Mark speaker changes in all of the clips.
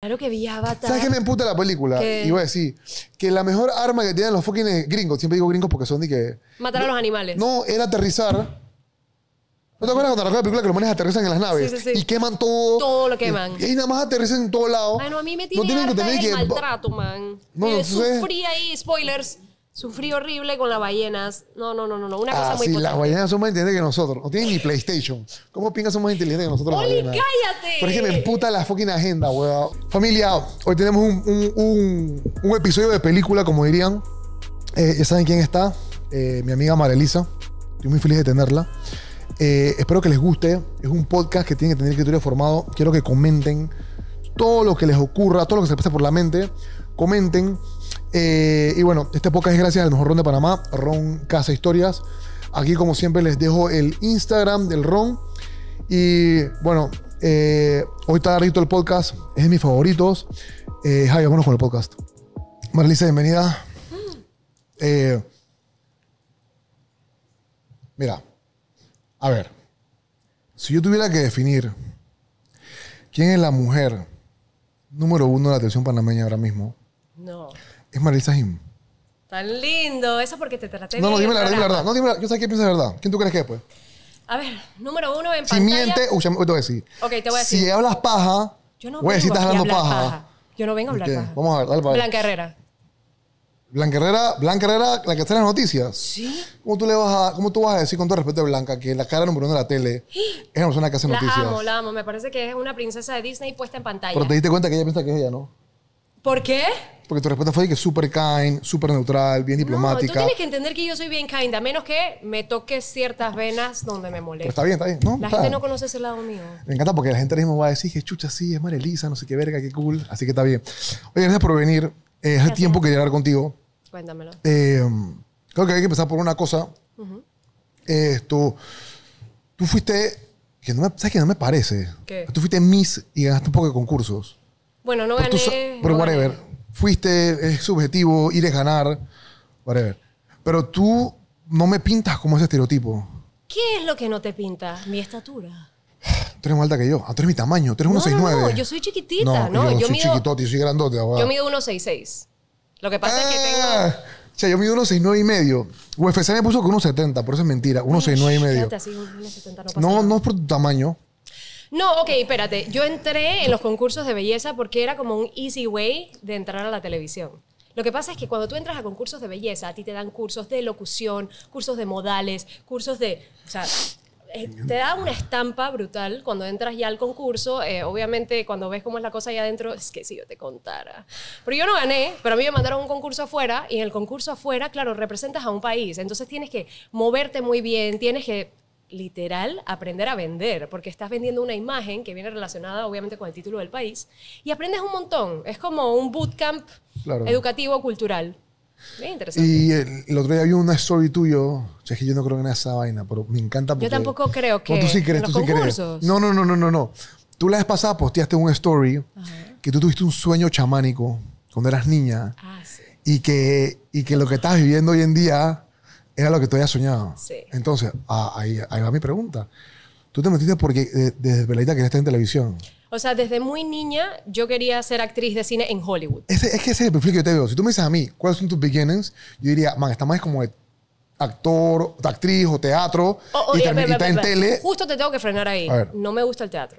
Speaker 1: Claro que vi Avatar. ¿Sabes qué me
Speaker 2: emputa la película? Y voy a decir que la mejor arma que tienen los fucking gringos, siempre digo gringos porque son de que. Matar a los animales. No, era aterrizar. ¿No te acuerdas cuando arrancó la película que los manes aterrizan en las naves? Sí, sí, sí. Y queman todo. Todo lo queman. Y, nada más aterrizan en todo lado. Bueno, a mí me tiene no que tener el
Speaker 1: maltrato, man. No, no, eh, no sufrí ahí, spoilers. Sufrí horrible con las ballenas. No, no, no, no, Una cosa ah, muy sí, las
Speaker 2: ballenas son más inteligentes que nosotros. No tienen ni PlayStation. ¿Cómo pingas son más inteligentes que nosotros ¡Oli, cállate! Por ejemplo, me emputa la fucking agenda, weón. Familia, hoy tenemos un, un, un, episodio de película, como dirían. Eh, ya saben quién está. Eh, mi amiga Marelisa. Estoy muy feliz de tenerla. Eh, espero que les guste. Es un podcast que tiene que tener criterio formado. Quiero que comenten todo lo que les ocurra, todo lo que se les pase por la mente. Comenten eh, y bueno, este podcast es gracias al mejor ron de Panamá, Ron Casa Historias. Aquí, como siempre, les dejo el Instagram del ron. Y bueno, eh, hoy está el podcast, es de mis favoritos. Eh, Javi, vámonos con el podcast. Marlisa, bienvenida. Mm. Eh, mira, a ver, si yo tuviera que definir quién es la mujer número uno de la atención panameña ahora mismo, no es Marisa Jim.
Speaker 1: Tan lindo, eso porque te traté No, no, dime la verdad, verdad. No,
Speaker 2: dime yo sé quién piensa de verdad. ¿Quién tú crees que es, pues?
Speaker 1: A ver, número uno en Si pantalla. miente, te voy a decir. Ok, te voy a decir. Si
Speaker 2: hablas paja,
Speaker 1: Yo no si estás hablando paja. Yo no vengo a hablar paja.
Speaker 2: Vamos a ver, dale Blanca Herrera. Blanca Herrera, Blanca Herrera, la que está en las noticias. Sí. ¿Cómo tú, le vas a, ¿Cómo tú vas a decir con todo respeto a Blanca que la cara número uno de la tele es una persona que hace La noticias? amo, la
Speaker 1: amo. Me parece que es una princesa de Disney puesta en pantalla. Pero te diste
Speaker 2: cuenta que ella piensa que es ella, ¿no? ¿Por qué? Porque tu respuesta fue que súper kind, súper neutral, bien diplomática. No, tú tienes que
Speaker 1: entender que yo soy bien kind, a menos que me toque ciertas venas donde me molesta. está bien, está bien. La gente no conoce ese lado mío.
Speaker 2: Me encanta porque la gente mismo va a decir que chucha, sí, es Elisa, no sé qué verga, qué cool. Así que está bien. Oye, gracias por venir. Es eh, hace tiempo que hablar contigo. Cuéntamelo. Em, creo que hay que empezar por una cosa. Esto. Tú fuiste que no me, ¿sabes que no me parece? ¿Qué? Tú fuiste Miss y ganaste un poco de concursos.
Speaker 1: Bueno, no gané. pero whatever
Speaker 2: fuiste, es subjetivo, ir es ganar, Pero tú no me pintas como ese estereotipo.
Speaker 1: ¿Qué es lo que no te pinta? Mi estatura.
Speaker 2: Tú eres más alta que yo. Ah, tú eres mi tamaño. Tú eres 1,69. No, yo
Speaker 1: soy chiquitita. No, yo, soy mido, chiquitote,
Speaker 2: yo soy grandote. Yo
Speaker 1: mido 1,66.
Speaker 2: Lo que pasa es que ah, tengo... O sea, yo mido 1,69 y medio. UFC me puso que 1,70, por eso es mentira. 1,69 y medio. no, no es por tu tamaño.
Speaker 1: No, ok, espérate. Yo entré en los concursos de belleza porque era como un easy way de entrar a la televisión. Lo que pasa es que cuando tú entras a concursos de belleza, a ti te dan cursos de locución, cursos de modales, cursos de... O sea, eh, te da una estampa brutal cuando entras ya al concurso. Eh, obviamente, cuando ves cómo es la cosa allá adentro, es que si yo te contara. Pero yo no gané, pero a mí me mandaron un concurso afuera y en el concurso afuera, claro, representas a un país. Entonces tienes que moverte muy bien, tienes que literal aprender a vender, porque estás vendiendo una imagen que viene relacionada obviamente con el título del país y aprendes un montón. Es como un bootcamp educativo cultural. Bien interesante. Y
Speaker 2: el, otro día vi una story tuyo, es que yo no creo en esa vaina, pero me encanta Yo tampoco creo que no, tú sí crees, tú crees. No, no, no, no, no, no. Tú la vez pasada posteaste un story que tú tuviste un sueño chamánico cuando eras niña. Ah, y que, y que lo que estás viviendo hoy en día era lo que tú habías soñado. Entonces, ahí, va mi pregunta. Tú te metiste porque eh, desde Peladita querías estar en televisión.
Speaker 1: O sea, desde muy niña yo quería ser actriz de cine en Hollywood.
Speaker 2: es que ese es el perfil que yo te veo. Si tú me dices a mí, ¿cuáles son tus beginnings? Yo diría, man, esta más como actor, actriz o teatro. Oh, oh, y, está en tele.
Speaker 1: Justo te tengo que frenar ahí. No me gusta el teatro.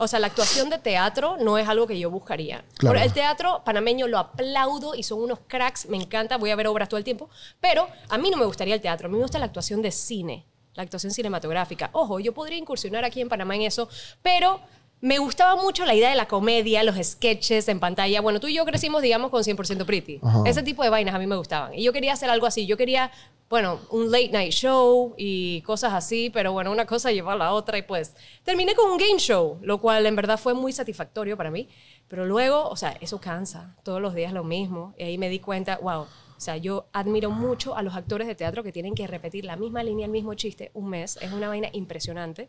Speaker 1: O sea, la actuación de teatro no es algo que yo buscaría. el teatro panameño lo aplaudo y son unos cracks, me encanta, voy a ver obras todo el tiempo, pero a mí no me gustaría el teatro, a mí me gusta la actuación de cine la actuación cinematográfica. Ojo, yo podría incursionar aquí en Panamá en eso, pero me gustaba mucho la idea de la comedia, los sketches en pantalla. Bueno, tú y yo crecimos, digamos, con 100% Pretty. Ese tipo de vainas a mí me gustaban. Y yo quería hacer algo así. Yo quería, bueno, un late night show y cosas así, pero bueno, una cosa llevó a la otra y pues terminé con un game show, lo cual en verdad fue muy satisfactorio para mí. Pero luego, o sea, eso cansa. Todos los días lo mismo. Y ahí me di cuenta, wow. O sea, yo admiro mucho a los actores de teatro que tienen que repetir la misma línea, el mismo chiste un mes. Es una vaina impresionante.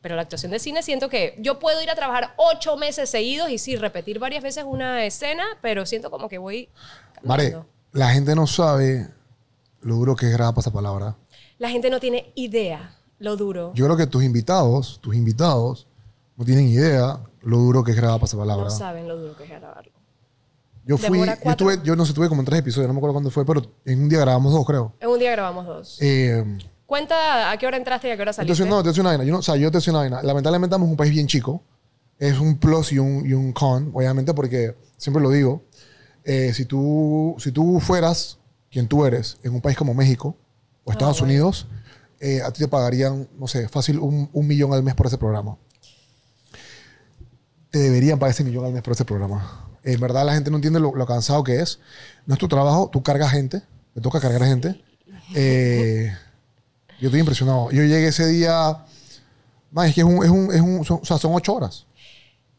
Speaker 1: Pero la actuación de cine siento que yo puedo ir a trabajar ocho meses seguidos y sí, repetir varias veces una escena, pero siento como que voy...
Speaker 2: Mare, la gente no sabe lo duro que es grabar pasapalabra.
Speaker 1: La gente no tiene idea lo duro. Yo
Speaker 2: creo que tus invitados, tus invitados, no tienen idea lo duro que es grabar pasapalabra. No
Speaker 1: saben lo duro que es grabarlo.
Speaker 2: Yo fui, yo, no sé, tuve como en tres episodios, no me acuerdo cuándo fue, pero en un día grabamos dos, creo.
Speaker 1: En un día grabamos dos. Eh, Cuenta a qué hora entraste y a qué hora saliste. Entonces,
Speaker 2: no, te una vaina. Yo no, o sea, yo te una vaina. Lamentablemente estamos en un país bien chico. Es un plus y un, y un con, obviamente, porque siempre lo digo. Eh, si, tú, si tú fueras quien tú eres en un país como México o ah, Estados Unidos, eh, a ti te pagarían, no sé, fácil un, un, millón al mes por ese programa. Te deberían pagar ese millón al mes por ese programa. En verdad, la gente no entiende lo, cansado que es. No es tu trabajo, tú cargas gente. Te toca cargar gente. Eh, yo estoy impresionado. Yo llegué ese día. es que es Es un, son, o sea, son ocho horas.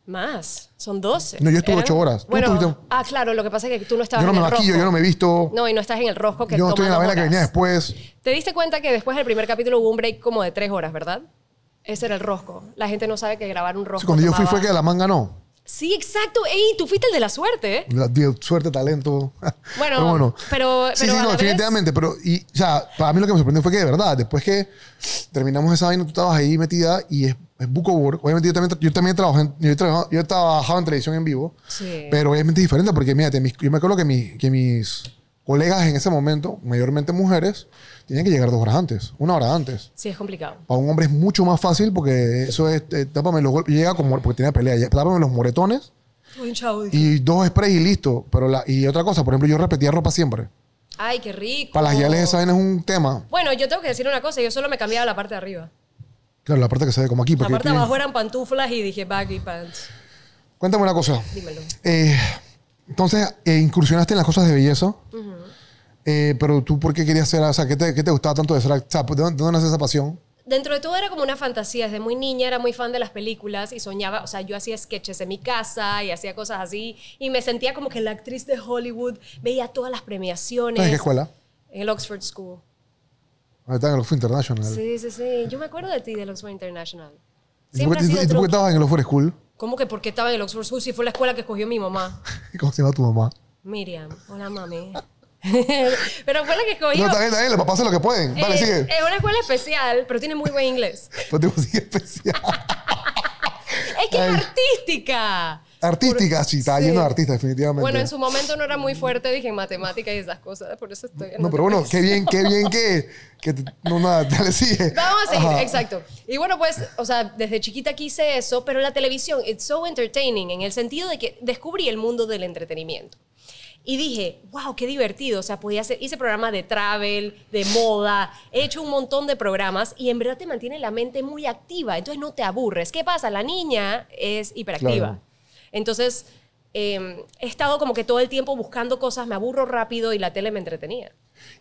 Speaker 1: Más, son doce. No, yo estuve ocho horas. Bueno, ah, claro, lo que pasa es que tú no estabas Yo no me maquillo, yo no me he visto. No, y no estás en el rosco que Yo no estoy en la vela que
Speaker 2: venía después.
Speaker 1: ¿Te diste cuenta que después del primer capítulo hubo un break como de tres horas, verdad? Ese era el rosco. La gente no sabe que grabar un rosco. cuando yo fui fue que la manga no. Sí, exacto. Ey, tú fuiste el de la suerte. ¿eh?
Speaker 2: de suerte, talento.
Speaker 1: Bueno, pero, bueno. pero, pero Sí, sí, no, definitivamente.
Speaker 2: Pero, y, o sea, para mí lo que me sorprendió fue que, de verdad, después que terminamos esa vaina, tú estabas ahí metida y es, book buco work. Obviamente, yo también, yo también trabajé, en, yo, trabajaba, yo en televisión en vivo. Sí. Pero obviamente es diferente porque, mira, yo me acuerdo que, mi, que mis colegas en ese momento, mayormente mujeres, tienen que llegar dos horas antes, una hora antes.
Speaker 1: Sí, es complicado.
Speaker 2: Para un hombre es mucho más fácil porque eso es, eh, los llega como, porque tiene pelea, tápame los moretones y dos sprays y listo. Pero la, y otra cosa, por ejemplo, yo repetía ropa siempre.
Speaker 1: Ay, qué rico.
Speaker 2: Para las yales esa es un tema.
Speaker 1: Bueno, yo tengo que decir una cosa, yo solo me cambiaba la parte de arriba.
Speaker 2: Claro, la parte que se ve como aquí. la parte de abajo
Speaker 1: eran pantuflas y dije baggy pants.
Speaker 2: Cuéntame una cosa. Dímelo. Eh, entonces, eh, incursionaste en las cosas de belleza. Ajá. Eh, pero tú, ¿por qué querías ser? O sea, ¿qué te, te gustaba tanto de ser? O sea, ¿de dónde nace esa pasión?
Speaker 1: dentro de todo era como una fantasía. Desde muy niña era muy fan de las películas y soñaba, o sea, yo hacía sketches en mi casa y hacía cosas así y me sentía como que la actriz de Hollywood veía todas las premiaciones. ¿En qué escuela? En el Oxford School.
Speaker 2: Ah, está en el Oxford International. Sí,
Speaker 1: sí, sí. Yo me acuerdo de ti del Oxford International. ¿Y tú, por qué estabas
Speaker 2: en el Oxford School?
Speaker 1: ¿Cómo que por qué estaba en el Oxford School si fue la escuela que escogió mi mamá?
Speaker 2: ¿Cómo se llama tu mamá?
Speaker 1: Miriam. Hola, mami. pero fue la que escogió No, está bien, los papás hacen lo que pueden. Eh, es, una escuela especial, pero tiene muy buen inglés.
Speaker 2: especial.
Speaker 1: es que es artística.
Speaker 2: Artística, sí, está sí. lleno de artistas, definitivamente. Bueno, en su
Speaker 1: momento no era muy fuerte, dije, en matemáticas y esas cosas, por eso estoy... No, pero bueno, qué bien, qué bien
Speaker 2: que... que no, nada, dale, sigue. Vamos a seguir, exacto.
Speaker 1: Y bueno, pues, o sea, desde chiquita quise eso, pero la televisión, it's so entertaining, en el sentido de que descubrí el mundo del entretenimiento. Y dije, wow, qué divertido. O sea, podía hacer, hice programas de travel, de moda, he hecho un montón de programas y en verdad te mantiene la mente muy activa. Entonces no te aburres. ¿Qué pasa? La niña es hiperactiva. Entonces em, he estado como que todo el tiempo buscando cosas, me aburro rápido y la tele me entretenía.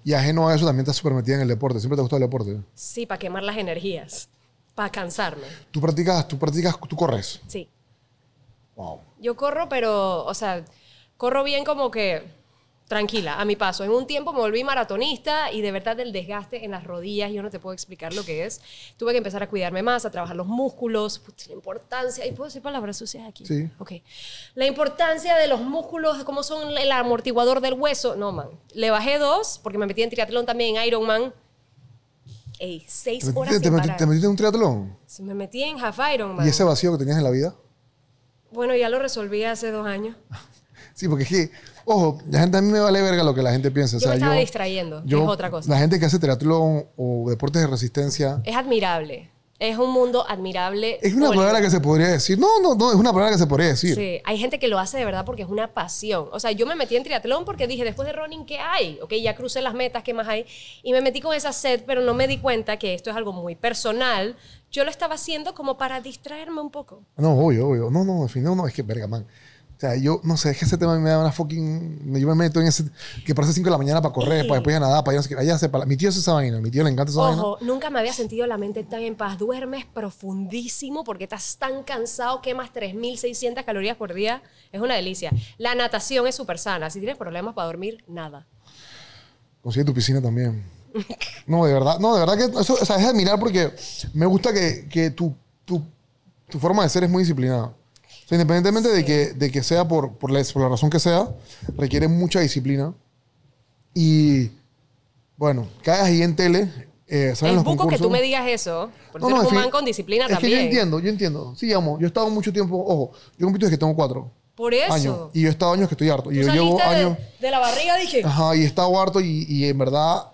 Speaker 2: Y ajeno a eso también te super metida en el deporte. ¿Siempre te ha gustado el deporte?
Speaker 1: Sí, para quemar las energías, para cansarme.
Speaker 2: ¿Tú practicas, tú practicas, tú corres? Sí. Wow.
Speaker 1: Yo corro, pero, o sea, corro bien como que tranquila, a mi paso. En un tiempo me volví maratonista y de verdad el desgaste en las rodillas, yo no te puedo explicar lo que es. Tuve que empezar a cuidarme más, a trabajar los músculos, la importancia, y puedo decir palabras sucias aquí. Sí. Ok. La importancia de los músculos, cómo son el amortiguador del hueso. No, man. Le bajé dos, porque me metí en triatlón también, en Ironman. seis horas metiste, ¿Te metiste
Speaker 2: en un triatlón?
Speaker 1: Sí, me metí en Half Ironman. ¿Y ese
Speaker 2: vacío que tenías en la vida?
Speaker 1: Bueno, ya lo resolví hace dos años.
Speaker 2: Sí, porque es que, ojo, la gente a mí me vale verga lo que la gente piensa. Yo me estaba
Speaker 1: distrayendo, es otra cosa. La
Speaker 2: gente que hace triatlón o deportes de resistencia.
Speaker 1: Es admirable. Es un mundo admirable. Es una palabra que
Speaker 2: se podría decir. No, no, no, es una palabra que se podría decir. Sí,
Speaker 1: hay gente que lo hace de verdad porque es una pasión. O sea, yo me metí en triatlón porque dije, después de running, ¿qué hay? Ok, ya crucé las metas, ¿qué más hay? Y me metí con esa sed, pero no me di cuenta que esto es algo muy personal. Yo lo estaba haciendo como para distraerme un poco.
Speaker 2: No, obvio, obvio. No, no, al final no, es que verga, man. O sea, yo no sé, es que ese tema me da una fucking. Yo me meto en ese. Que parece 5 de la mañana para correr, para después a nadar, para ir a sé mi tío es esa vaina, mi tío le encanta esa vaina. Ojo,
Speaker 1: nunca me había sentido la mente tan en paz. Duermes profundísimo porque estás tan cansado, quemas 3.600 calorías por día. Es una delicia. La natación es súper sana. Si tienes problemas para dormir, nada.
Speaker 2: Consigue tu piscina también. no, de verdad, no, de verdad que eso o sea, es admirar porque me gusta que, que tu, tu, tu forma de ser es muy disciplinada sea, independientemente de, que, de que sea por, por, la, por razón que sea, requiere mucha disciplina. Y bueno, caes ahí en tele. Eh, salen es poco que tú me
Speaker 1: digas eso. Porque no, no, eres un man con disciplina es también. Que yo entiendo,
Speaker 2: yo entiendo. Sí, amo. Yo he estado mucho tiempo, ojo, yo compito desde que tengo cuatro. Por eso. Años. Y yo he estado años que estoy harto. y yo llevo años. De, la barriga dije. Ajá, y he estado harto y, y en verdad.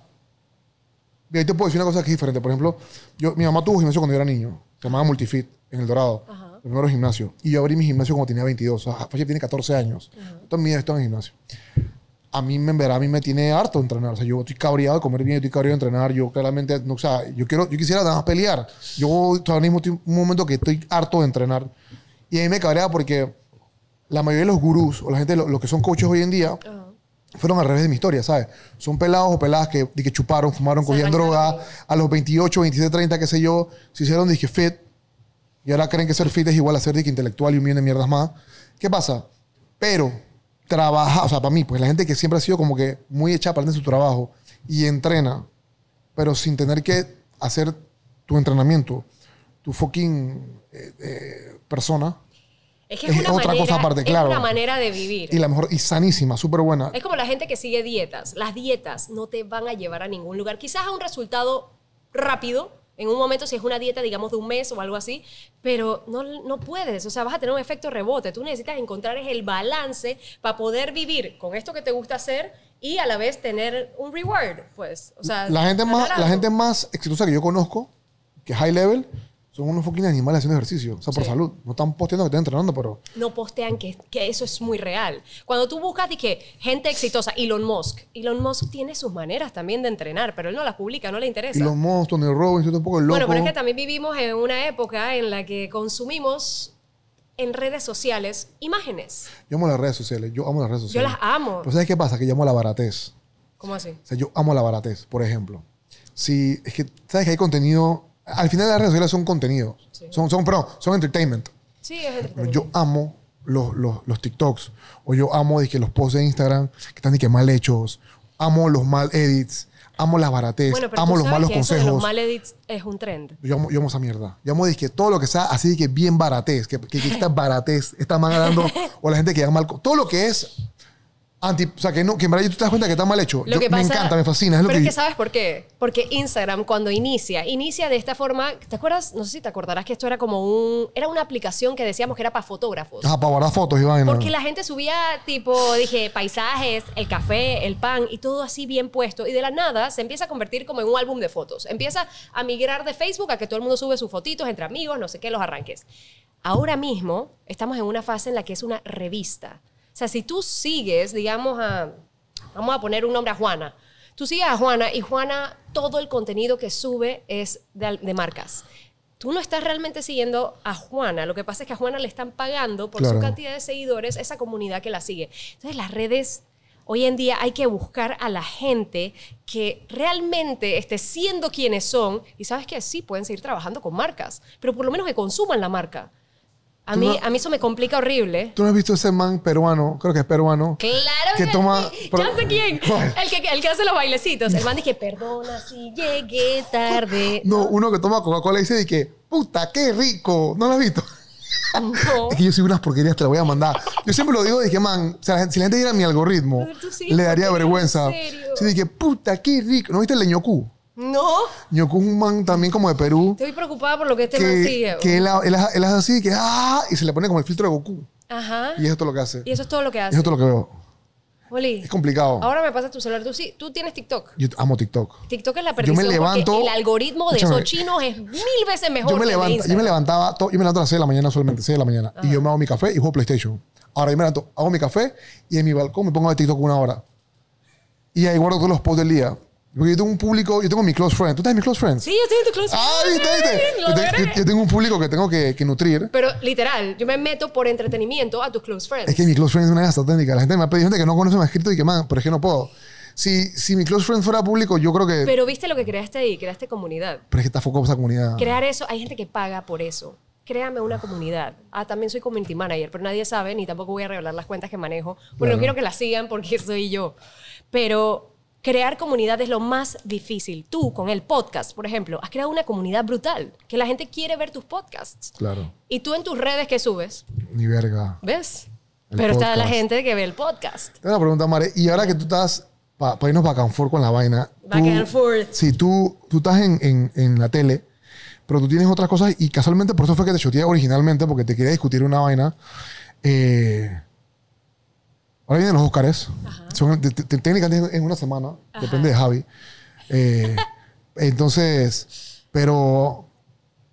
Speaker 2: Y ahí te puedo decir una cosa que es diferente. Por ejemplo, yo, mi mamá tuvo gimnasio cuando yo era niño. Se llamaba Multifit en El Dorado. Ajá primero gimnasio. Y yo abrí mi gimnasio cuando tenía 22. O sea, Faye tiene 14 años. Entonces, -huh. También en gimnasio. A mí, en verdad, a mí me tiene harto entrenar. O sea, yo estoy cabreado de comer bien, yo estoy cabreado de entrenar. Yo claramente, no, o sea, yo, quiero, yo quisiera nada más pelear. Yo ahora mismo estoy un momento que estoy harto de entrenar. Y a mí me cabrea porque la mayoría de los gurús o la gente, los, que son coaches hoy en día, fueron al revés de mi historia, ¿sabes? Son pelados o peladas que, que chuparon, fumaron, cogían droga a los 28, 27, 30, qué sé yo, se hicieron, dije, fit, y ahora creen que ser fit es igual a ser de que intelectual y un millón de mierdas más. ¿Qué pasa? Pero trabaja, o sea, para mí, pues la gente que siempre ha sido como que muy hecha para de su trabajo y entrena, pero sin tener que hacer tu entrenamiento, tu fucking eh, eh, persona.
Speaker 1: Es que es, otra cosa aparte, claro. Es una manera de vivir. Y la
Speaker 2: mejor, y sanísima, súper buena. Es
Speaker 1: como la gente que sigue dietas. Las dietas no te van a llevar a ningún lugar. Quizás a un resultado rápido, en un momento si es una dieta, digamos, de un mes o algo así, pero no, no puedes, o sea, vas a tener un efecto rebote. Tú necesitas encontrar el balance para poder vivir con esto que te gusta hacer y a la vez tener un reward, pues. O sea, la gente, más, la gente
Speaker 2: más exitosa que yo conozco, que es high level, son unos fucking animales haciendo ejercicio, o sea, por salud. No están posteando que están entrenando, pero...
Speaker 1: No postean que, que, eso es muy real. Cuando tú buscas, y que gente exitosa, Elon Musk. Elon Musk tiene sus maneras también de entrenar, pero él no las publica, no le interesa. Elon
Speaker 2: Musk, Tony Robbins, tampoco el loco. Bueno, pero es que
Speaker 1: también vivimos en una época en la que consumimos en redes sociales imágenes.
Speaker 2: Yo amo las redes sociales, yo amo las redes sociales. Yo las amo. Pero ¿sabes qué pasa? Que yo amo la baratez. ¿Cómo así? O sea, yo amo la baratez, por ejemplo. Si, es que, ¿sabes que hay contenido al final las redes sociales son contenido. Son, son, perdón, son entertainment. Sí, es entertainment. Yo amo los, los, los, TikToks. O yo amo dije, los posts de Instagram que están que mal hechos. Amo los mal edits. Amo las baratez. amo los malos consejos. los mal
Speaker 1: edits es un trend.
Speaker 2: Yo amo, yo amo esa mierda. Yo amo que todo lo que sea así que bien baratez, Que, que, que está mal ganando, o la gente que da mal. Todo lo que es o sea, que, no, que en verdad tú te das cuenta que está mal hecho. me encanta, me fascina. Es lo pero que, es que
Speaker 1: ¿sabes por qué? Porque Instagram cuando inicia, inicia de esta forma, ¿te acuerdas? No sé si te acordarás que esto era como un, era una aplicación que decíamos que era para fotógrafos.
Speaker 2: Ah, para guardar fotos, Iván. Porque la
Speaker 1: gente subía tipo, dije, paisajes, el café, el pan y todo así bien puesto. Y de la nada se empieza a convertir como en un álbum de fotos. Empieza a migrar de Facebook a que todo el mundo sube sus fotitos entre amigos, no sé qué, los arranques. Ahora mismo estamos en una fase en la que es una revista o sea, si tú sigues, digamos, a, vamos a poner un nombre a Juana, tú sigues a Juana y Juana, todo el contenido que sube es de, marcas tú no estás realmente siguiendo a Juana. Lo que pasa es que a Juana le están pagando por su cantidad de seguidores esa comunidad que la sigue. Entonces las redes, hoy en día hay que buscar a la gente que realmente esté siendo quienes son y sabes que sí, pueden seguir trabajando con marcas, pero por lo menos que consuman la marca. A mí, a mí eso me complica horrible.
Speaker 2: ¿Tú no has visto ese man peruano? Creo que es peruano. Claro que, que toma. ya sé
Speaker 1: quién. El que, que hace los bailecitos. El man dice, perdona si llegué tarde.
Speaker 2: No, uno que toma Coca-Cola y dice que, puta, qué rico. ¿No lo has visto? Es que yo soy unas porquerías, te la voy a mandar. Yo siempre lo digo, dije, man, si la gente diera mi algoritmo, le daría vergüenza. Sí, dije, puta, qué rico. ¿No viste el cu? No. Yo con un man también como de Perú.
Speaker 1: Estoy preocupada por lo que este que, man sigue. Que él,
Speaker 2: hace así, que ¡ah! Y se le pone como el filtro de Goku. Ajá. Y eso es todo lo que hace. Y
Speaker 1: eso es todo lo que hace. Y eso es todo lo que veo. Oli, es complicado. Ahora me pasa tu celular. Tú sí, tú tienes TikTok.
Speaker 2: Yo amo TikTok.
Speaker 1: TikTok es la perdición. Yo me levanto. el algoritmo de esos chinos es mil veces mejor. Yo me, que yo me
Speaker 2: levantaba, Y me a las 6 de la mañana solamente, 6 de la mañana. Y yo me hago mi café y juego PlayStation. Ahora yo me levanto, hago mi café y en mi balcón me pongo a TikTok una hora. Y ahí guardo todos los posts del día. Porque yo tengo un público, yo tengo mi close friend. ¿Tú estás en mi close friend? Sí,
Speaker 1: yo estoy en tu close friend. ¡Ay, ah,
Speaker 2: yo, yo, tengo un público que tengo que, nutrir.
Speaker 1: Pero literal, yo me meto por entretenimiento a tus close friends.
Speaker 2: Es que mi close friend es una gasta técnica. La gente me ha pedido gente que no conoce, me ha escrito y que, man, pero es que no puedo. Si, si mi close friend fuera público, yo creo que. Pero
Speaker 1: viste lo que creaste ahí, creaste comunidad.
Speaker 2: Pero es que está focado esa comunidad. Crear
Speaker 1: eso, hay gente que paga por eso créame una comunidad. Ah, también soy community manager, pero nadie sabe, ni tampoco voy a revelar las cuentas que manejo. Bueno, no quiero que las sigan porque soy yo. Pero crear comunidad es lo más difícil. Tú, con el podcast, por ejemplo, has creado una comunidad brutal, que la gente quiere ver tus
Speaker 2: podcasts. Claro.
Speaker 1: Y tú en tus redes que subes.
Speaker 2: Ni verga. ¿Ves? Pero está la
Speaker 1: gente que ve el podcast.
Speaker 2: Tengo una pregunta, Mare. Y ahora que tú estás, para irnos back and forth con la vaina. Back tú, and forth. Sí, tú, estás en, en, en la tele pero tú tienes otras cosas y casualmente por eso fue que te chuteé originalmente porque te quería discutir una vaina. Eh, Ahora vienen los Óscares. técnicamente en una semana, depende de Javi. Eh, entonces, pero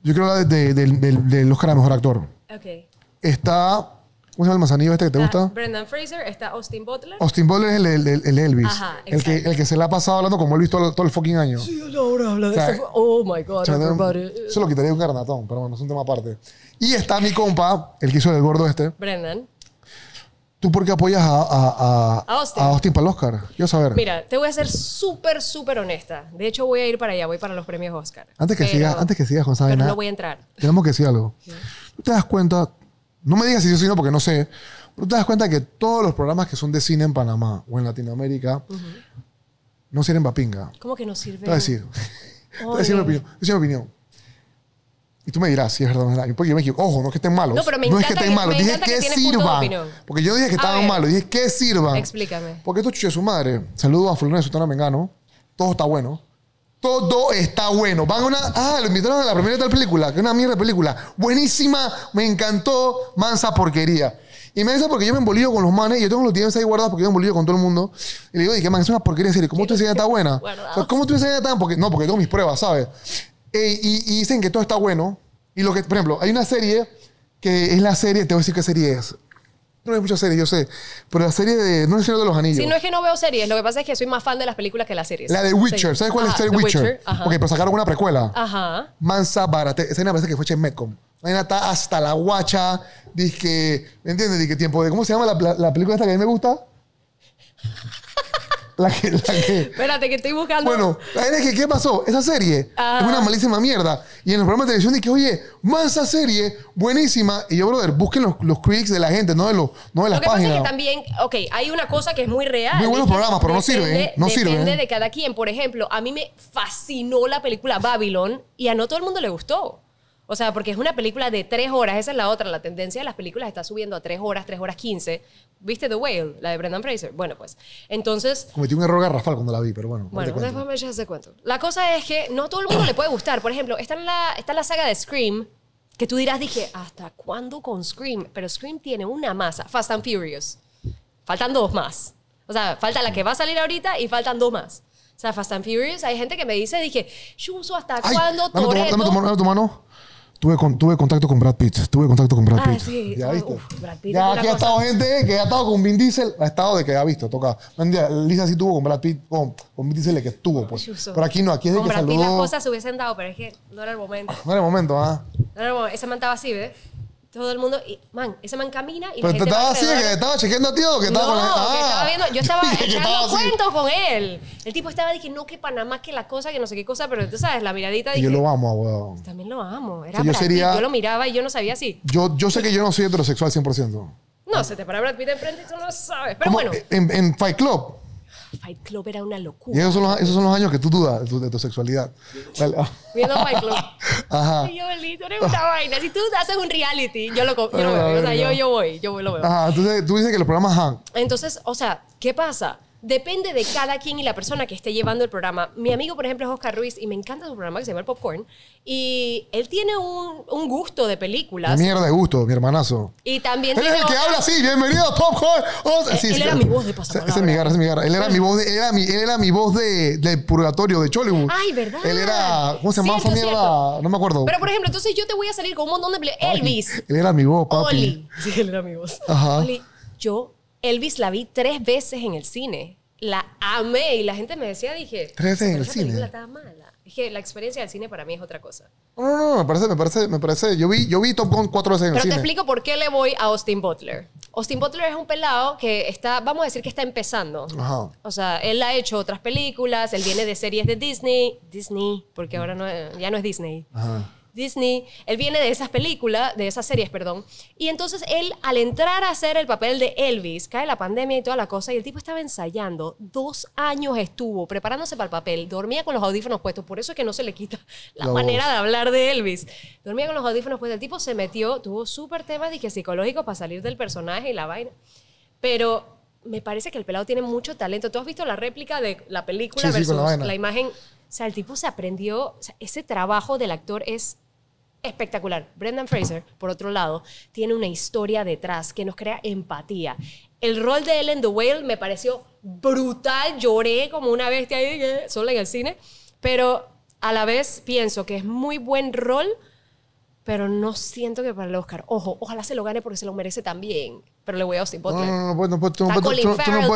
Speaker 2: yo creo que de, del Óscar a Mejor Actor. Okay. Está ¿Cómo se llama el manzanillo este que te ah, gusta? Brendan
Speaker 1: Fraser, está Austin Butler.
Speaker 2: Austin Butler es el, el, Elvis. Ajá, el que, el que se le ha pasado hablando como Elvis todo, el fucking año. Sí,
Speaker 1: ahora habla de o eso. Oh my God, everybody.
Speaker 2: Se lo quitaría un carnatón, pero bueno, es un tema aparte. Y está mi compa, el que hizo el gordo este. Brendan. ¿Tú por qué apoyas a, Austin. para el Oscar? Quiero saber. Mira,
Speaker 1: te voy a ser súper, súper honesta. De hecho, voy a ir para allá, voy para los premios Oscar. Antes que, sigas, antes
Speaker 2: que sigas, González. Pero no voy a entrar. Tenemos que decir algo. te das cuenta? No me digas si yo sí o no, porque no sé. Pero te das cuenta que todos los programas que son de cine en Panamá o en Latinoamérica no sirven para pinga.
Speaker 1: ¿Cómo que no sirven? Te voy a decir. Te decir Te voy
Speaker 2: a decir mi opinión. Y tú me dirás, sí, es verdad, es verdad. Porque yo me digo Ojo, no es que estén malos. No, no es que estén malos. Dije que, sirva Porque yo dije que estaban malos. Dije que sirvan. Explícame. Porque esto chuche su madre. Saludos a Fulano de Sutana Mengano. Todo está bueno. Todo está bueno. Van a una. Ah, lo invitaron a la primera de tal película, que es una mierda de película. Buenísima, me encantó, mansa porquería. Y me dice porque yo me embolido con los manes y yo tengo los tienes ahí guardados porque yo me embolido con todo el mundo. Y le digo, dije que man, es una porquería en serio. ¿Cómo tú decías que está buena? ¿Cómo tú decías está tan? Porque, no, porque tengo mis pruebas, ¿sabes? y, dicen que todo está bueno. Y lo que, por ejemplo, hay una serie que es la serie, te voy a decir qué serie es. No hay muchas series, yo sé. Pero la serie de. No es el Señor de los Anillos. Sí, no
Speaker 1: es que no veo series. Lo que pasa es que soy más fan de las películas que las series. La de Witcher. ¿Sabes cuál es Witcher? Witcher. Ajá. Ok, pero sacaron una precuela. Ajá.
Speaker 2: Mansa Barate. Esa me parece que fue en Metcom. Ahí está hasta la guacha. Dice que. ¿Me entiendes? Dice que tiempo de. ¿Cómo se llama la, la, la película esta que a mí me gusta? La que, que... Espérate, que estoy buscando. Bueno, la que, ¿qué pasó? Esa serie es una malísima mierda. Y en los programas de televisión dije, oye, mansa serie, buenísima. Y yo, brother, busquen los, los de la gente, no de, los, no de las páginas. pasa que
Speaker 1: también, ok, hay una cosa que es muy real. Muy buenos programas, pero no sirven. ¿eh? No depende ¿eh? de cada quien. Por ejemplo, a mí me fascinó la película Babylon y a no todo el mundo le gustó. O sea, porque es una película de tres horas, esa es la otra, la tendencia de las películas está subiendo a tres horas, tres horas quince. ¿Viste The Whale, la de Brendan Fraser? Bueno, pues, entonces...
Speaker 2: Cometí un error garrafal cuando la vi, pero bueno. Bueno, después
Speaker 1: me echas de cuento. La cosa es que no todo el mundo le puede gustar. Por ejemplo, está en la, está la saga de Scream, que tú dirás, dije, ¿hasta cuándo con Scream? Pero Scream tiene una masa, Fast and Furious. Faltan dos más. O sea, falta la que va a salir ahorita y faltan dos más. O sea, Fast and Furious, hay gente que me dice, dije, uso ¿hasta cuándo Toreto?
Speaker 2: mano. Tuve, con, tuve contacto con Brad Pitt. Tuve contacto con Brad ah, Pitt. Sí. ¿Ya ah, viste? ya aquí ha estado gente que ha estado con Vin Diesel. Ha estado de que ha visto. Toca. Lisa sí tuvo con Brad Pitt. Con, con Vin Diesel de que estuvo. Pues. Pero aquí no. Aquí es de que Brad Pitt las cosas
Speaker 1: se hubiesen dado, pero es que no era el momento.
Speaker 2: No era el momento, ¿ah?
Speaker 1: No era el momento. Ese man estaba así, ¿ves? todo el mundo, man, ese man camina y Pero la gente te estaba así, que
Speaker 2: estaba chequeando a ti o que estaba no, con No, que estaba ah. viendo, yo estaba echando cuentos con él.
Speaker 1: El tipo estaba dije, no, que Panamá, que la cosa, que no sé qué cosa, pero tú sabes, la miradita. Dije, yo lo
Speaker 2: amo, weón.
Speaker 1: También lo amo. Era yo, lo miraba y yo no sabía si.
Speaker 2: Yo, yo sé que yo no soy heterosexual 100%.
Speaker 1: No, se te para Brad Pitt enfrente y tú no sabes. Pero bueno. En, en Fight Club Fight Club era una locura. Y esos son
Speaker 2: los, años que tú dudas de tu, sexualidad. Vale. Viendo Fight Club. Ajá. yo,
Speaker 1: Belito, eres una vaina. Si tú haces un reality, yo lo, yo veo. O sea, yo, yo voy, yo lo veo. Ajá,
Speaker 2: entonces tú dices que los programas han.
Speaker 1: Entonces, o sea, ¿qué pasa? depende de cada quien y la persona que esté llevando el programa. Mi amigo, por ejemplo, es Oscar Ruiz y me encanta su programa que se llama El Popcorn. Y él tiene un, gusto de películas. Mierda de
Speaker 2: gusto, mi hermanazo.
Speaker 1: Y también Él es el que habla así, bienvenido a Popcorn.
Speaker 2: él era mi voz de pasapalabra. Ese es mi garra, es mi garra. Él era mi voz, era mi, era mi voz de, del purgatorio de Chollywood. Ay, ¿verdad? Él era, ¿cómo se llamaba mierda? No me acuerdo. Pero, por
Speaker 1: ejemplo, entonces yo te voy a salir con un montón de... Elvis.
Speaker 2: Él era mi voz, papi. Oli.
Speaker 1: Sí, él era mi voz. Ajá. Oli, yo Elvis la vi tres veces en el cine. La amé y la gente me decía, dije...
Speaker 2: ¿Tres veces en el cine? La
Speaker 1: estaba la experiencia del cine para mí es otra cosa.
Speaker 2: No, no, no, me parece, me parece, me parece. Yo vi, yo vi Top Gun cuatro veces en el cine. Pero te explico
Speaker 1: por qué le voy a Austin Butler. Austin Butler es un pelado que está, vamos a decir que está empezando. Ajá. O sea, él ha hecho otras películas, él viene de series de Disney. Disney, porque ahora no, ya no es Disney. Ajá. Disney, él viene de esas películas, de esas series, perdón. Y entonces él, al entrar a hacer el papel de Elvis, cae la pandemia y toda la cosa, y el tipo estaba ensayando, dos años estuvo preparándose para el papel, dormía con los audífonos puestos, por eso es que no se le quita la, manera de hablar de Elvis. Dormía con los audífonos puestos, el tipo se metió, tuvo súper temas, dije, psicológicos para salir del personaje y la vaina. Pero me parece que el pelado tiene mucho talento. ¿Tú has visto la réplica de la película versus la, imagen o sea, el tipo se aprendió, ese trabajo del actor es espectacular. Brendan Fraser, por otro lado, tiene una historia detrás que nos crea empatía. El rol de Ellen the Whale me pareció brutal, lloré como una bestia ahí, eh, sola en el cine, pero a la vez pienso que es muy buen rol pero no siento que para el Oscar. Ojo, ojalá se lo gane porque se lo merece también. Pero le voy a Austin Butler. No, no, no,
Speaker 2: no tú, no puedes, estar, no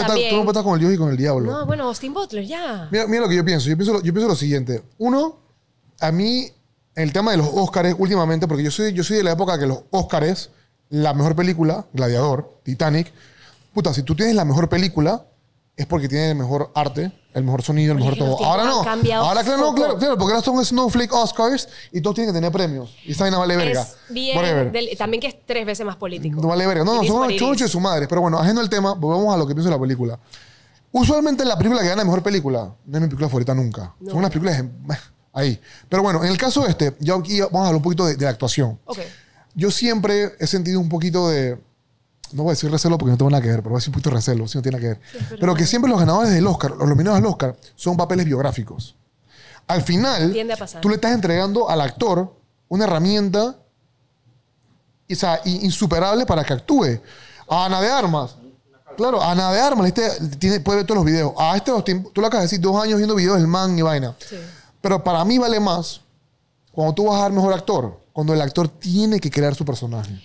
Speaker 2: con el Dios y con el diablo. No,
Speaker 1: bueno, Austin Butler, ya.
Speaker 2: Mira, lo que yo pienso. Yo pienso lo, yo pienso lo siguiente. Uno, a mí, el tema de los Oscars últimamente, porque yo soy, yo soy de la época que los Oscars, la mejor película, Gladiador, Titanic, puta, si tú tienes la mejor película, es porque tiene el mejor arte, el mejor sonido, el mejor todo. Ahora no. Ahora, claro, no, claro, claro, porque ahora son Snowflake Oscars y todos tienen que tener premios. Y está vaina vale verga. Es bien,
Speaker 1: también que es tres veces más político. No vale verga. No, no, son los chuchos de
Speaker 2: su madre. Pero bueno, ajeno el tema, volvemos a lo que pienso de la película. Usualmente la película que gana mejor película no es mi película favorita nunca. Son unas películas ahí. Pero bueno, en el caso de este, ya vamos a hablar un poquito de, la actuación. Ok. Yo siempre he sentido un poquito de no voy a decir recelo porque no tengo nada que ver, pero voy a decir un poquito recelo, si no tiene nada que ver. pero, que siempre los ganadores del Oscar, los nominados al Oscar, son papeles biográficos. Al final, tú le estás entregando al actor una herramienta insuperable para que actúe. A Ana de Armas. Claro, Ana de Armas este, puede ver todos los videos. A este, tú lo acabas de decir, dos años viendo videos del man y vaina. Pero para mí vale más cuando tú vas a dar mejor actor, cuando el actor tiene que crear su personaje.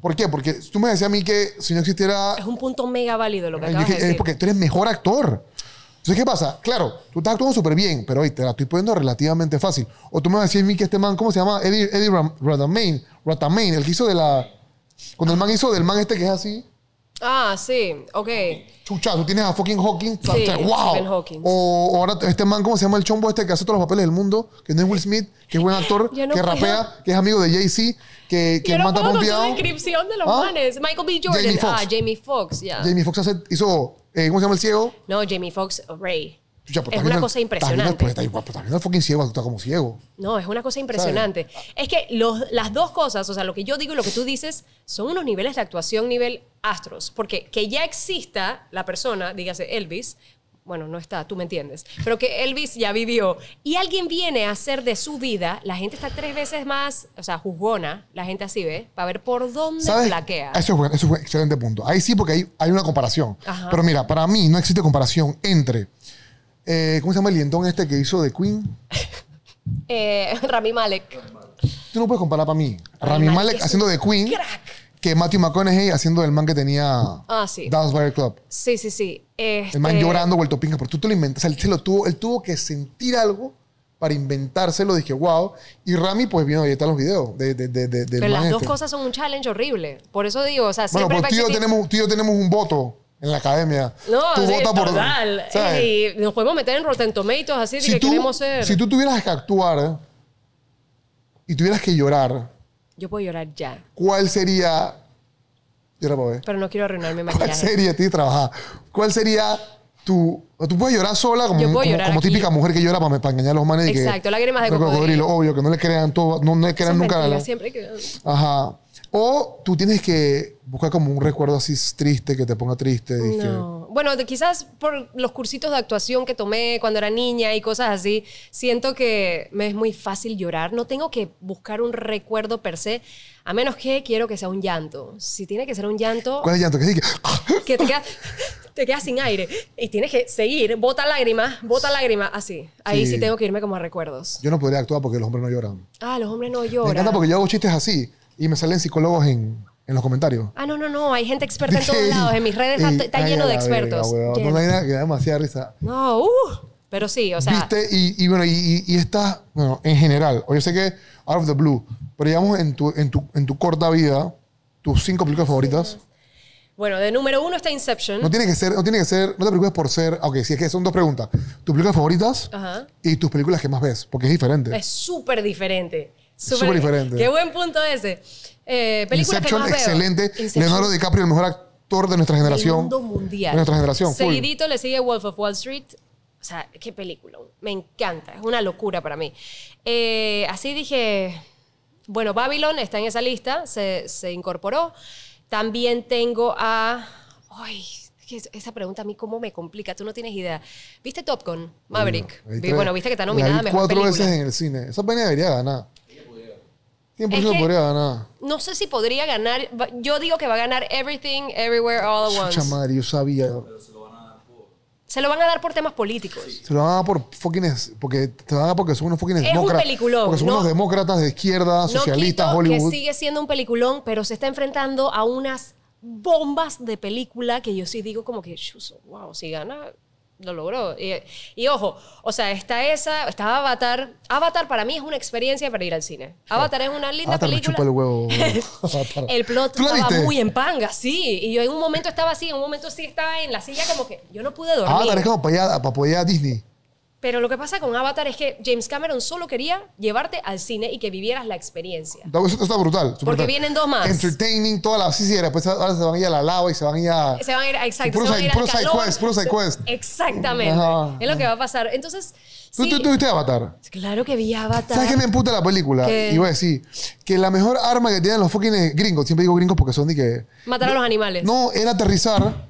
Speaker 2: ¿Por qué? Porque tú me decías a mí que si no existiera... Es
Speaker 1: un punto mega válido lo que acabas de eh,
Speaker 2: porque tú eres mejor actor. Entonces, ¿qué pasa? Claro, tú estás actuando súper bien, pero hoy te la estoy poniendo relativamente fácil. O tú me decías a mí que este man, ¿cómo se llama? Eddie, Eddie Ratamain, el que hizo de la... Cuando el man hizo del man este que es así. Ah, sí, ok. Chucha, tú tienes a fucking Hawking. Sí, wow. Hawking. O, ahora este man, ¿cómo se llama el chombo este que hace todos los papeles del mundo? Que no es Will eh, Smith, que es buen actor, que rapea, que es amigo de Jay-Z que, que Yo no puedo tu descripción
Speaker 1: de los ¿Ah? manes. Michael B. Jordan. Jamie Foxx. Ah, Jamie Foxx, ya. Jamie
Speaker 2: Foxx hizo. Eh, ¿Cómo se llama el ciego?
Speaker 1: No, Jamie Foxx, Ray.
Speaker 2: Pues es una cosa impresionante. Pero pues pues también fucking ciego, tú como ciego.
Speaker 1: No, es una cosa impresionante. Es que las dos cosas, o sea, lo que yo digo y lo que tú dices, son unos niveles de actuación nivel astros. Porque que ya exista la persona, dígase Elvis, bueno, no está, tú me entiendes, pero que Elvis ya vivió y alguien viene a hacer de su vida, la gente está tres veces más, o sea, juzgona, la gente así ve, para ver por dónde ¿Sabes? plaquea. Eso
Speaker 2: es, eso es un excelente punto. Ahí sí, porque hay, hay una comparación. Pero mira, para mí no existe comparación entre, eh, ¿cómo se llama el lientón este que hizo de Queen?
Speaker 1: Eh, Rami Malek.
Speaker 2: Tú no puedes comparar para mí. Rami, Malek haciendo de Queen. Crack que Matthew McConaughey haciendo el man que tenía ah, sí. Dance Club.
Speaker 1: Sí, sí, sí. Este el man llorando
Speaker 2: vuelto pinga, pero tú te lo inventas. O él, se lo tuvo, él tuvo que sentir algo para inventárselo. Dije, wow. Y Rami, pues vino, ahí están los videos. Pero las dos este.
Speaker 1: cosas son un challenge horrible. Por eso digo, o sea, si siempre... Bueno, pues tú, tenemos,
Speaker 2: tío tenemos un voto en la academia.
Speaker 1: No, es sí, por Y nos podemos meter en Rotten Tomatoes así de que queremos ser. Si
Speaker 2: tú tuvieras que actuar y tuvieras que llorar
Speaker 1: yo puedo llorar ya.
Speaker 2: ¿Cuál sería... Yo para ver.
Speaker 1: Pero no quiero arruinarme más. ¿Cuál sería,
Speaker 2: ti trabajar? ¿Cuál sería tu... Tú puedes llorar sola como, como, típica mujer que llora para, engañar a los manes. Exacto, que, lágrimas de cocodrilo. Obvio, que no le crean todo, no, le crean nunca. siempre que... Ajá. O tú tienes que buscar como un recuerdo así triste que te ponga triste. No. que,
Speaker 1: bueno, quizás por los cursitos de actuación que tomé cuando era niña y cosas así, siento que me es muy fácil llorar. No tengo que buscar un recuerdo per se, a menos que quiero que sea un llanto. Si tiene que ser un llanto... ¿Cuál es el
Speaker 2: llanto? Que,
Speaker 1: que te quedas sin aire y tienes que seguir, bota lágrimas, bota lágrimas, así. Ahí sí. sí. tengo que irme como a recuerdos.
Speaker 2: Yo no podría actuar porque los hombres no lloran.
Speaker 1: Ah, los hombres no lloran. Me encanta porque yo
Speaker 2: hago chistes así y me salen psicólogos en en los comentarios.
Speaker 1: Ah, no, no, no. Hay gente experta en todos lados. En mis redes está, lleno de expertos. no, no hay nada
Speaker 2: que da demasiada risa.
Speaker 1: No, uh, pero sí, o sea. Viste,
Speaker 2: y, bueno, y, y, bueno, en general, o yo sé que out of the blue, pero digamos en tu, en tu, en tu corta vida, tus cinco películas favoritas.
Speaker 1: Bueno, de número uno está Inception. No tiene que ser,
Speaker 2: no tiene que ser, no te preocupes por ser. aunque si es que son dos preguntas. Tus películas favoritas y tus películas que más ves, porque es diferente.
Speaker 1: Es súper diferente. Súper diferente. Qué buen punto ese eh, excelente. Leonardo DiCaprio,
Speaker 2: el mejor actor de nuestra generación. mundial. De generación. Seguidito
Speaker 1: le sigue Wolf of Wall Street. O sea, qué película. Me encanta. Es una locura para mí. Eh, así dije, bueno, Babylon está en esa lista, se, se incorporó. También tengo a... Ay, esa pregunta a mí cómo me complica, tú no tienes idea. ¿Viste Top Gun, Maverick? Bueno, viste que está nominada mejor cuatro veces en
Speaker 2: el cine. Esa pena debería ganar. 100% podría ganar.
Speaker 1: No sé si podría ganar. Yo digo que va a ganar Everything, Everywhere, All at Once.
Speaker 2: madre, yo sabía. se lo van a dar por...
Speaker 1: Se lo van a dar por temas políticos.
Speaker 2: Se lo van a dar por fucking... Porque, te van a dar porque son unos fucking es Un peliculón. Porque son unos demócratas de izquierda, socialistas, no Hollywood. Que
Speaker 1: sigue siendo un peliculón, pero se está enfrentando a unas bombas de película que yo sí digo como que, wow, si gana lo logró. Y, ojo, o sea, está esa, estaba Avatar. Avatar para mí es una experiencia para ir al cine. Avatar es una linda película.
Speaker 2: el plot estaba muy en
Speaker 1: panga, sí. Y yo en un momento estaba así, en un momento sí estaba en la silla como que yo no pude dormir. Avatar es como
Speaker 2: para, apoyar a Disney.
Speaker 1: Pero lo que pasa con Avatar es que James Cameron solo quería llevarte al cine y que vivieras la experiencia.
Speaker 2: Eso está brutal. Porque vienen dos más. Entertaining, toda la sí, sí, después ahora se van a ir a la lava y se van a ir a... Se
Speaker 1: van a ir, exacto. se van a ir puro al calor. quest, puro side quest. Exactamente. Es lo que va a pasar. Entonces... ¿Tú, sí. ¿Tú, tú, viste Avatar? Claro que vi Avatar. ¿Sabes qué me
Speaker 2: emputa la película? ¿Qué? Y voy a decir que la mejor arma que tienen los fucking gringos, siempre digo gringos porque son de que...
Speaker 1: Matar a los animales. No,
Speaker 2: era aterrizar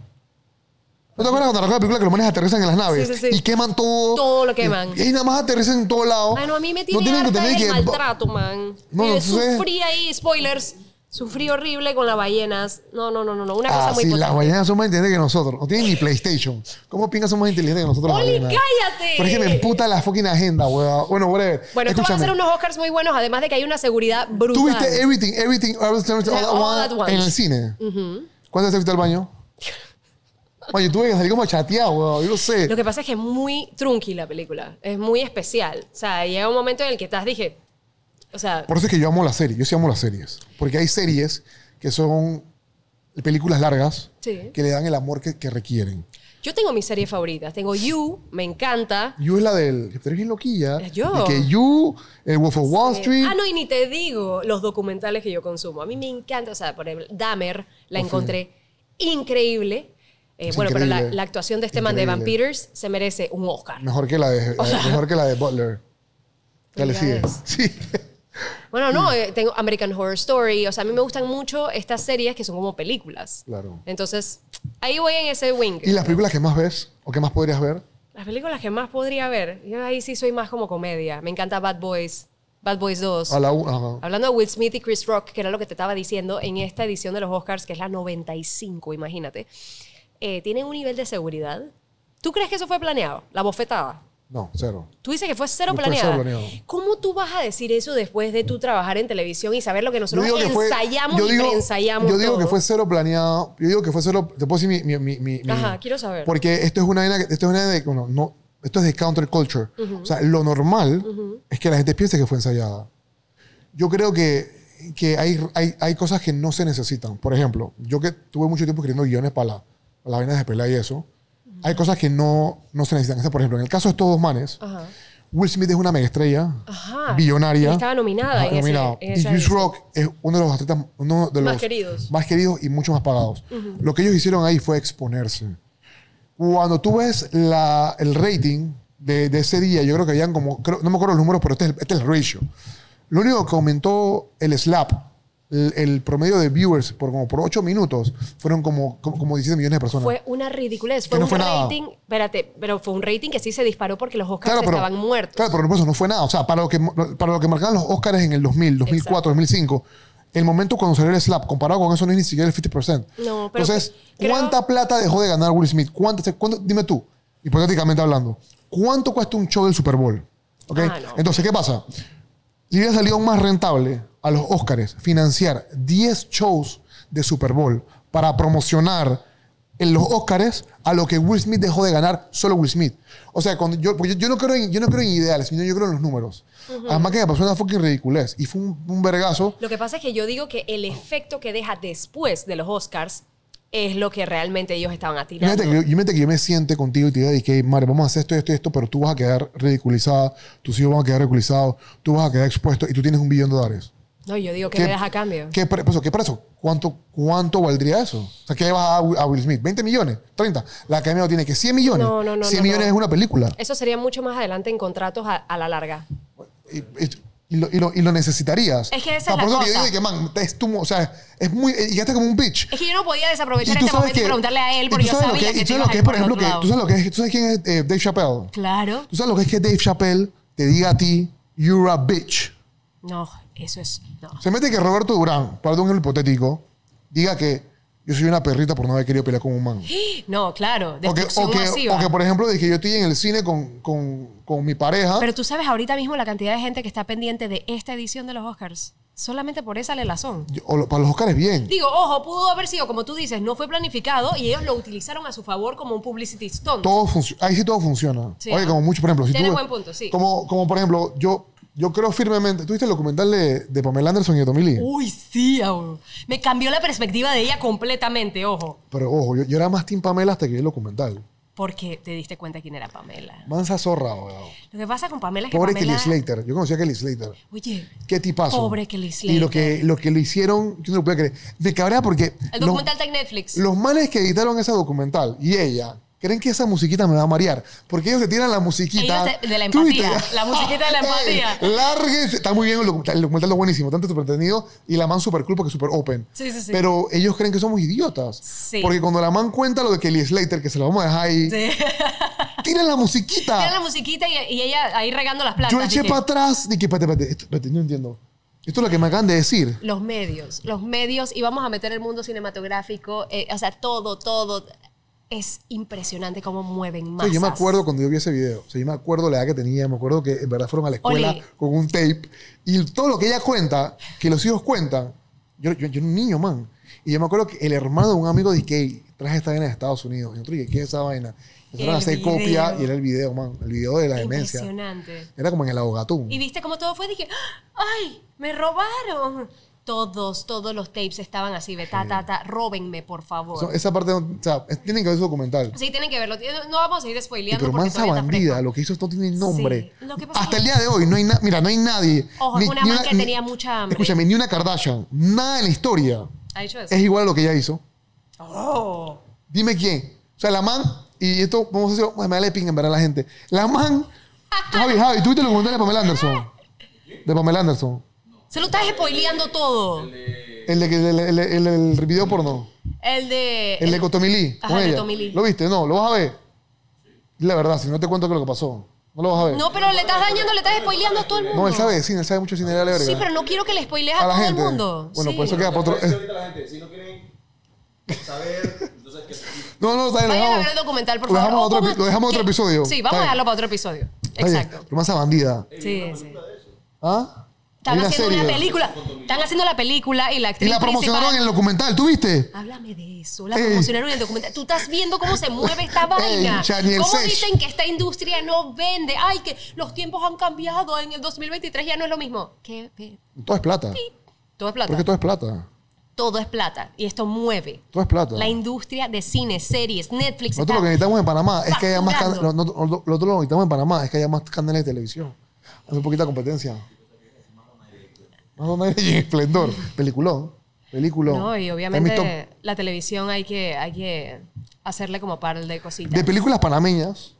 Speaker 2: ¿No te acuerdas cuando arrancó la película que los manes aterrizan en las naves? Sí, sí, sí. Y queman todo. Todo lo queman. Y, nada más aterrizan en todo lado. Bueno, a mí me tiene que tener maltrato,
Speaker 1: man. No, eh, no, Sufrí ahí, spoilers. Sufrí horrible con las ballenas. No, no, no, no, Una cosa ah, muy sí, las
Speaker 2: ballenas son más inteligentes que nosotros. No tienen ni PlayStation. ¿Cómo pingas son más inteligentes que nosotros? ¡Oli, cállate! Por ejemplo, me puta la fucking agenda, weón. Bueno, whatever. Bueno, estos van a ser
Speaker 1: unos Oscars muy buenos, además de que hay una seguridad brutal. Tuviste Everything,
Speaker 2: Everything, Everything, All, all, everything, all at Once en el cine. ¿Cuántas veces al baño? yo tuve que como chateado, Yo lo sé.
Speaker 1: Lo que pasa es que es muy trunky la película. Es muy especial. O sea, llega un momento en el que estás, dije. O sea. Por eso es que
Speaker 2: yo amo las series. Yo sí amo las series. Porque hay series que son películas largas que le dan el amor que, requieren.
Speaker 1: Yo tengo mis series favoritas. Tengo You, me encanta.
Speaker 2: You es la del. Que bien loquilla. Yo. que You, Wolf of Wall Street.
Speaker 1: Ah, no, y ni te digo los documentales que yo consumo. A mí me encanta. O sea, por ejemplo, Dahmer la encontré increíble. Eh, bueno, pero la, actuación de este man de Van Peters se merece un Oscar.
Speaker 2: Mejor que la de, Butler. Ya le sigue. Sí.
Speaker 1: Bueno, no, eh, tengo American Horror Story. O sea, a mí me gustan mucho estas series que son como películas. Claro. Entonces, ahí voy en ese wing. ¿Y las películas
Speaker 2: que más ves o que más podrías ver?
Speaker 1: Las películas que más podría ver. Yo ahí sí soy más como comedia. Me encanta Bad Boys. Bad Boys 2. Hablando de Will Smith y Chris Rock, que era lo que te estaba diciendo, en esta edición de los Oscars, que es la 95, imagínate. Eh, tienen un nivel de seguridad. ¿Tú crees que eso fue planeado? La bofetada. No, cero. Tú dices que fue cero planeado. planeado. ¿Cómo tú vas a decir eso después de tú trabajar en televisión y saber lo que nosotros ensayamos yo digo, Yo digo que
Speaker 2: fue cero planeado. Yo digo que fue cero. Te puedo decir mi. Ajá, quiero saber. Porque esto es una. Esto es una de, no, esto es counter culture. O sea, lo normal es que la gente piense que fue ensayada. Yo creo que, que hay, hay, hay cosas que no se necesitan. Por ejemplo, yo que tuve mucho tiempo escribiendo guiones para la las vainas de pelea y eso, hay cosas que no, no se necesitan. por ejemplo, en el caso de estos dos manes, Will Smith es una mega Ajá. billonaria. Estaba nominada. En Ese, y Juice Rock es uno de los atletas uno de los más, queridos. más queridos y mucho más pagados. Lo que ellos hicieron ahí fue exponerse. Cuando tú ves la, el rating de, de, ese día, yo creo que habían como, no me acuerdo los números, pero este el, este es el ratio. Lo único que aumentó el slap el, promedio de viewers por como por 8 minutos fueron como, como, 17 millones de personas. Fue
Speaker 1: una ridiculez. Fue no un rating, espérate, pero fue un rating que sí se disparó porque los Oscars estaban
Speaker 2: muertos. Claro, pero eso no fue nada. O sea, para lo que, para lo que marcaban los Oscars en el 2000, 2004, 2005, el momento cuando salió el slap, comparado con eso, no es ni siquiera el 50%. No, pero Entonces, ¿cuánta plata dejó de ganar Will Smith? ¿Cuánto, dime tú, hipotéticamente hablando, ¿cuánto cuesta un show del Super Bowl? ¿Okay? Ah, entonces, ¿qué pasa? le salido más rentable a los Oscars financiar 10 shows de Super Bowl para promocionar en los Oscars a lo que Will Smith dejó de ganar, solo Will Smith. O sea, yo, no, creo en, ideales, sino yo creo en los números. Además que me pasó una fucking ridiculez y fue un, un vergazo.
Speaker 1: Lo que pasa es que yo digo que el efecto que deja después de los Oscars es lo que realmente ellos estaban atirando.
Speaker 2: Imagínate que, yo me siente contigo y te diga, que, madre, vamos a hacer esto, esto, y esto, pero tú vas a quedar ridiculizada, tus hijos van a quedar ridiculizados, tú vas a quedar expuesto y tú tienes un billón de dólares.
Speaker 1: No, yo digo, ¿qué, me das a cambio?
Speaker 2: Pues, ¿Qué, precio? ¿Cuánto, ¿Cuánto valdría eso? O sea, ¿qué vas a, Will Smith? ¿20 millones? ¿30? La academia no tiene que 100 millones. No, no, no. 100 millones es una película.
Speaker 1: Eso sería mucho más adelante en contratos a, la larga.
Speaker 2: Y lo, lo, necesitarías. Es que esa es ah, la cosa. Que yo que, man, es tu, o sea, es muy, y ya como un bitch.
Speaker 1: Es que yo no podía desaprovechar este momento y preguntarle a él porque yo sabía lo que, que, y tú sabes lo que es, por ejemplo, que, tú sabes lo que
Speaker 2: tú sabes quién es eh, Dave Chappelle. Claro. Tú sabes lo que es que Dave Chappelle te diga a ti, you're a bitch.
Speaker 1: No, eso es, no. Se mete que Roberto Durán,
Speaker 2: perdón el hipotético, diga que yo soy una perrita por no haber querido pelear con un man.
Speaker 1: No, claro. porque que, o que, por
Speaker 2: ejemplo, dije, yo estoy en el cine con, mi pareja. Pero
Speaker 1: tú sabes ahorita mismo la cantidad de gente que está pendiente de esta edición de los Oscars. Solamente por esa le la
Speaker 2: o para los Oscars bien.
Speaker 1: Digo, ojo, pudo haber sido, como tú dices, no fue planificado y ellos lo utilizaron a su favor como un publicity stunt. Todo
Speaker 2: funciona. Ahí sí todo funciona. Oye, como mucho, por ejemplo. Si buen punto, sí. Como, como por ejemplo, yo yo creo firmemente. ¿Tuviste el documental de, Pamela Anderson y de Tommy Uy,
Speaker 1: sí, Me cambió la perspectiva de ella completamente, ojo.
Speaker 2: Pero ojo, yo, era más Team Pamela hasta que vi el documental.
Speaker 1: Porque te diste cuenta de quién era Pamela.
Speaker 2: Mansa zorra, abuelo.
Speaker 1: Lo que pasa con Pamela es que. Pobre Kelly Slater.
Speaker 2: Yo conocía a Kelly Slater. Oye. Qué tipazo. Pobre Kelly Slater. Y lo que, lo le hicieron, yo no lo podía creer. De cabrea porque. El documental
Speaker 1: está en Netflix. Los
Speaker 2: males que editaron ese documental y ella creen que esa musiquita me va a marear. Porque ellos se tiran la musiquita.
Speaker 1: de la empatía. la musiquita de la empatía.
Speaker 2: ¡Lárguense! Está muy bien el documental, el buenísimo. Tanto súper entretenido. y la man súper cool porque es súper open. Sí, sí, sí. Pero ellos creen que somos idiotas. Sí. Porque cuando la man cuenta lo de Kelly Slater, que se lo vamos a dejar ahí. Sí. Tira la musiquita. Tira la
Speaker 1: musiquita y, ella ahí regando las plantas. Yo eché para
Speaker 2: atrás. Dije, espérate, espérate, espérate, no entiendo. Esto es lo que me acaban de decir.
Speaker 1: Los medios, los medios, y vamos a meter el mundo cinematográfico, eh, o sea, todo, todo es impresionante cómo mueven más yo me acuerdo
Speaker 2: cuando yo vi ese video. yo me acuerdo la edad que tenía. Me acuerdo que en verdad fueron a la escuela con un tape. Y todo lo que ella cuenta, que los hijos cuentan. Yo, yo, yo era un niño, man. Y yo me acuerdo que el hermano de un amigo de que traje esta vaina de Estados Unidos. Y yo dije, ¿qué es esa vaina? copia y era el video, man. El video de la demencia.
Speaker 1: Impresionante.
Speaker 2: Era como en el abogatún.
Speaker 1: Y viste cómo todo fue. Dije, ¡ay! Me robaron todos, todos los tapes estaban así, de ta, ta, ta, róbenme, por favor. esa
Speaker 2: parte, o sea, tienen que ver su documental.
Speaker 1: Sí, tienen que verlo. No vamos a ir spoileando. Pero Mansa Bandida,
Speaker 2: lo que hizo esto tiene nombre. Hasta el día de hoy, no hay mira, no hay nadie. Ojo, una man que tenía mucha hambre. Escúchame, ni una Kardashian, nada en la historia. Ha eso. Es igual a lo que ella hizo. Oh. Dime quién. O sea, la man, y esto, vamos a hacer, me da ping en ver a la gente. La man, Javi, Javi, tú viste lo documentales de Pamela Anderson. De Pamela Anderson.
Speaker 1: Se lo estás spoileando todo.
Speaker 2: El, de, el, el, el, video porno.
Speaker 1: El de. El, de
Speaker 2: Cotomilí. de ¿Lo viste? No, lo vas a ver. La verdad, si no te cuento qué es lo que pasó. No lo vas a ver. No,
Speaker 1: pero le estás dañando, le estás spoileando a todo el mundo. No, él
Speaker 2: sabe sí, él sabe mucho de cine de la verga. Sí, pero
Speaker 1: no quiero que le spoilees a, todo el mundo. Bueno, por pues eso queda para otro.
Speaker 2: Si no quieren saber, No, no, está bien. Vayan a ver el documental, por favor. Dejamos otro, lo dejamos otro episodio. Sí, vamos a dejarlo para otro episodio. Exacto. Promesa bandida. Sí, sí. ¿Ah? Están haciendo película.
Speaker 1: Están haciendo la película y la actriz. Y la promocionaron en el documental, ¿tú viste? Háblame de eso. La promocionaron en el documental. Tú estás viendo cómo se mueve esta vaina. ¿Cómo dicen que esta industria no vende? Ay, que los tiempos han cambiado. En el 2023 ya no es lo mismo. ¿Qué? Todo es plata. Todo es plata. Porque todo es plata. Todo es plata. Y esto mueve. Todo es plata. La industria de cine, series,
Speaker 2: Netflix. Nosotros lo que necesitamos en Panamá es que haya más canales. lo que necesitamos en Panamá es que haya más canales de televisión. Hace poquita competencia. Don en Esplendor. Peliculón. Peliculón. No, y obviamente
Speaker 1: la televisión hay que, hay que hacerle como par de cositas. De
Speaker 2: películas panameñas,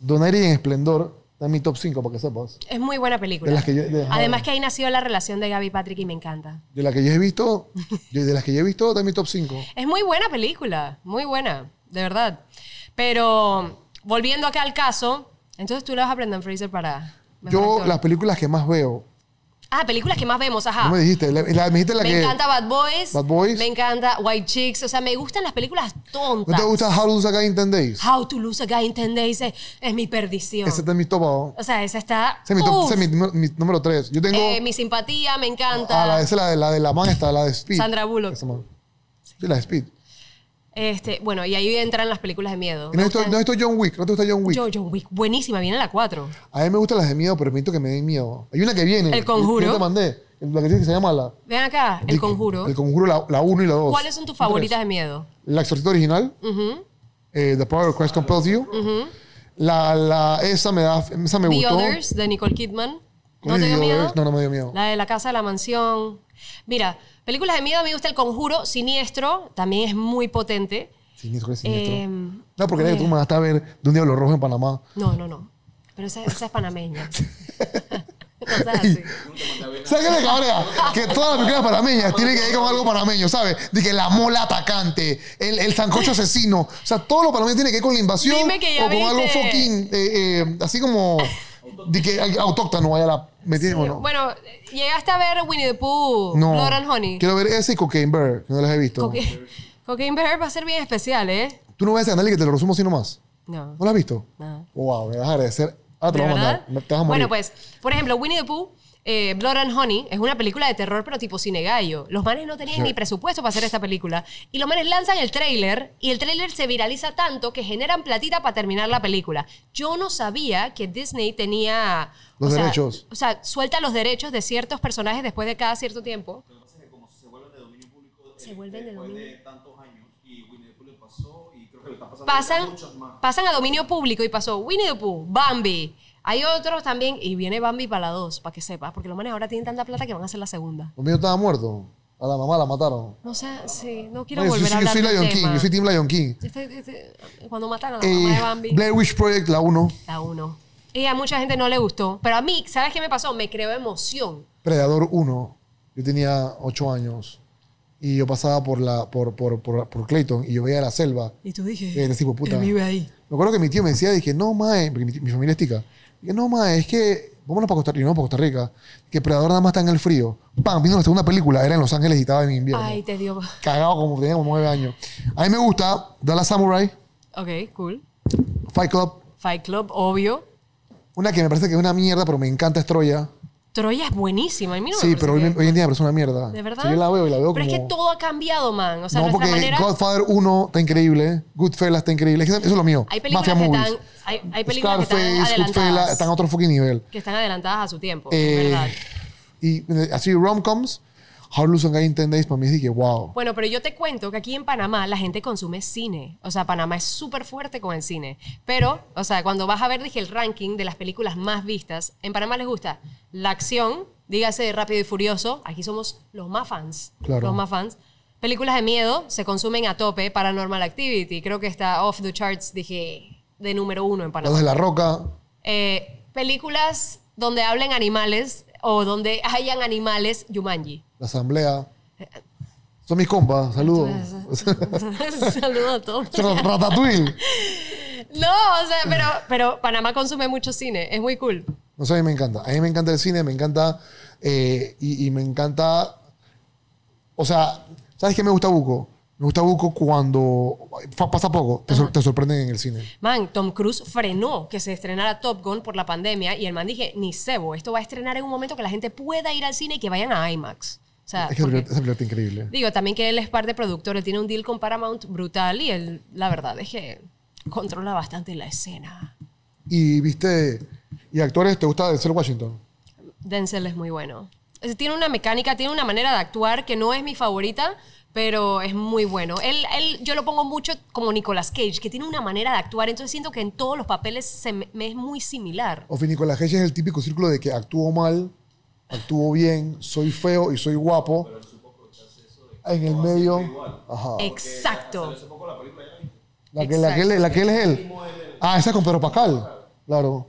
Speaker 2: Donaire y en Esplendor está mi top 5, para que sepas.
Speaker 1: Es muy buena película. Además que ahí nació la relación de Gaby Patrick y me encanta.
Speaker 2: De las que yo he visto, de las que yo he visto está mi top 5.
Speaker 1: Es muy buena película, muy buena, de verdad. Pero volviendo acá al caso, entonces tú lo vas a en Fraser para... Yo las
Speaker 2: películas que más veo
Speaker 1: Ah, películas que más vemos, ajá. No me
Speaker 2: dijiste, la, me dijiste la me encanta
Speaker 1: Bad Boys. Bad Boys. Me encanta White Chicks. O sea, me gustan las películas tontas. ¿No te gusta How to Lose
Speaker 2: a Guy in 10 Days?
Speaker 1: How to Lose a Guy in 10 Days es, mi perdición. Ese
Speaker 2: está en mi top O
Speaker 1: sea, esa está. Ese es mi,
Speaker 2: es mi número 3. Yo tengo... Eh,
Speaker 1: mi simpatía, me encanta. ah, esa
Speaker 2: es la de la, de la man está la de Speed. Sandra Bullock. Sí, la de Speed.
Speaker 1: Este, bueno, y ahí entran las películas de miedo. ¿No, estoy, no
Speaker 2: John Wick? ¿No te gusta John Wick?
Speaker 1: John Wick, buenísima, viene la 4.
Speaker 2: A mí me gustan las de miedo, pero permito que me den miedo. Hay una que viene. El conjuro. Yo te mandé. La que, que se llama la.
Speaker 1: Ven acá, el, conjuro.
Speaker 2: El conjuro, la 1 y la 2. ¿Cuáles son tus favoritas de miedo? La exorcista original. Eh, The Power of Christ Compels You. la, la, esa me, da, esa me gustó. The Others,
Speaker 1: de Nicole Kidman.
Speaker 2: ¿No te dio miedo? No, no me dio miedo. La
Speaker 1: de la casa de la mansión. Mira, películas de miedo, a mí me gusta El Conjuro, Siniestro, también es muy potente.
Speaker 2: Siniestro es siniestro. Eh, no, porque nadie tú me vas a ver de un diablo rojo en Panamá.
Speaker 1: No, no, no. Pero esa, esa es panameña.
Speaker 2: ¿Sabes qué le cabrea? Que todas las películas panameñas tienen que ver con algo panameño, ¿sabes? De que la mola atacante, el, el sancocho asesino. O sea, todo lo panameño tiene que ver con la invasión Dime que o con algo fucking, eh, eh, así como de que autóctono vaya la. ¿Me o no?
Speaker 1: Bueno, llegaste a ver Winnie the Pooh, No. and Honey. Quiero ver
Speaker 2: ese y Cocaine Bear, que no las he visto.
Speaker 1: Cocaine, Bear va a ser bien especial, ¿eh?
Speaker 2: Tú no ves a nadie nadie que te lo resumo así nomás. No. ¿No lo has visto? No. Wow, me vas a agradecer. Ah, te lo voy a mandar. Bueno, pues,
Speaker 1: por ejemplo, Winnie the Pooh eh, Blood and Honey, es una película de terror, pero tipo cine gallo. Los manes no tenían ni presupuesto para hacer esta película. Y los manes lanzan el tráiler y el tráiler se viraliza tanto que generan platita para terminar la película. Yo no sabía que Disney tenía... Los derechos. o sea, suelta los derechos de ciertos personajes después de cada cierto tiempo. se vuelven de dominio público... Se eh, de tantos años y Winnie the Pooh pasó y creo que está pasando pasan, más. Pasan a dominio público y pasó Winnie the Pooh, Bambi... Hay otros también, y viene Bambi para la 2 para que sepas, porque los manes ahora tienen tanta plata que van a hacer la segunda.
Speaker 2: El estaba muerto. A la mamá la mataron.
Speaker 1: No sé, sí, no quiero volver yo, yo, a hablar Yo soy Lion King, yo soy Team Lion King. cuando mataron a la mamá de eh, Bambi. Blair Witch
Speaker 2: Project, la 1.
Speaker 1: La 1. Y a mucha gente no le gustó. Pero a mí, ¿sabes qué me pasó? Me creó emoción.
Speaker 2: Predador 1. Yo tenía 8 años. Y yo pasaba por, la, por, por, por, Clayton y yo veía la selva.
Speaker 1: Y tú dije, eh, tipo, puta. vive
Speaker 2: ahí. Me acuerdo que mi tío me decía, dije, no, mae, porque mi familia es tica. Y no, ma, es que vámonos para Costa Rica, no, para Costa Rica, que Predador nada más está en el frío. Pam, vino la segunda película, era en Los Ángeles y estaba en invierno. Ay, te dio. Cagado como tenía nueve años. A mí me gusta Dallas Samurai.
Speaker 1: Ok, cool. Fight Club. Fight Club, obvio.
Speaker 2: Una que me parece que es una mierda, pero me encanta es Troya.
Speaker 1: Troya es buenísima. A mí no sí, me
Speaker 2: pero hoy, hoy, en día me parece una mierda. ¿De verdad? yo la veo y la veo Pero es que
Speaker 1: todo ha cambiado, man. O sea, no, porque
Speaker 2: Godfather 1 está increíble. Goodfellas está increíble. Eso es lo mío. Hay películas Mafia que movies.
Speaker 1: Hay, películas que están adelantadas. están
Speaker 2: a otro fucking nivel.
Speaker 1: Que están adelantadas a su tiempo, eh, es verdad.
Speaker 2: Y eh, así, rom-coms, How Lose Guy Days. para mí dije, wow.
Speaker 1: Bueno, pero yo te cuento que aquí en Panamá la gente consume cine. O sea, Panamá es súper fuerte con el cine. Pero, o sea, cuando vas a ver, dije, el ranking de las películas más vistas, en Panamá les gusta la acción, dígase Rápido y Furioso, aquí somos los más fans. Los más fans. Películas de miedo se consumen a tope, Paranormal Activity, creo que está off the charts, dije, de número uno en Panamá. Los de la Roca. Eh, películas donde hablen animales o donde hayan animales, Yumanji.
Speaker 2: La Asamblea. Son mis compas, saludos. saludos a todos. Ratatouille.
Speaker 1: No, o sea, pero, Panamá consume mucho cine, es muy cool.
Speaker 2: No sé, a mí me encanta. A mí me encanta el cine, me encanta. Eh, y, y, me encanta. O sea, ¿sabes qué me gusta Buco? Me gusta Buco cuando pasa poco, te, sorprenden en el cine.
Speaker 1: Man, Tom Cruise frenó que se estrenara Top Gun por la pandemia y el man dije, ni cebo, esto va a estrenar en un momento que la gente pueda ir al cine y que vayan a IMAX. es
Speaker 2: increíble. Digo,
Speaker 1: también que él es parte productor, él tiene un deal con Paramount brutal y él, la verdad es que controla bastante la escena.
Speaker 2: ¿Y viste, y actores, te gusta Denzel Washington?
Speaker 1: Denzel es muy bueno. Tiene una mecánica, tiene una manera de actuar que no es mi favorita, pero es muy bueno. Él, él, yo lo pongo mucho como Nicolas Cage, que tiene una manera de actuar, entonces siento que en todos los papeles me, es muy similar.
Speaker 2: O Nicolas Cage es el típico círculo de que actúo mal, actúo bien, soy feo y soy guapo. en el medio.
Speaker 1: Exacto. la, que, él es él. Ah, esa con Pedro
Speaker 2: Pascal. Claro.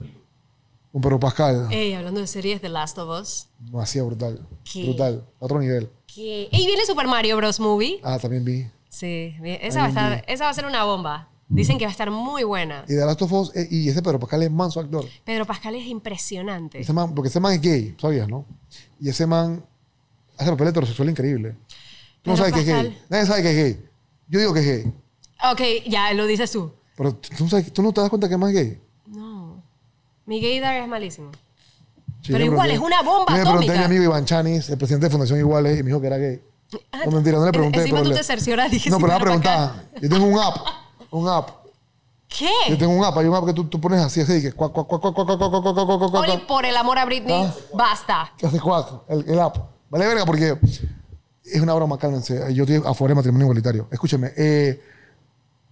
Speaker 2: Con Pedro Pascal.
Speaker 1: Ey, hablando de series, The Last of Us.
Speaker 2: No, hacía brutal. Brutal. otro nivel.
Speaker 1: Y viene Super Mario Bros. Movie.
Speaker 2: Ah, también vi.
Speaker 1: Sí, esa, va a, estar, esa va a ser una bomba. Dicen que va a estar muy buena. Y
Speaker 2: de Last eh, y ese Pedro Pascal es manso actor.
Speaker 1: Pedro Pascal es impresionante.
Speaker 2: porque ese man es gay, ¿sabías, no? Y ese man hace papel heterosexual increíble. Tú no sabes que es gay. Nadie sabe que es gay. Yo digo que es gay.
Speaker 1: Ok, ya, lo dices tú.
Speaker 2: Pero tú, ¿tú no te das cuenta que es más gay. No.
Speaker 1: Mi gaydar es malísimo
Speaker 2: pero igual, es una bomba atómica. Yo le pregunté a mi amigo Iván Chanis, el presidente de Fundación Iguales, y me dijo que era gay. no, mentira, no le pregunté. Encima tú te cercioras. no, pero la pregunta. Yo tengo un app, un app.
Speaker 1: ¿Qué? Yo tengo un
Speaker 2: app, hay un app que tú, pones así, así, que cuac, cuac, cuac, cuac, cuac, cuac, cuac,
Speaker 1: por el amor a Britney, basta.
Speaker 2: ¿Qué hace cuac? El, app. Vale verga, porque es una broma, cálmense. Yo estoy a favor del matrimonio igualitario. Escúcheme, eh,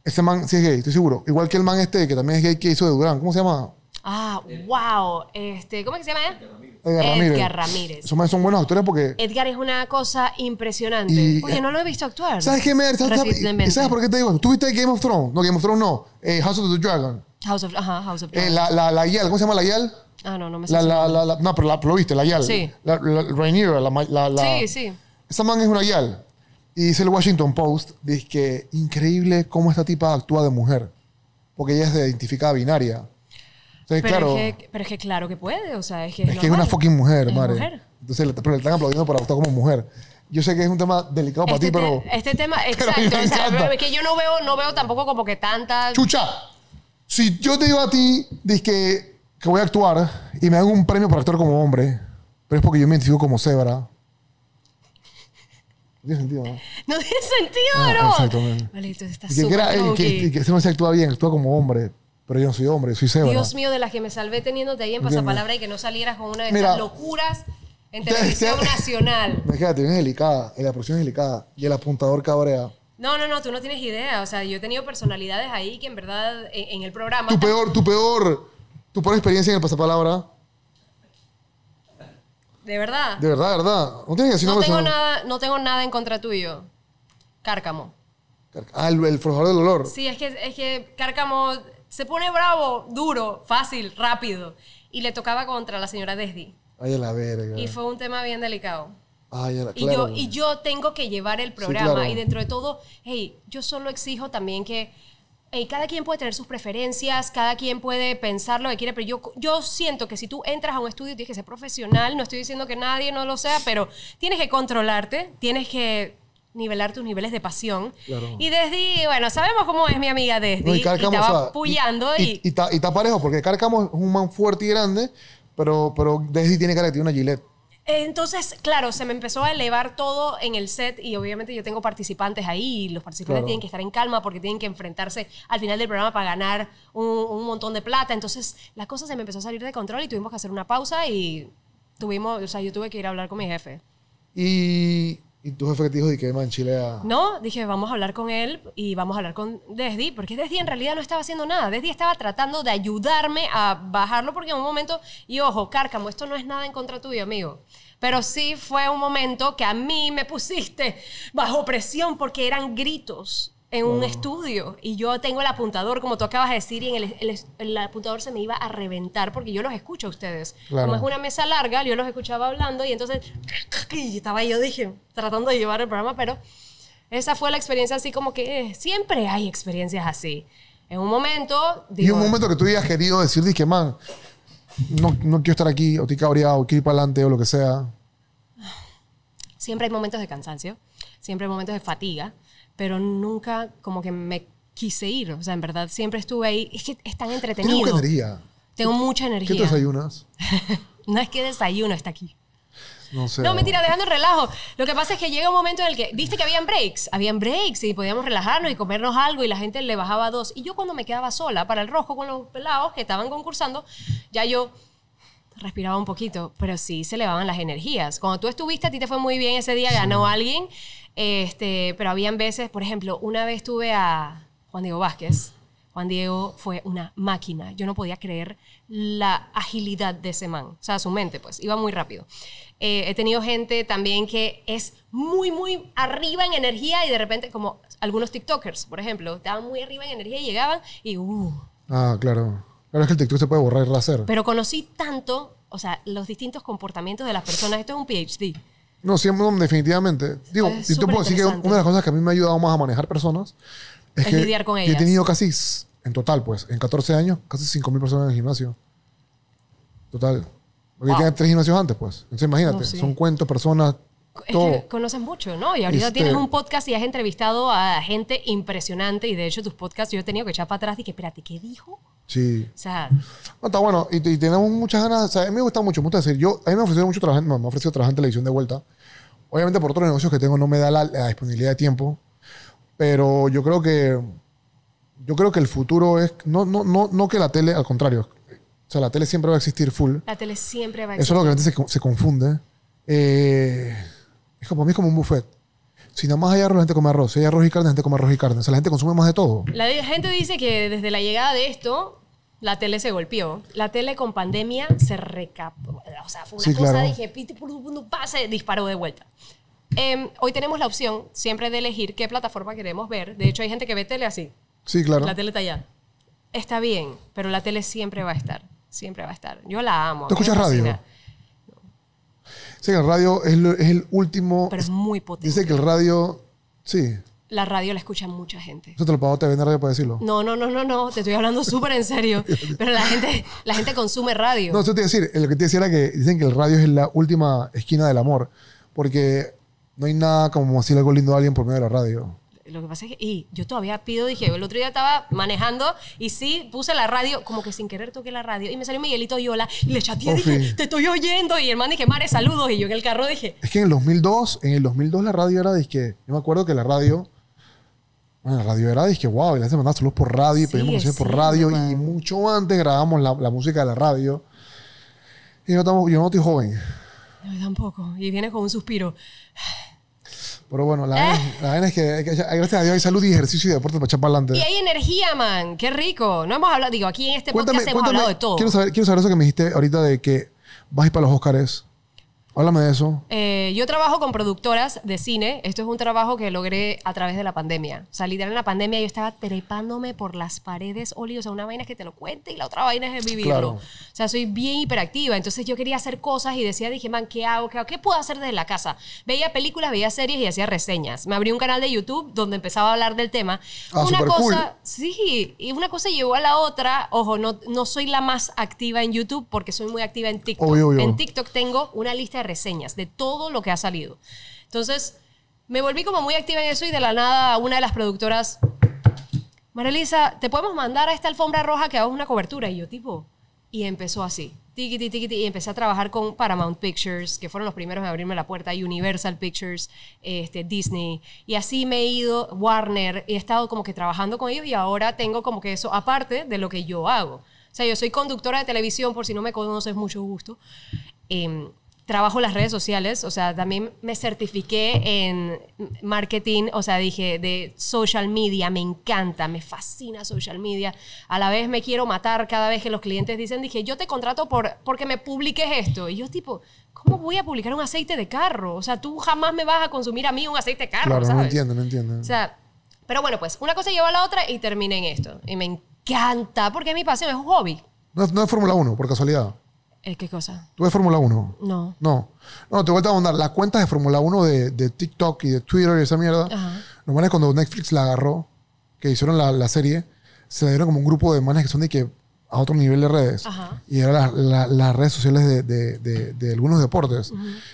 Speaker 2: ese man sí es gay, estoy seguro. Igual que el man este, que también es gay, que hizo de Durán. ¿Cómo se llama?
Speaker 1: Ah, wow. Este, ¿Cómo es que se llama?
Speaker 2: Edgar Ramírez. Edgar Ramírez. Son, buenas buenos actores porque...
Speaker 1: Edgar es una cosa impresionante. Oye, eh, no lo he visto actuar. ¿Sabes qué, Mer? ¿Sabes, sabes, sabes
Speaker 2: por qué te digo? ¿Tú viste Game of Thrones? No, Game of Thrones no. Eh, House of the Dragon.
Speaker 1: House of, ajá, House of eh, Dragon. la, la, la Yal. ¿Cómo se llama la Yal? Ah, no, no me sé. La,
Speaker 2: la, la, no, pero la, lo viste, la Yal. Sí. La, la Rhaenyra, la, la, Sí, sí. Esa man es una Yal. Y dice el Washington Post, dice que increíble cómo esta tipa actúa de mujer. Porque ella es de identificada binaria pero, es
Speaker 1: que, claro que puede, o sea, es que es, una fucking
Speaker 2: mujer, madre. Entonces, pero le están aplaudiendo por actuar como mujer. Yo sé que es un tema delicado para ti, este pero.
Speaker 1: Este tema, exacto. es que yo no veo, no veo tampoco como que tantas
Speaker 2: Chucha, si yo te digo a ti, que, que voy a actuar y me hago un premio por actuar como hombre, pero es porque yo me identifico como cebra. No tiene sentido, ¿no?
Speaker 1: No tiene sentido, ah, bro. exactamente. Vale, entonces está súper. que, se
Speaker 2: este se actúa bien, actúa como hombre. Pero yo no soy hombre, soy cebra. Dios
Speaker 1: mío, de las que me salvé teniéndote ahí en pasapalabra y que no salieras con una de estas locuras en televisión nacional.
Speaker 2: Me queda, tienes delicada, y la producción es delicada, y el apuntador cabrea.
Speaker 1: No, no, no, tú no tienes idea. O sea, yo he tenido personalidades ahí que en verdad e, en, el programa. Tu
Speaker 2: peor, tu peor, tu peor experiencia en el pasapalabra. De verdad. De verdad, de verdad. No tienes que no tengo
Speaker 1: nada, No tengo nada en contra tuyo. Cárcamo.
Speaker 2: Ah, el, forjador del olor. Sí,
Speaker 1: es que, es que Cárcamo se pone bravo, duro, fácil, rápido. Y le tocaba contra la señora Desdi.
Speaker 2: Ay, la verga. Y fue
Speaker 1: un tema bien delicado.
Speaker 2: Ay, y,
Speaker 1: yo, tengo que llevar el programa. Y dentro de todo, hey, yo solo exijo también que cada quien puede tener sus preferencias, cada quien puede pensar lo que quiere, pero yo, yo siento que si tú entras a un estudio tienes que ser profesional, no estoy diciendo que nadie no lo sea, pero tienes que controlarte, tienes que nivelar tus niveles de pasión. Y Desdi, bueno, sabemos cómo es mi amiga Desdi. y, estaba puyando y, y,
Speaker 2: está, parejo, porque Carcamo es un man fuerte y grande, pero, pero Desdi tiene cara de una gilet.
Speaker 1: Entonces, claro, se me empezó a elevar todo en el set y obviamente yo tengo participantes ahí los participantes tienen que estar en calma porque tienen que enfrentarse al final del programa para ganar un, montón de plata. Entonces, las cosas se me empezó a salir de control y tuvimos que hacer una pausa y tuvimos, o sea, yo tuve que ir a hablar con mi jefe.
Speaker 2: Y y tu jefe te dijo, ¿y qué ah".
Speaker 1: No, dije, vamos a hablar con él y vamos a hablar con Desdi, porque Desdi en realidad no estaba haciendo nada. Desdi estaba tratando de ayudarme a bajarlo, porque en un momento, y ojo, Cárcamo, esto no es nada en contra tuyo, amigo. Pero sí fue un momento que a mí me pusiste bajo presión porque eran gritos en un estudio y yo tengo el apuntador, como tú acabas de decir, y en el, el, apuntador se me iba a reventar porque yo los escucho a ustedes. Como es una mesa larga, yo los escuchaba hablando y entonces estaba yo, dije, tratando de llevar el programa, pero esa fue la experiencia así como que eh, siempre hay experiencias así. En un momento... y un momento que
Speaker 2: tú hubieras querido decir, dije, man, no, no quiero estar aquí, o estoy cabreado, o quiero ir para adelante, o lo que sea.
Speaker 1: Siempre hay momentos de cansancio, siempre hay momentos de fatiga pero nunca como que me quise ir. O sea, en verdad siempre estuve ahí. Es que es tan entretenido. Tengo mucha energía. Tengo mucha energía. ¿Qué
Speaker 2: desayunas?
Speaker 1: no es que desayuno, está aquí.
Speaker 2: No, sé, no, mentira, dejando
Speaker 1: el relajo. Lo que pasa es que llega un momento en el que, viste que habían breaks, habían breaks y podíamos relajarnos y comernos algo y la gente le bajaba dos. Y yo cuando me quedaba sola para el rojo con los pelados que estaban concursando, ya yo respiraba un poquito, pero sí se elevaban las energías. Cuando tú estuviste, a ti te fue muy bien ese día, ganó alguien. Este, pero habían veces, por ejemplo, una vez tuve a Juan Diego Vázquez. Juan Diego fue una máquina. Yo no podía creer la agilidad de ese man. O sea, su mente, pues, iba muy rápido. Eh, he tenido gente también que es muy, muy arriba en energía y de repente, como algunos TikTokers, por ejemplo, estaban muy arriba en energía y llegaban y uh.
Speaker 2: Ah, claro. Claro, es que el TikTok se puede borrar y hacer. Pero
Speaker 1: conocí tanto, o sea, los distintos comportamientos de las personas. Esto es un PhD.
Speaker 2: No, siempre, definitivamente. Digo, decir que una de las cosas que a mí me ha ayudado más a manejar personas
Speaker 1: es, que he tenido
Speaker 2: casi, en total, pues, en 14 años, casi 5.000 personas en el gimnasio. Total. Porque tenía tres gimnasios antes, pues. Entonces, imagínate, son cuentos, personas, es este,
Speaker 1: conoces mucho, ¿no? Y ahorita este tienes un podcast y has entrevistado a gente impresionante y de hecho tus podcasts yo he tenido que echar para atrás y que, espérate, ¿qué dijo? Sí. O sea...
Speaker 2: está bueno y, tenemos muchas ganas, o sea, a mí me gusta mucho, me gusta decir, yo, a mí me ofrecieron mucho trabajo, no, me ofrecido trabajar en televisión de vuelta. Obviamente por otros negocios que tengo no me da la, disponibilidad de tiempo, pero yo creo que, yo creo que el futuro es, no, no, no, no que la tele, al contrario, o sea, la tele siempre va a existir full.
Speaker 1: La tele siempre va a existir. Eso es lo que la gente
Speaker 2: se, se confunde. Eh es como, mí es como un buffet. Si nada más hay arroz, la gente come arroz. Si hay arroz y carne, la gente come arroz y carne. O sea, la gente consume más de todo.
Speaker 1: La gente dice que desde la llegada de esto, la tele se golpeó. La tele con pandemia se recapó. O sea, fue una cosa sí, por claro. dije, pase, disparó de vuelta. Em, hoy tenemos la opción siempre de elegir qué plataforma queremos ver. De hecho, hay gente que ve tele así.
Speaker 2: Sí, claro. La tele
Speaker 1: está allá. Está bien, pero la tele siempre va a estar. Siempre va a estar. Yo la amo. Te escuchas radio?
Speaker 2: Dice que el radio es, el último. Pero es muy potente. Dice que el radio. Sí.
Speaker 1: La radio la escucha mucha gente.
Speaker 2: ¿Eso te lo pagó vende Radio para decirlo?
Speaker 1: No, no, no, no, no. Te estoy hablando súper en serio. Pero la gente, la gente consume
Speaker 2: radio. No, eso te iba a decir. Eh, lo que te decía era que dicen que el radio es la última esquina del amor. Porque no hay nada como decir algo lindo a alguien por medio de la radio
Speaker 1: lo que pasa es que, y yo todavía pido, dije, el otro día estaba manejando y sí, puse la radio, como que sin querer toqué la radio y me salió Miguelito Yola y le chateé, dije, te estoy oyendo y el man dije, Mare, saludos y yo en el carro dije.
Speaker 2: Es que en el 2002, en el 2002 la radio era, dije, yo me acuerdo que la radio, bueno, la radio era, dije, wow, y la mandaba saludos por radio y pedimos por radio y mucho antes grabamos la, música de la radio y yo, yo no estoy joven.
Speaker 1: No, tampoco, y viene con un suspiro
Speaker 2: pero bueno, la, ¿Eh? es que, hay, gracias a Dios hay salud y ejercicio y deporte para echar para adelante. Y
Speaker 1: hay energía, man. Qué rico. No hemos hablado, digo, aquí en este podcast hemos hablado de todo. Quiero
Speaker 2: saber, quiero saber eso que me dijiste ahorita de que vas a ir para los Óscares. Háblame de eso.
Speaker 1: Eh, yo trabajo con productoras de cine. Esto es un trabajo que logré a través de la pandemia. O sea, literal, en la pandemia yo estaba trepándome por las paredes, Oli. O sea, una vaina es que te lo cuente y la otra vaina es vivirlo. Claro. O sea, soy bien hiperactiva. Entonces yo quería hacer cosas y decía, dije, man, ¿qué hago? ¿Qué, puedo hacer desde la casa? Veía películas, veía series y hacía reseñas. Me abrí un canal de YouTube donde empezaba a hablar del tema. Ah, una cosa, sí, y una cosa llevó a la otra. Ojo, no, no soy la más activa en YouTube porque soy muy activa en TikTok. En TikTok tengo una lista de reseñas de todo lo que ha salido. Entonces, me volví como muy activa en eso y de la nada una de las productoras, Marilisa, ¿te podemos mandar a esta alfombra roja que hago una cobertura? Y yo tipo, y empezó así. Tiquiti, tiquiti, y empecé a trabajar con Paramount Pictures, que fueron los primeros en abrirme la puerta, y Universal Pictures, este, Disney, y así me he ido, Warner, he estado como que trabajando con ellos y ahora tengo como que eso aparte de lo que yo hago. O sea, yo soy conductora de televisión, por si no me conoces, mucho gusto. Em, trabajo las redes sociales, o sea, también me certifiqué en marketing, o sea, dije de social media, me encanta, me fascina social media. A la vez me quiero matar cada vez que los clientes dicen, dije, yo te contrato por, porque me publiques esto. Y yo tipo, ¿cómo voy a publicar un aceite de carro? O sea, tú jamás me vas a consumir a mí un aceite de carro, claro, ¿sabes? no entiendo, no entiendo. O sea, pero bueno, pues una cosa lleva a la otra y terminé en esto. Y me encanta, porque es mi pasión, es un hobby.
Speaker 2: No, no es Fórmula 1, por casualidad. ¿Qué cosa? ¿Tú ves Fórmula 1? No. No. No, te voy a mandar las cuentas de Fórmula 1 de, TikTok y de Twitter y esa mierda. Ajá. Los cuando Netflix la agarró, que hicieron la, serie, se la dieron como un grupo de manes que son de que a otro nivel de redes. Ajá. Y eran las redes sociales de, algunos deportes.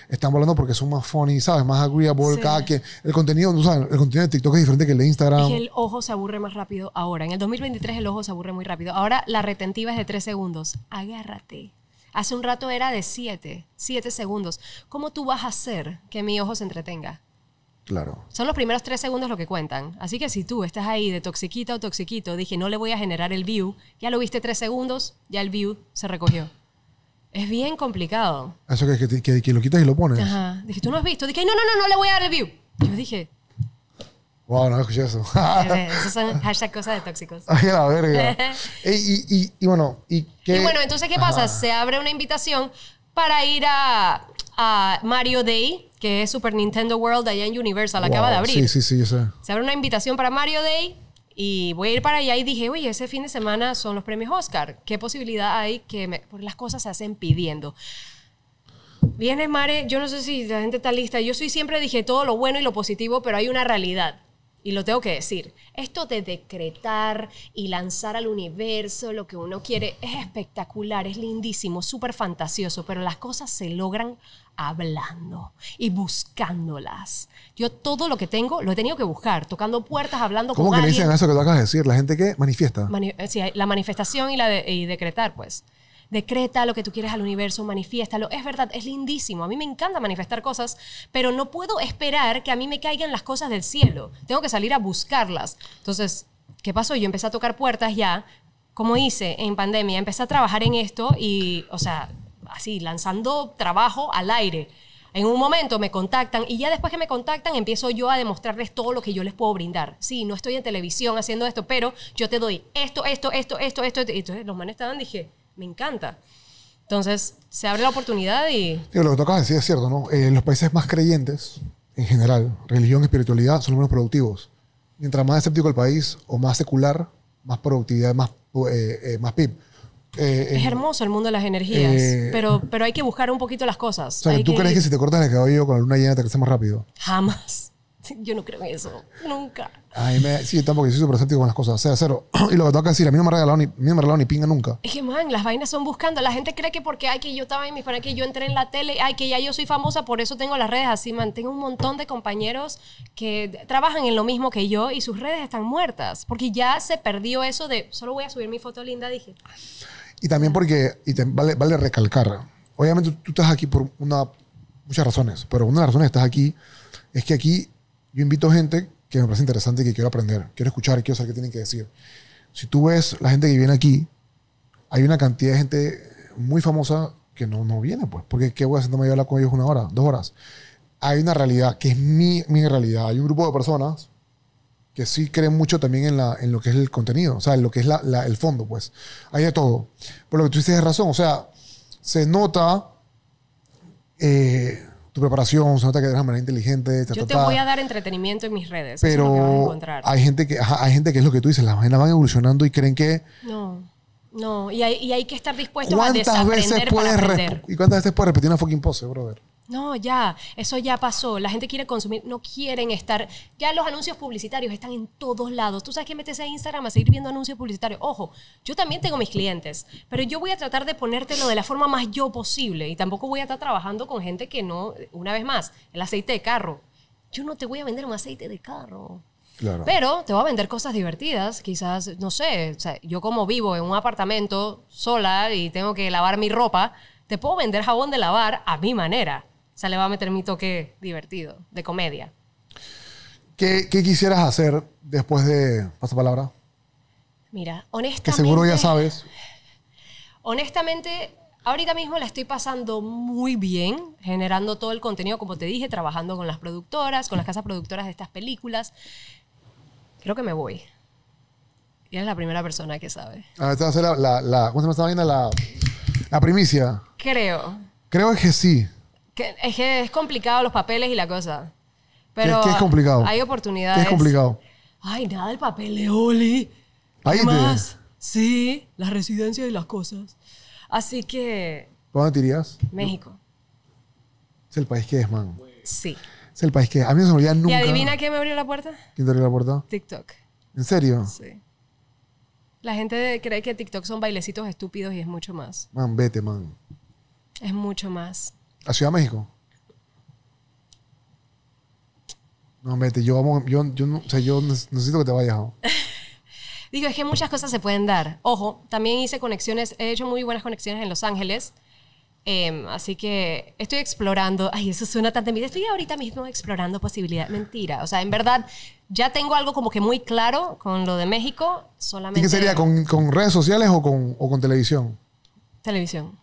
Speaker 2: Están volando porque son más funny, ¿sabes? Más agreeable. que el contenido, El contenido de TikTok es diferente que el de Instagram. Es el
Speaker 1: ojo se aburre más rápido ahora. En el 2023 el ojo se aburre muy rápido. Ahora la retentiva es de tres segundos. Agárrate. Hace un rato era de 7, 7 segundos. ¿Cómo tú vas a hacer que mi ojo se entretenga? Claro. Son los primeros 3 segundos lo que cuentan. Así que si tú estás ahí de toxiquita o toxiquito, dije, no le voy a generar el view, ya lo viste 3 segundos, ya el view se recogió. Es bien complicado.
Speaker 2: Eso que, que lo quitas y lo pones. Ajá.
Speaker 1: Dije, tú no has visto. Dije, no, no, no, no le voy a dar el view. Yo dije,
Speaker 2: Wow, no escuché eso. Eh,
Speaker 1: esos son hashtag cosas de tóxicos.
Speaker 2: Ay, la verga. y, bueno, ¿y qué? bueno, entonces, ¿qué pasa? Se
Speaker 1: abre una invitación para ir a, Mario Day, que es Super Nintendo World allá en Universal. Acaba de abrir. Sí,
Speaker 2: sí, sí, Se
Speaker 1: abre una invitación para Mario Day y voy a ir para allá y dije, oye, ese fin de semana son los premios Oscar. ¿Qué posibilidad hay que me... las cosas se hacen pidiendo? Viene Mare, yo no sé si la gente está lista. Yo soy siempre dije todo lo bueno y lo positivo, pero hay una realidad y lo tengo que decir, esto de decretar y lanzar al universo lo que uno quiere es espectacular, es lindísimo, súper fantasioso, pero las cosas se logran hablando y buscándolas. Yo todo lo que tengo lo he tenido que buscar, tocando puertas, hablando ¿Cómo que me dicen eso
Speaker 2: que tú acabas de decir? La gente que manifiesta.
Speaker 1: Eh, sí, la manifestación y la de y decretar, pues decreta lo que tú quieres al universo, manifiéstalo. Es verdad, es lindísimo. A mí me encanta manifestar cosas, pero no puedo esperar que a mí me caigan las cosas del cielo. Tengo que salir a buscarlas. Entonces, ¿qué pasó? Yo empecé a tocar puertas ya, como hice en pandemia, empecé a trabajar en esto y, o sea, así, lanzando trabajo al aire. En un momento me contactan y ya después que me contactan empiezo yo a demostrarles todo lo que yo les puedo brindar. Sí, no estoy en televisión haciendo esto, pero yo te doy esto, esto, esto, esto, esto. entonces los manes estaban, dije, me encanta. Entonces, se abre la oportunidad y...
Speaker 2: lo que tocaba decir es cierto, ¿no? Eh, los países más creyentes, en general, religión, y espiritualidad, son los menos productivos. Mientras más escéptico el país o más secular, más productividad, más, eh, eh, más PIB. Eh, es
Speaker 1: hermoso el mundo de las energías, pero, pero hay que buscar un poquito las cosas. O sea, ¿tú crees que si
Speaker 2: te cortas el cabello con la luna llena te creces más rápido?
Speaker 1: Jamás. Yo no creo en eso. Nunca.
Speaker 2: Ay, sí, tampoco. Yo soy súper escéptico con las cosas. O sea, cero. y lo que tengo que decir, a mí no me regalaron ni, ni pinga nunca.
Speaker 1: Es que, man, las vainas son buscando. La gente cree que porque, ay, que yo estaba en mis para que yo entré en la tele, ay, que ya yo soy famosa, por eso tengo las redes así, man. Tengo un montón de compañeros que trabajan en lo mismo que yo y sus redes están muertas. Porque ya se perdió eso de, solo voy a subir mi foto linda, dije.
Speaker 2: Y también porque, y vale, vale recalcar, obviamente tú, estás aquí por una, muchas razones, pero una de las razones que estás aquí es que aquí yo invito gente que me parece interesante y que quiero aprender, quiero escuchar, quiero saber qué tienen que decir. Si tú ves la gente que viene aquí, hay una cantidad de gente muy famosa que no, no viene, pues, porque ¿qué voy a voy a hablar con ellos una hora, dos horas? Hay una realidad que es mi, mi realidad. Hay un grupo de personas que sí creen mucho también en, la, en lo que es el contenido, o sea, en lo que es la, el fondo, pues. Hay de todo. Por lo que tú dices es razón, o sea, se nota eh, tu preparación, se nota que eres una manera inteligente. Yo te voy a
Speaker 1: dar entretenimiento en mis redes. Pero hay
Speaker 2: gente que hay gente que es lo que tú dices, las vainas van evolucionando y creen que
Speaker 1: no. No, y hay, y hay que estar dispuesto a desaprender veces para
Speaker 2: ¿Y cuántas veces puedes repetir una fucking pose, brother?
Speaker 1: No, ya, eso ya pasó. La gente quiere consumir, no quieren estar. Ya los anuncios publicitarios están en todos lados. Tú sabes que metes a Instagram a seguir viendo anuncios publicitarios. Ojo, yo también tengo mis clientes, pero yo voy a tratar de ponértelo de la forma más yo posible y tampoco voy a estar trabajando con gente que no, una vez más, el aceite de carro. Yo no te voy a vender un aceite de carro. Claro. Pero te voy a vender cosas divertidas, quizás, no sé, yo como vivo en un apartamento sola y tengo que lavar mi ropa, te puedo vender jabón de lavar a mi manera o sea, le va a meter mi toque divertido, de comedia.
Speaker 2: ¿Qué, quisieras hacer después de palabra.
Speaker 1: Mira, honestamente... Que seguro ya sabes. Honestamente, ahorita mismo la estoy pasando muy bien, generando todo el contenido, como te dije, trabajando con las productoras, con las casas productoras de estas películas. Creo que me voy. Y eres la primera persona que sabe.
Speaker 2: Ah, te a hacer la, ¿Cómo se llama esta vaina? La, la primicia.
Speaker 1: Creo.
Speaker 2: Creo que sí
Speaker 1: es que es complicado los papeles y la cosa.
Speaker 2: Pero ¿Qué, es complicado? Hay oportunidades. es complicado?
Speaker 1: Ay, nada el papel de Oli. ¿Qué te... más? Sí, las residencias y las cosas. Así que...
Speaker 2: ¿Dónde te México. Es el país que es, man. Sí. Es el país que es. A mí no se me olvida nunca. ¿Y adivina
Speaker 1: qué me abrió la puerta?
Speaker 2: ¿Quién te abrió la puerta? TikTok. ¿En serio? Sí.
Speaker 1: La gente cree que TikTok son bailecitos estúpidos y es mucho más.
Speaker 2: Man, vete, man.
Speaker 1: Es mucho más.
Speaker 2: ¿A Ciudad de México? No, vete, yo, vamos, yo, o yo necesito que te vayas.
Speaker 1: Digo, es que muchas cosas se pueden dar. Ojo, también hice conexiones, he hecho muy buenas conexiones en Los Ángeles. Em, así que estoy explorando. Ay, eso suena tan de Estoy ahorita mismo explorando posibilidades. Mentira. O sea, en verdad, ya tengo algo como que muy claro con lo de México. Solamente... ¿Y qué sería?
Speaker 2: ¿Con, redes sociales o con, o con televisión?
Speaker 1: Televisión.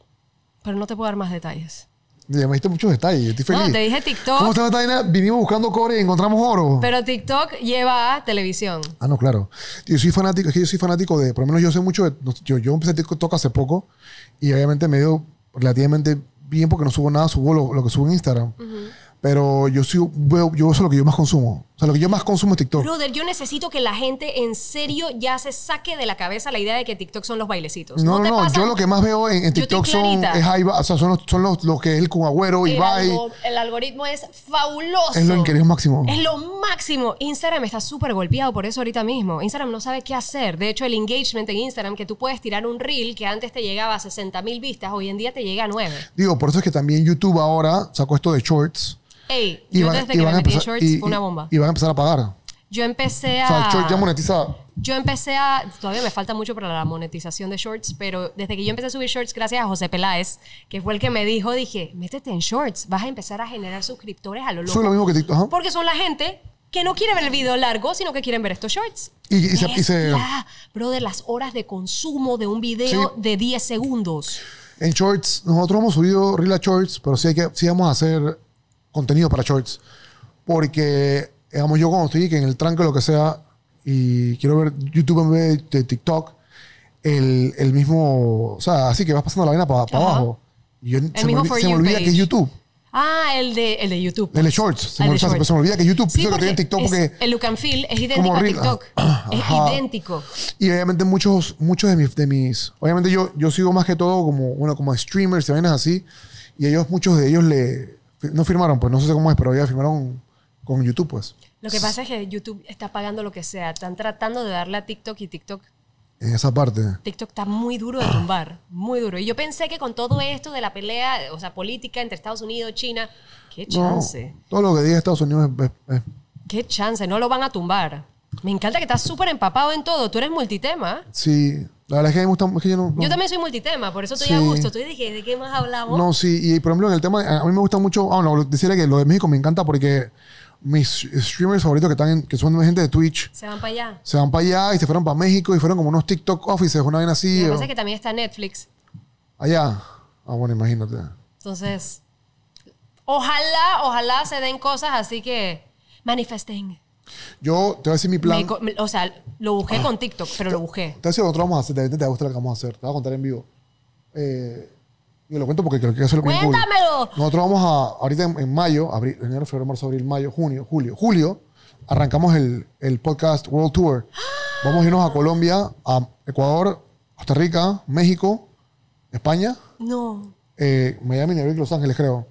Speaker 1: Pero no te puedo dar más detalles.
Speaker 2: Ya me muchos detalles. Estoy feliz. No, te
Speaker 1: dije TikTok. ¿Cómo está
Speaker 2: la vaina? Vinimos buscando cobre y encontramos oro.
Speaker 1: Pero TikTok lleva a televisión.
Speaker 2: Ah, no, claro. Yo soy fanático, es que yo soy fanático de, por lo menos yo sé mucho de, yo, yo empecé TikTok hace poco y obviamente me dio relativamente bien porque no subo nada, subo lo, que subo en Instagram. Pero yo, soy, yo, yo eso lo que yo más consumo sea, lo que yo más consumo es TikTok.
Speaker 1: Brother, yo necesito que la gente en serio ya se saque de la cabeza la idea de que TikTok son los bailecitos. No, no, no, yo lo que más
Speaker 2: veo en, TikTok son, es, los, que es el cunagüero, y Ibai.
Speaker 1: el algoritmo es fabuloso. Es lo increíble máximo. Es lo máximo. Instagram está súper golpeado por eso ahorita mismo. Instagram no sabe qué hacer. De hecho, el engagement en Instagram, que tú puedes tirar un reel que antes te llegaba a 60 mil vistas, hoy en día te llega a 9.
Speaker 2: Digo, por eso es que también YouTube ahora sacó esto de shorts
Speaker 1: y yo desde que me metí empezar, shorts fue una bomba.
Speaker 2: Y van a empezar a pagar.
Speaker 1: Yo empecé a... O sea, ya monetizaba. Yo empecé a... Todavía me falta mucho para la monetización de shorts, pero desde que yo empecé a subir shorts, gracias a José Peláez, que fue el que me dijo, dije, métete en shorts, vas a empezar a generar suscriptores a lo loco. Es lo mismo que TikTok. Porque son la gente que no quiere ver el video largo, sino que quieren ver estos shorts. Y, se, y se... las horas de consumo de un video de 10 segundos.
Speaker 2: En shorts, nosotros hemos subido Rila Shorts, pero sí, hay que, sí vamos a hacer contenido para shorts. Porque, digamos, yo cuando estoy que en el tranque, lo que sea, y quiero ver YouTube en vez de TikTok, el, el mismo. O sea, así que vas pasando la vaina para abajo. Y yo, el se, mismo me, se me olvida que es YouTube.
Speaker 1: Ah, el de, el de YouTube. El de pues. Shorts. Se, me, olvida que YouTube sí, que tiene TikTok porque... El look and feel es idéntico a TikTok. es idéntico.
Speaker 2: Y obviamente muchos, muchos de, mis, de mis... Obviamente yo, yo sigo más que todo como, bueno, como streamers y vainas así. Y ellos, muchos de ellos le, no firmaron, pues no sé cómo es, pero ya firmaron con YouTube, pues.
Speaker 1: Lo que pasa es que YouTube está pagando lo que sea. Están tratando de darle a TikTok y TikTok.
Speaker 2: En esa parte.
Speaker 1: TikTok está muy duro de tumbar, muy duro. Y yo pensé que con todo esto de la pelea, o sea, política entre Estados Unidos, China, qué chance.
Speaker 2: todo lo que diga Estados Unidos es,
Speaker 1: Qué chance, no lo van a tumbar. Me encanta que estás súper empapado en todo. Tú eres multitema.
Speaker 2: Sí. La verdad es que a mí me gusta. Es que yo, no, yo, también
Speaker 1: soy multitema, por eso estoy a gusto. Estoy dije, ¿de qué más hablamos? No,
Speaker 2: sí, y por ejemplo, en el tema. a mí me gusta mucho. Ah, no, decirle que lo de México me encanta porque mis streamers favoritos que están que son gente de Twitch. Se van para allá. Se van para allá y se fueron para México y fueron como unos TikTok offices, una vez así. Lo que pasa es que
Speaker 1: también está Netflix.
Speaker 2: Allá. Ah, bueno, imagínate.
Speaker 1: Entonces, ojalá, ojalá se den cosas así que Manifesting.
Speaker 2: Yo te voy a decir mi plan.
Speaker 1: o sea, lo busqué ah. con TikTok, pero lo busqué. Te voy
Speaker 2: a decir, nosotros vamos a hacer, te, te a lo que vamos a hacer. Te voy a contar en vivo. Eh, yo lo cuento porque creo que eso es lo que ¡Cuéntamelo! Cool. Nosotros vamos a, ahorita en, mayo, abril, enero, febrero, marzo, abril, mayo, junio, julio. Julio, arrancamos el, el podcast World Tour. Vamos a irnos a Colombia, a Ecuador, Costa Rica, México, España. No. Eh, Miami, Nueva York, Los Ángeles, creo.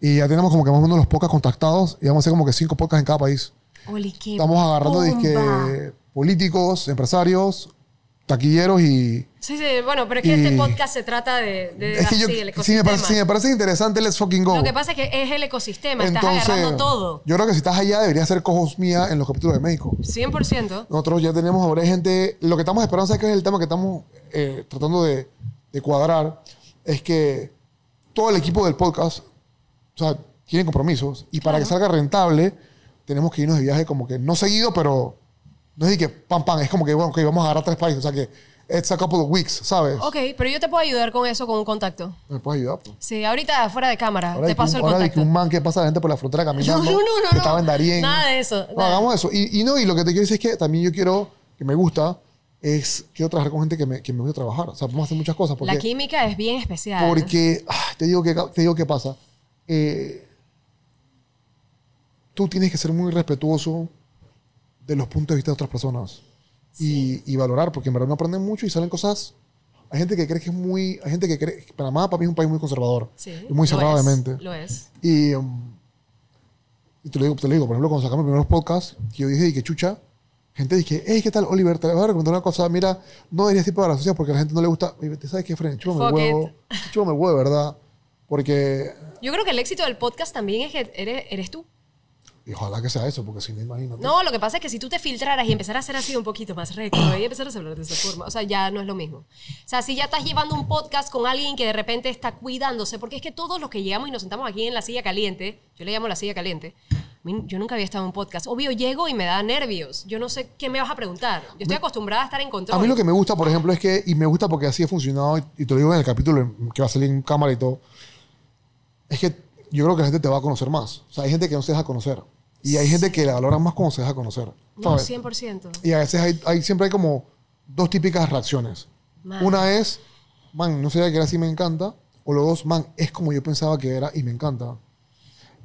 Speaker 2: Y ya tenemos como que más o menos los podcasts contactados y vamos a hacer como que cinco podcasts en cada país. Estamos agarrando políticos, empresarios, taquilleros y.
Speaker 1: Sí, sí, bueno, pero es que este podcast se trata de. es sí, ecosistema.
Speaker 2: Si me, parece, interesante, let's fucking go. Lo que
Speaker 1: pasa es que es el ecosistema, Entonces, estás agarrando todo.
Speaker 2: Yo creo que si estás allá, debería ser cojos mía en los capítulos de México.
Speaker 1: 100%.
Speaker 2: Nosotros ya tenemos ahora gente. Lo que estamos esperando, ¿sabes que es el tema que estamos eh, tratando de, cuadrar? Es que todo el equipo del podcast, o sea, tiene compromisos y para que salga rentable tenemos que irnos de viaje como que no seguido, pero no es de que pam, pam, es como que, bueno, que vamos a agarrar tres países, o sea que it's a couple of weeks, ¿sabes? Ok,
Speaker 1: pero yo te puedo ayudar con eso, con un contacto.
Speaker 2: ¿Me puedes ayudar? Pues?
Speaker 1: Sí, ahorita fuera de cámara, te paso el contacto. Ahora que
Speaker 2: un man que pasa la gente por la frontera caminando, no, no, no, que no, estaba en Nada
Speaker 1: de eso. hagamos
Speaker 2: eso. Y, no, y lo que te quiero decir es que también yo quiero, que me gusta, es, quiero trabajar con gente que me, que me trabajar. O sea, podemos hacer muchas cosas. Porque, la
Speaker 1: química es bien especial. Porque,
Speaker 2: ah, te, digo que, te digo qué pasa. Eh, tú tienes que ser muy respetuoso de los puntos de vista de otras personas y, valorar, porque en verdad no aprenden mucho y salen cosas. Hay gente que cree que es muy. Hay gente que cree. Panamá para mí es un país muy conservador. Sí, muy cerrado de mente. Lo es. Um, y, te, lo digo, te lo digo, por ejemplo, cuando sacamos los primeros podcasts, que yo dije, y que chucha, gente dije, hey, ¿qué tal, Oliver? Te voy a recomendar una cosa. Mira, no deberías ir para la sociedad porque a la gente no le gusta. ¿Te sabes qué, Fren? Chúpame huevo. Chúpame huevo, ¿verdad? Porque.
Speaker 1: Yo creo que el éxito del podcast también es que eres tú.
Speaker 2: Y ojalá que sea eso, porque si no, imagínate.
Speaker 1: No, lo que pasa es que si tú te filtraras y empezaras a ser así un poquito más recto y empezaras a hablar de esa forma, o sea, ya no es lo mismo. O sea, si ya estás llevando un podcast con alguien que de repente está cuidándose, porque es que todos los que llegamos y nos sentamos aquí en la silla caliente, yo le llamo la silla caliente, yo nunca había estado en un podcast. Obvio, llego y me da nervios. Yo no sé qué me vas a preguntar. Yo estoy acostumbrada a estar en control. A mí lo que me
Speaker 2: gusta, por ejemplo, es que, y me gusta porque así ha funcionado, y te lo digo en el capítulo que va a salir en cámara y todo, es que yo creo que la gente te va a conocer más. O sea, hay gente que no se deja conocer. Y hay gente que la valora más cuando se deja conocer. No,
Speaker 1: 100%.
Speaker 2: Y a veces hay, hay, siempre hay como dos típicas reacciones. Una es, man, no sabía que era así, me encanta. O lo dos, man, es como yo pensaba que era y me encanta.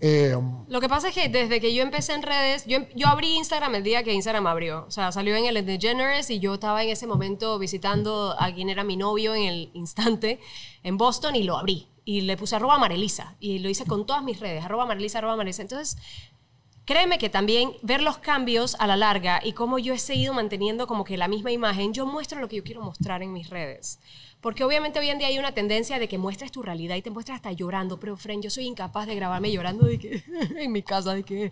Speaker 2: Eh,
Speaker 1: lo que pasa es que desde que yo empecé en redes, yo, yo, abrí Instagram el día que Instagram abrió. O sea, salió en el Generous y yo estaba en ese momento visitando a quien era mi novio en el instante en Boston y lo abrí. Y le puse arroba Marelisa. Y lo hice con todas mis redes, arroba Marelisa, arroba Marelisa. Entonces, Créeme que también ver los cambios a la larga y cómo yo he seguido manteniendo como que la misma imagen, yo muestro lo que yo quiero mostrar en mis redes. Porque obviamente hoy en día hay una tendencia de que muestres tu realidad y te muestras hasta llorando, pero Fren, yo soy incapaz de grabarme llorando de que, en mi casa, de que...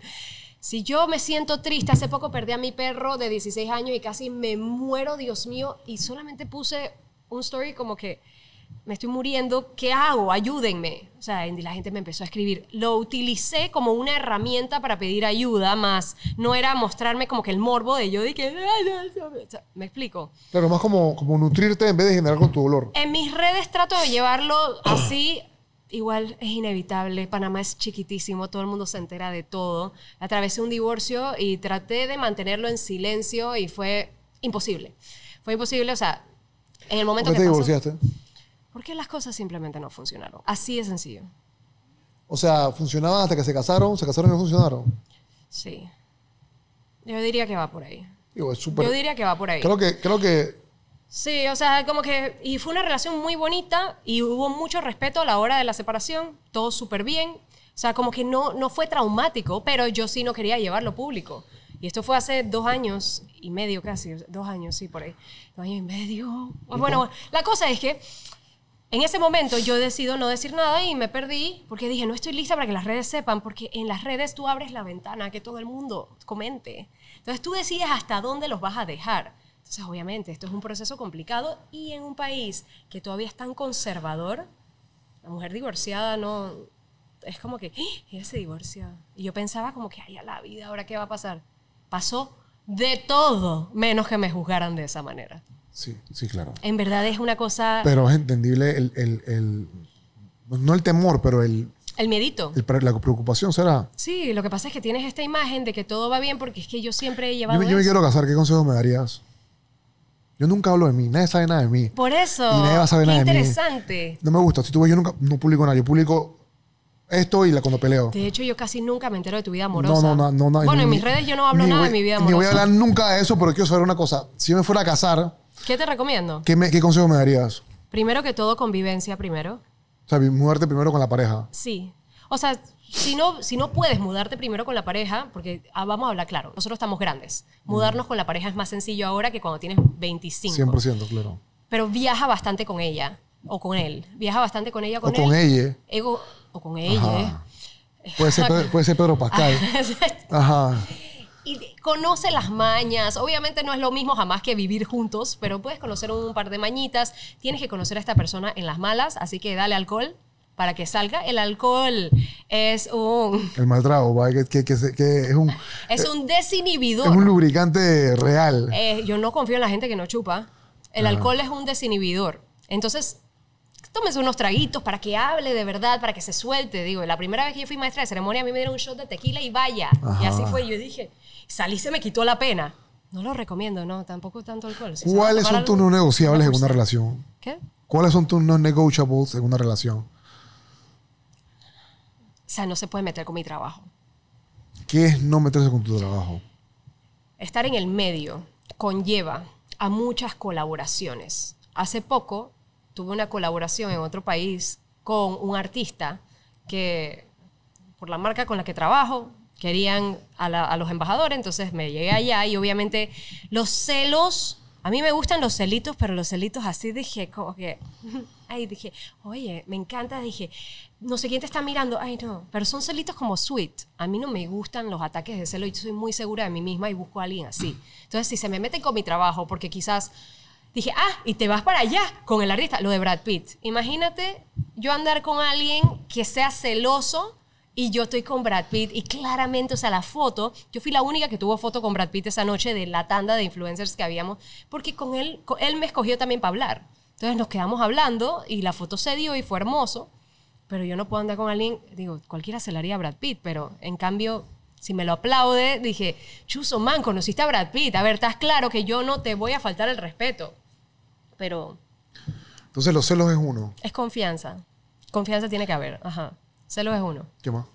Speaker 1: Si yo me siento triste, hace poco perdí a mi perro de 16 años y casi me muero, Dios mío, y solamente puse un story como que me estoy muriendo, ¿qué hago? Ayúdenme. O sea, la gente me empezó a escribir. Lo utilicé como una herramienta para pedir ayuda, más no era mostrarme como que el morbo de yo que... Ah, ¿Me explico?
Speaker 2: pero más como, como nutrirte en vez de generar con tu dolor.
Speaker 1: En mis redes trato de llevarlo así igual es inevitable. Panamá es chiquitísimo, todo el mundo se entera de todo. Atravesé un divorcio y traté de mantenerlo en silencio y fue imposible. Fue imposible, o sea, en el momento que te divorciaste? ¿Por qué las cosas simplemente no funcionaron. Así de sencillo.
Speaker 2: O sea, funcionaban hasta que se casaron, se casaron y no funcionaron.
Speaker 1: Sí. Yo diría que va por ahí.
Speaker 2: Yo diría que va por ahí. Creo que, creo que
Speaker 1: Sí, o sea, como que. Y fue una relación muy bonita y hubo mucho respeto a la hora de la separación, todo súper bien. O sea, como que no, no fue traumático, pero yo sí no quería llevarlo público. Y esto fue hace dos años y medio casi, dos años, sí, por ahí. Dos años y medio. Bueno, la cosa es que en ese momento yo decido no decir nada y me perdí porque dije, no estoy lista para que las redes sepan, porque en las redes tú abres la ventana que todo el mundo comente. Entonces tú decides hasta dónde los vas a dejar. Entonces obviamente esto es un proceso complicado y en un país que todavía es tan conservador, la mujer divorciada no... Es como que, ¡Ah! ella se divorció. Y yo pensaba como que, ay, a la vida, ¿ahora qué va a pasar? Pasó de todo, menos que me juzgaran de esa manera.
Speaker 2: Sí, sí, claro.
Speaker 1: En verdad es una cosa... Pero es
Speaker 2: entendible el, no el temor, pero el... El miedito. la preocupación será.
Speaker 1: Sí, lo que pasa es que tienes esta imagen de que todo va bien porque es que yo siempre he llevado... Yo, me quiero casar,
Speaker 2: ¿qué consejo me darías? Yo nunca hablo de mí, nadie sabe nada de mí. Por eso. Y nadie va a saber nada de mí.
Speaker 1: interesante.
Speaker 2: No me gusta. Si tú ves, yo nunca no publico nada. Yo publico esto y la, cuando peleo. De
Speaker 1: hecho, yo casi nunca me entero de tu vida amorosa. No, no,
Speaker 2: no. no, bueno, en mis redes yo no hablo nada de mi vida amorosa. Ni voy a hablar nunca de eso, pero quiero saber una cosa. Si yo me fuera a casar,
Speaker 1: ¿Qué te recomiendo?
Speaker 2: ¿Qué, me, ¿Qué consejo me darías?
Speaker 1: Primero que todo, convivencia primero.
Speaker 2: O sea, mudarte primero con la pareja.
Speaker 1: Sí. O sea, si no, si no puedes mudarte primero con la pareja, porque ah, vamos a hablar claro, nosotros estamos grandes. Mudarnos con la pareja es más sencillo ahora que cuando tienes 25. 100%, claro. Pero viaja bastante con ella o con él. Viaja bastante con ella o con o con ella. Ego, o con ella.
Speaker 2: Puede ser, puede ser Pedro Pascal. Ajá
Speaker 1: y conoce las mañas. Obviamente no es lo mismo jamás que vivir juntos, pero puedes conocer un par de mañitas. Tienes que conocer a esta persona en las malas, así que dale alcohol para que salga. El alcohol es un...
Speaker 2: El mal trago, que, que, es un...
Speaker 1: Es eh, un desinhibidor. Es un
Speaker 2: lubricante real. Eh,
Speaker 1: yo no confío en la gente que no chupa. El alcohol es un desinhibidor. Entonces, tómese unos traguitos para que hable de verdad, para que se suelte. Digo, la primera vez que yo fui maestra de ceremonia, a mí me dieron un shot de tequila y vaya. Y así fue. Yo dije, Salí, se me quitó la pena. No lo recomiendo, no, tampoco tanto alcohol. ¿Cuáles son tus no negociables en una relación? ¿Qué?
Speaker 2: ¿Cuáles son tus no negotiables en una relación? O
Speaker 1: sea, no se puede meter con mi trabajo.
Speaker 2: ¿Qué es no meterse con tu trabajo?
Speaker 1: Estar en el medio conlleva a muchas colaboraciones. Hace poco tuve una colaboración en otro país con un artista que, por la marca con la que trabajo, querían a, los embajadores, entonces me llegué allá y obviamente los celos, a mí me gustan los celitos, pero los celitos así dije, como que, ahí dije, oye, me encanta, dije, no sé quién te está mirando, ay, no, pero son celitos como sweet, a mí no me gustan los ataques de celo, yo soy muy segura de mí misma y busco a alguien así. Entonces, si se me meten con mi trabajo, porque quizás dije, ah, y te vas para allá con el artista, lo de Brad Pitt. Imagínate yo andar con alguien que sea celoso y yo estoy con Brad Pitt y claramente, o sea, la foto, yo fui la única que tuvo foto con Brad Pitt esa noche de la tanda de influencers que habíamos, porque con él, él me escogió también para hablar. Entonces nos quedamos hablando y la foto se dio y fue hermoso, pero yo no puedo andar con alguien, digo, cualquiera se la haría a Brad Pitt, pero en cambio, si me lo aplaude, dije, Chuso, man, conociste a Brad Pitt, a ver, estás claro que yo no te voy a faltar el respeto, pero...
Speaker 2: Entonces los celos es uno.
Speaker 1: Es confianza. Confianza tiene que haber, ajá lo es uno. ¿Qué más?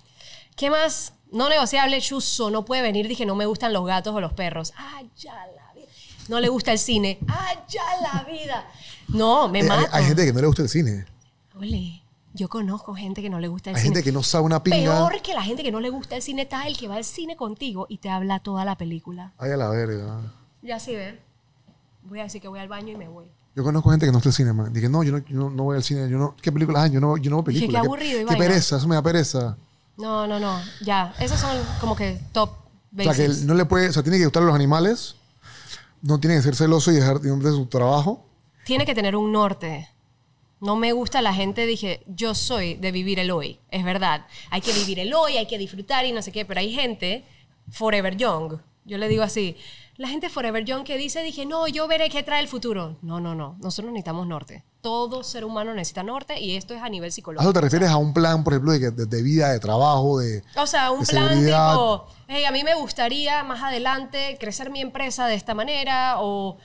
Speaker 1: ¿Qué más? No negociable, chuzo, no puede venir. Dije, no me gustan los gatos o los perros. Ay, ya la vida. No le gusta el cine. Ay, ya la vida. No, me eh, mata. hay, gente
Speaker 2: que no le gusta el cine.
Speaker 1: Ole, yo conozco gente que no le gusta el cine. Hay gente que
Speaker 2: no sabe una pinga. Peor
Speaker 1: que la gente que no le gusta el cine está el que va al cine contigo y te habla toda la película.
Speaker 2: Ay, a la verga.
Speaker 1: Ya sí, ve. Voy a decir que voy al baño y me voy.
Speaker 2: Yo conozco gente que no está en cine, man. Dije, no, yo no, no voy al cine. Yo no, ¿Qué películas hay? Yo no, yo no veo películas. Dije, qué aburrido. ¿Qué, qué pereza, eso me da pereza.
Speaker 1: No, no, no. Ya. Esos son como que top bases. O sea, que
Speaker 2: no le puede... O sea, tiene que gustar a los animales. No tiene que ser celoso y dejar de su trabajo.
Speaker 1: Tiene que tener un norte. No me gusta la gente, dije, yo soy de vivir el hoy. Es verdad. Hay que vivir el hoy, hay que disfrutar y no sé qué. Pero hay gente, forever young. Yo le digo así la gente Forever Young que dice, dije, no, yo veré qué trae el futuro. No, no, no, nosotros necesitamos norte. Todo ser humano necesita norte y esto es a nivel psicológico. ¿A te refieres
Speaker 2: a un plan, por ejemplo, de, vida, de trabajo, de... O sea, un plan seguridad. tipo,
Speaker 1: hey, a mí me gustaría más adelante crecer mi empresa de esta manera o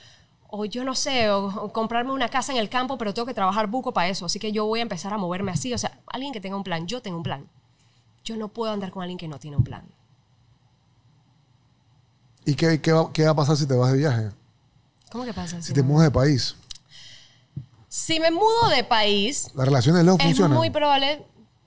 Speaker 1: o yo no sé, o, comprarme una casa en el campo, pero tengo que trabajar buco para eso, así que yo voy a empezar a moverme así. O sea, alguien que tenga un plan, yo tengo un plan. Yo no puedo andar con alguien que no tiene un plan.
Speaker 2: ¿Y qué, qué, va, qué va a pasar si te vas de viaje?
Speaker 1: ¿Cómo que pasa? Si, te mudas de país. Si me mudo de país. ¿Las
Speaker 2: relaciones no funcionan? Es muy
Speaker 1: probable.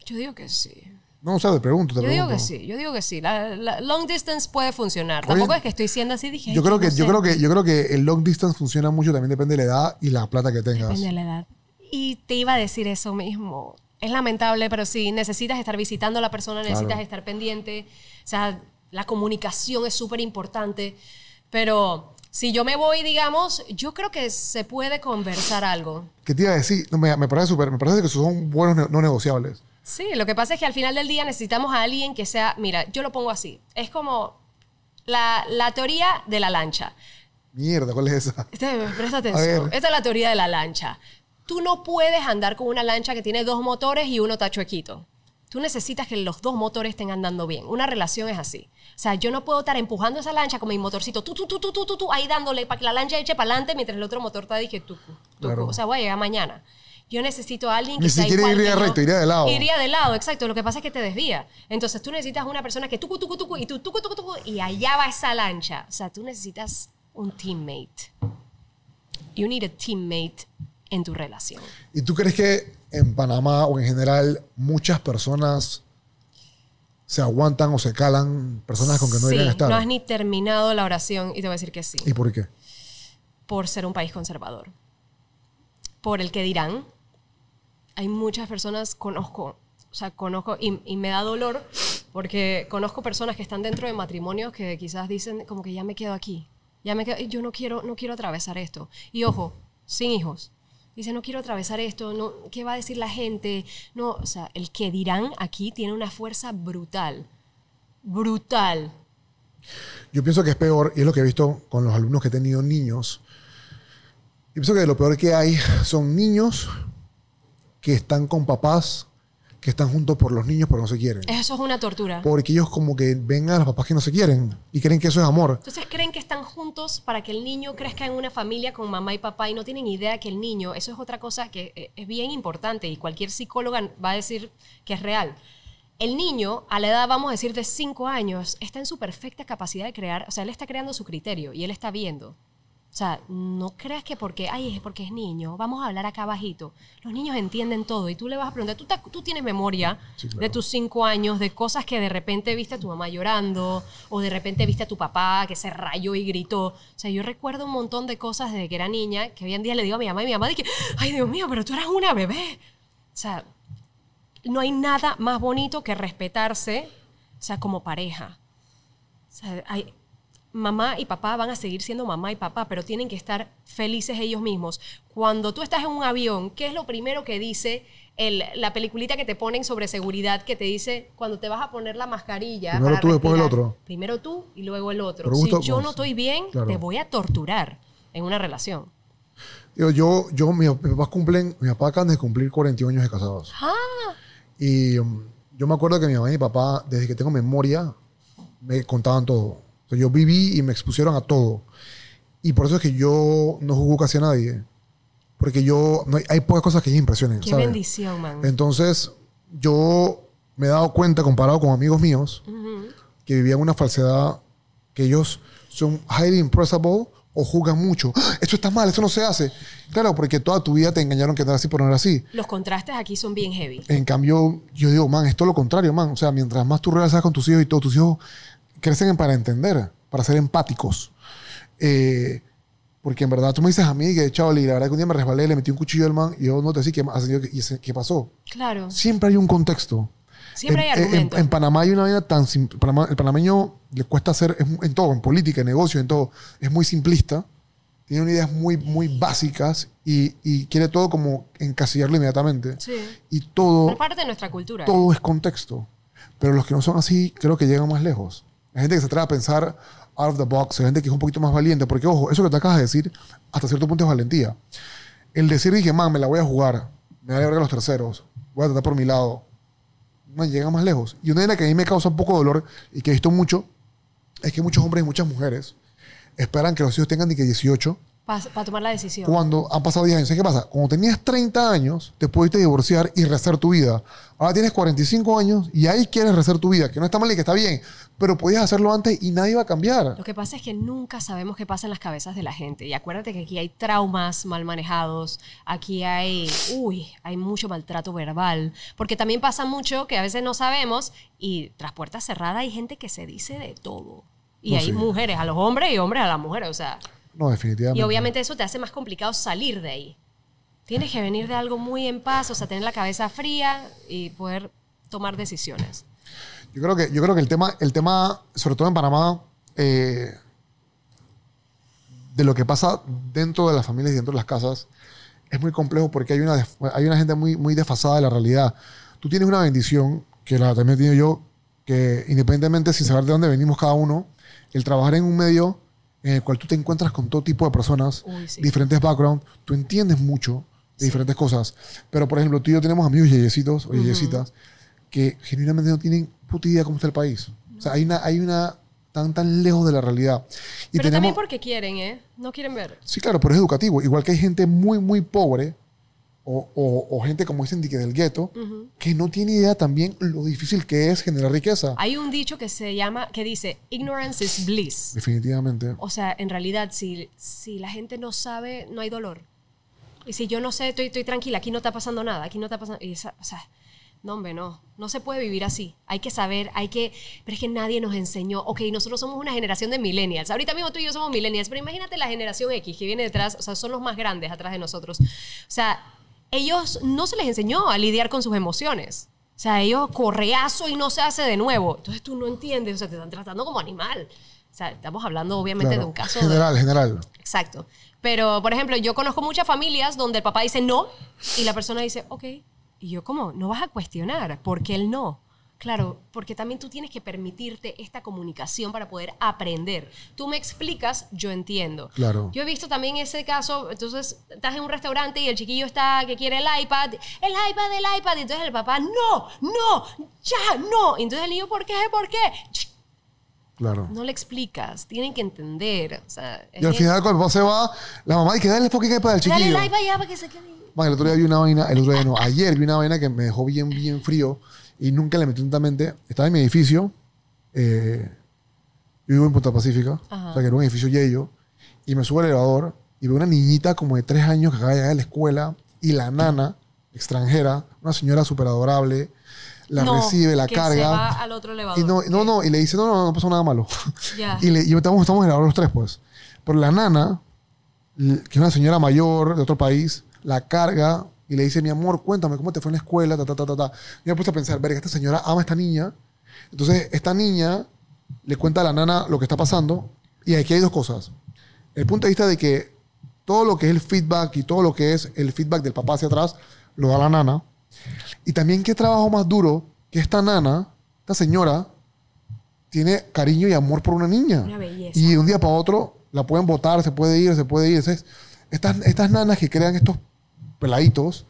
Speaker 1: Yo digo que sí.
Speaker 2: No, o sea, te pregunto, yo digo que sí,
Speaker 1: yo digo que sí. La, long distance puede funcionar. Tampoco es que estoy siendo así, dije. Yo creo, que, yo, creo que,
Speaker 2: yo creo que el long distance funciona mucho, también depende de la edad y la plata que tengas. Depende de la
Speaker 1: edad. Y te iba a decir eso mismo. Es lamentable, pero sí, necesitas estar visitando a la persona, necesitas estar pendiente. O sea, la comunicación es súper importante, pero si yo me voy, digamos, yo creo que se puede conversar algo.
Speaker 2: ¿Qué te iba a decir? me, parece súper, me parece que son buenos no negociables.
Speaker 1: Sí, lo que pasa es que al final del día necesitamos a alguien que sea, mira, yo lo pongo así, es como la, teoría de la lancha.
Speaker 2: Mierda, ¿cuál es esa?
Speaker 1: Este, presta atención. Esta es la teoría de la lancha. Tú no puedes andar con una lancha que tiene dos motores y uno está Tú necesitas que los dos motores estén andando bien. Una relación es así. O sea, yo no puedo estar empujando esa lancha con mi motorcito, tú, tú, tú, tú, tú, tú, ahí dándole para que la lancha eche para adelante mientras el otro motor está, dije, tú, tú. O sea, voy a llegar mañana. Yo necesito a alguien que Ni sea igual iría recto, iría de lado. Iría de lado, exacto. Lo que pasa es que te desvía. Entonces tú necesitas una persona que tú, tú, tú, y tú, tú, tú, tú, y allá va esa lancha. O sea, tú necesitas un teammate. You need a teammate en tu relación.
Speaker 2: ¿Y tú crees que en Panamá o en general muchas personas se aguantan o se calan personas con que no sí, deberían estar. No has
Speaker 1: ni terminado la oración y te voy a decir que sí. ¿Y por qué? Por ser un país conservador. Por el que dirán. Hay muchas personas, conozco, o sea, conozco, y, me da dolor porque conozco personas que están dentro de matrimonios que quizás dicen como que ya me quedo aquí, ya me quedo, yo no quiero, no quiero atravesar esto. Y ojo, sin hijos, dice, no quiero atravesar esto, ¿qué va a decir la gente? No, o sea, el que dirán aquí tiene una fuerza brutal, brutal.
Speaker 2: Yo pienso que es peor, y es lo que he visto con los alumnos que he tenido niños, yo pienso que lo peor que hay son niños que están con papás que están juntos por los niños pero no se quieren.
Speaker 1: Eso es una tortura.
Speaker 2: Porque ellos como que ven a los papás que no se quieren y creen que eso es amor.
Speaker 1: Entonces creen que están juntos para que el niño crezca en una familia con mamá y papá y no tienen idea que el niño, eso es otra cosa que eh, es bien importante y cualquier psicóloga va a decir que es real. El niño, a la edad, vamos a decir, de 5 años, está en su perfecta capacidad de crear, o sea, él está creando su criterio y él está viendo. O sea, no creas que porque, ay, es porque es niño, vamos a hablar acá bajito. Los niños entienden todo y tú le vas a preguntar, tú, tienes memoria de tus cinco años, de cosas que de repente viste a tu mamá llorando o de repente viste a tu papá que se rayó y gritó. O sea, yo recuerdo un montón de cosas desde que era niña que hoy en día le digo a mi mamá y mi mamá que, ay, Dios mío, pero tú eras una bebé. O sea, no hay nada más bonito que respetarse, o sea, como pareja. O sea, hay, mamá y papá van a seguir siendo mamá y papá, pero tienen que estar felices ellos mismos. Cuando tú estás en un avión, ¿qué es lo primero que dice la peliculita que te ponen sobre seguridad que te dice cuando te vas a poner la mascarilla. Primero tú, y después el otro. Primero tú y luego el otro. si yo no estoy bien, te voy a torturar en una relación.
Speaker 2: Yo, yo, mis, papás cumplen, mis papás acaban de cumplir 41 años de casados. Ah. Y um, yo me acuerdo que mi mamá y mi papá, desde que tengo memoria, me contaban todo yo viví y me expusieron a todo. Y por eso es que yo no juzgo casi a nadie. Porque yo, no hay, pocas cosas que me impresionen. Qué bendición, man. Entonces, yo me he dado cuenta, comparado con amigos míos, que vivían una falsedad, que ellos son highly impressable o juzgan mucho. ¡Ah! ¡Eso está mal, ¡Eso no se hace. Claro, porque toda tu vida te engañaron que no era así por no era así.
Speaker 1: Los contrastes aquí son bien heavy.
Speaker 2: En cambio, yo digo, man, esto es lo contrario, man. O sea, mientras más tú realizas con tus hijos y todos tus hijos crecen para entender, para ser empáticos. Eh, porque en verdad tú me dices a mí que, y la verdad que un día me resbalé, le metí un cuchillo al man y yo no te decía qué, pasó. Claro. Siempre hay un contexto. Siempre hay En, Panamá hay una vaina tan simple. el panameño le cuesta hacer, en todo, en política, en negocio, en todo, es muy simplista. Tiene ideas muy, muy básicas y, quiere todo como encasillarlo inmediatamente. Sí. Y todo. es parte
Speaker 1: de nuestra cultura. Todo ¿eh? es
Speaker 2: contexto. Pero los que no son así, creo que llegan más lejos. Hay gente que se atreve a pensar out of the box, hay gente que es un poquito más valiente, porque ojo, eso que te acabas de decir, hasta cierto punto es valentía. El decir, dije, man, me la voy a jugar, me da a llevar a los terceros, voy a tratar por mi lado, no llega más lejos. Y una idea que a mí me causa un poco dolor y que he visto mucho, es que muchos hombres y muchas mujeres esperan que los hijos tengan ni que 18
Speaker 1: para tomar la decisión.
Speaker 2: Cuando han pasado 10 años. ¿Qué pasa? Cuando tenías 30 años, te pudiste divorciar y rehacer tu vida. Ahora tienes 45 años y ahí quieres rehacer tu vida, que no está mal y que está bien, pero podías hacerlo antes y nadie va a cambiar. Lo
Speaker 1: que pasa es que nunca sabemos qué pasa en las cabezas de la gente. Y acuérdate que aquí hay traumas mal manejados, aquí hay, uy, hay mucho maltrato verbal, porque también pasa mucho que a veces no sabemos y tras puertas cerradas hay gente que se dice de todo.
Speaker 2: Y hay mujeres
Speaker 1: a los hombres y hombres a las mujeres, o sea...
Speaker 2: No, definitivamente. Y obviamente
Speaker 1: eso te hace más complicado salir de ahí. Tienes que venir de algo muy en paz, o sea, tener la cabeza fría y poder tomar
Speaker 2: decisiones. Yo creo que, yo creo que el, tema, el tema, sobre todo en Panamá, eh, de lo que pasa dentro de las familias y dentro de las casas, es muy complejo porque hay una, hay una gente muy, muy desfasada de la realidad. Tú tienes una bendición, que la también he tenido yo, que independientemente sin saber de dónde venimos cada uno, el trabajar en un medio en el cual tú te encuentras con todo tipo de personas, diferentes backgrounds, tú entiendes mucho de diferentes cosas. Pero, por ejemplo, tú y yo tenemos amigos yeyesitos o uh que genuinamente no tienen puta idea cómo está el país. O sea, hay una, hay una tan, tan lejos de la realidad. Y pero también
Speaker 1: porque quieren, ¿eh? No quieren ver.
Speaker 2: Sí, claro, pero es educativo. Igual que hay gente muy, muy pobre o, gente como dicen que del gueto, que no tiene idea también lo difícil que es generar riqueza.
Speaker 1: Hay un dicho que se llama, que dice, ignorance is bliss.
Speaker 2: Definitivamente. O
Speaker 1: sea, en realidad, si, si la gente no sabe, no hay dolor. Y si yo no sé, estoy, tranquila, aquí no está pasando nada, aquí no está pasando... o sea, no, hombre, no. No se puede vivir así. Hay que saber, hay que... Pero es que nadie nos enseñó. Ok, nosotros somos una generación de millennials. Ahorita mismo tú y yo somos millennials, pero imagínate la generación X que viene detrás. O sea, son los más grandes atrás de nosotros. O sea, ellos no se les enseñó a lidiar con sus emociones. O sea, ellos correazo y no se hace de nuevo. Entonces tú no entiendes, o sea, te están tratando como animal. O sea, estamos hablando obviamente de un caso... General, general. Exacto. Pero, por ejemplo, yo conozco muchas familias donde el papá dice no y la persona dice, ok. Y yo como, no vas a cuestionar, porque él no? Claro, porque también tú tienes que permitirte esta comunicación para poder aprender. Tú me explicas, yo entiendo. Claro. Yo he visto también ese caso, entonces estás en un restaurante y el chiquillo está que quiere el iPad, el iPad, el iPad, y entonces el papá, no, no, ya, no. Y entonces el niño, ¿por qué? ¿Por qué? Claro. No le explicas, tienen que entender. y al final
Speaker 2: cuando el se va, la mamá dice, dale poquito iPad al chiquillo. Dale el iPad
Speaker 1: ya para que se quede.
Speaker 2: el otro día vi una vaina, el otro día no, ayer vi una vaina que me dejó bien, bien frío y nunca le metí mente. Estaba en mi edificio, eh, yo vivo en Punta Pacífica, o sea que era un edificio yeyo, y me subo al elevador y veo una niñita como de tres años que acaba de llegar a la escuela y la nana, extranjera, una señora súper adorable, la recibe, la carga. Y no, no, y le dice, no, no, no pasó nada malo. y, estamos, en el elevador los tres, pues. Pero la nana, que es una señora mayor de otro país, la carga, y le dice, mi amor, cuéntame cómo te fue en la escuela, ta, ta, ta, ta, ta. me puse a pensar, verga, esta señora ama a esta niña. Entonces, esta niña le cuenta a la nana lo que está pasando. Y aquí hay dos cosas. El punto de vista de que todo lo que es el feedback y todo lo que es el feedback del papá hacia atrás lo da la nana. Y también qué trabajo más duro que esta nana, esta señora, tiene cariño y amor por una niña. Y un día para otro la pueden votar, se puede ir, se puede ir. estas, estas nanas que crean estos peladitos.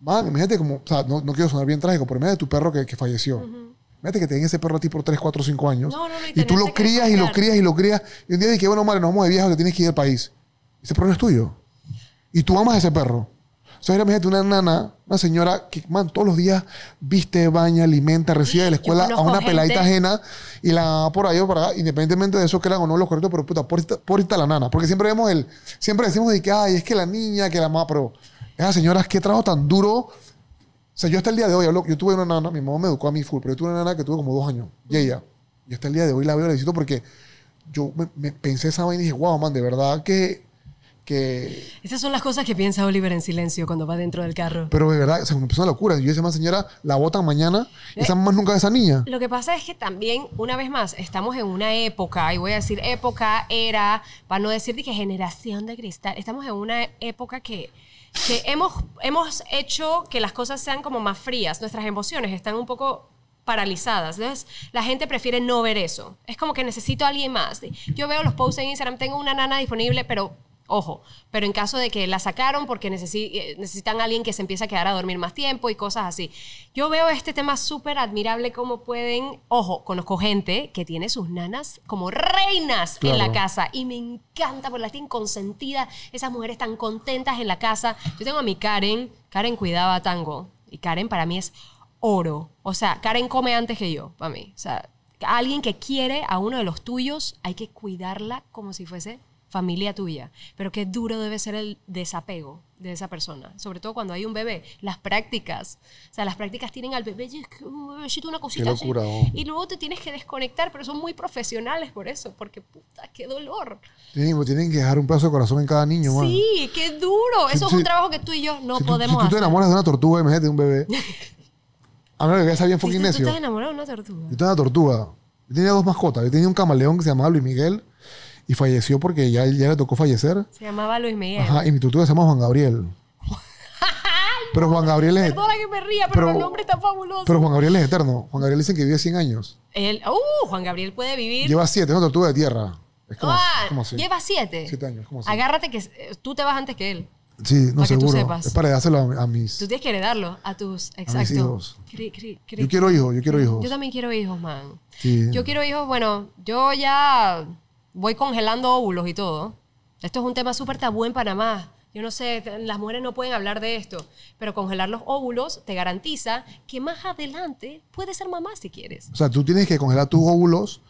Speaker 2: Man, imagínate como, o sea, no, quiero sonar bien trágico, pero imagínate tu perro que, falleció. Imagínate que tenés ese perro a ti por 3, 4, 5 años. y tú lo crías y lo crías y lo crías. Y un día dije, bueno, madre, nos vamos de viaje, que tienes que ir al país. Ese perro no es tuyo. Y tú amas a ese perro. O sea, imagínate una nana, una señora que, man, todos los días viste, baña, alimenta, recibe de la escuela a una peladita ajena y la por ahí o para independientemente de eso que eran o no los correctos, pero puta, por, está la nana. Porque siempre vemos el, siempre decimos de que, ay, es que la niña, que la mamá, pero esas ah, señoras, qué trabajo tan duro. O sea, yo hasta el día de hoy, hablo, yo tuve una nana, mi mamá me educó a mí full, pero yo tuve una nana que tuve como dos años, y ella. Y hasta el día de hoy la veo, la visito porque yo me, pensé esa vaina y dije, wow, man, de verdad que que...
Speaker 1: Esas son las cosas que piensa Oliver en silencio cuando va dentro del carro.
Speaker 2: Pero de verdad, o sea, me empezó una locura. Yo decía, señora, la botan mañana, eh, esa más nunca de esa niña. Lo
Speaker 1: que pasa es que también, una vez más, estamos en una época, y voy a decir época, era, para no decir de que generación de cristal, estamos en una época que que hemos, hemos hecho que las cosas sean como más frías, nuestras emociones están un poco paralizadas. Entonces, la gente prefiere no ver eso. Es como que necesito a alguien más. Yo veo los posts en Instagram, tengo una nana disponible, pero Ojo, pero en caso de que la sacaron porque eh, necesitan alguien que se empiece a quedar a dormir más tiempo y cosas así. Yo veo este tema súper admirable cómo pueden, ojo, conozco gente que tiene sus nanas como reinas en la casa y me encanta porque las tienen consentidas, esas mujeres tan contentas en la casa. Yo tengo a mi Karen, Karen cuidaba a tango y Karen para mí es oro. O sea, Karen come antes que yo, para mí. O sea, alguien que quiere a uno de los tuyos, hay que cuidarla como si fuese familia tuya, pero qué duro debe ser el desapego de esa persona, sobre todo cuando hay un bebé, las prácticas, o sea, las prácticas tienen al bebé, un bebecito, uh, una cosita locura, así, y luego te tienes que desconectar, pero son muy profesionales por eso, porque puta, qué dolor.
Speaker 2: Tienen, pues, que dejar un plazo de corazón en cada niño, man.
Speaker 1: Sí, qué duro, eso es un trabajo que tú y yo no podemos hacer. Si tú te
Speaker 2: enamoras de una tortuga, imagínate, de un bebé. A ver, que sabía bien fucking necio. Tú estás
Speaker 1: enamorado de una tortuga.
Speaker 2: Yo una tortuga. Yo tenía dos mascotas. Yo tenía un camaleón que se llamaba Luis Miguel y falleció porque ya, ya le tocó fallecer.
Speaker 1: Se llamaba Luis Miguel. Ajá,
Speaker 2: y mi tortuga se llama Juan Gabriel. pero Juan Gabriel es. Perdona
Speaker 1: que me ría, pero, el nombre está fabuloso. Pero Juan
Speaker 2: Gabriel es eterno. Juan Gabriel dicen que vive 100 años.
Speaker 1: El, uh, Juan Gabriel puede vivir. Lleva
Speaker 2: 7, es una tortuga de tierra. Es como, ah, así. Lleva
Speaker 1: 7. 7 años, ¿cómo así. Agárrate que eh, tú te vas antes que él.
Speaker 2: Sí, no, para Que tú sepas. Es para dárselo a, mis. Tú
Speaker 1: tienes que heredarlo a tus. Exacto. hijos. yo quiero hijos,
Speaker 2: yo quiero hijos. Yo también
Speaker 1: quiero hijos, man. Sí. Yo quiero hijos, bueno, yo ya voy congelando óvulos y todo. Esto es un tema súper tabú en Panamá. Yo no sé, las mujeres no pueden hablar de esto, pero congelar los óvulos te garantiza que más adelante puedes ser mamá si quieres. O sea,
Speaker 2: tú tienes que congelar tus óvulos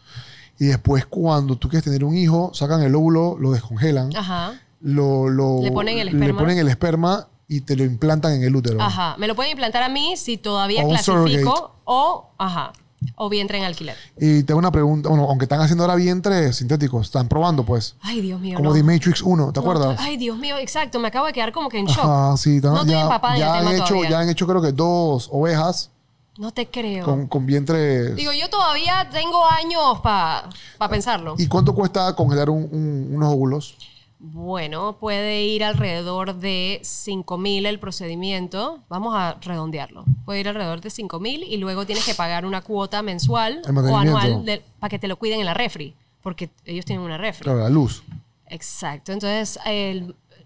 Speaker 2: y después cuando tú quieres tener un hijo, sacan el óvulo, lo descongelan, Ajá. Lo, le, ponen el esperma. el esperma y te lo implantan en el útero.
Speaker 1: Ajá, me lo pueden implantar a mí si todavía clasifico o, ajá. O vientre en alquiler.
Speaker 2: Y tengo una pregunta, bueno, aunque están haciendo ahora vientres sintéticos, están probando pues. Ay,
Speaker 1: Dios mío. Como no.
Speaker 2: Matrix 1, ¿te acuerdas? Ay,
Speaker 1: Dios mío, exacto, me acabo de quedar como que en shock. Ah, sí, no ya, ya en han hecho, Ya han
Speaker 2: hecho creo que dos ovejas.
Speaker 1: No te creo. Con,
Speaker 2: con vientres... Digo,
Speaker 1: yo todavía tengo años para pensarlo. ¿Y
Speaker 2: cuánto cuesta congelar unos óvulos?
Speaker 1: Bueno, puede ir alrededor de 5.000 el procedimiento. Vamos a redondearlo. Puede ir alrededor de 5.000 y luego tienes que pagar una cuota mensual o anual para que te lo cuiden en la refri, porque ellos tienen una refri. Claro, la luz. Exacto. Entonces,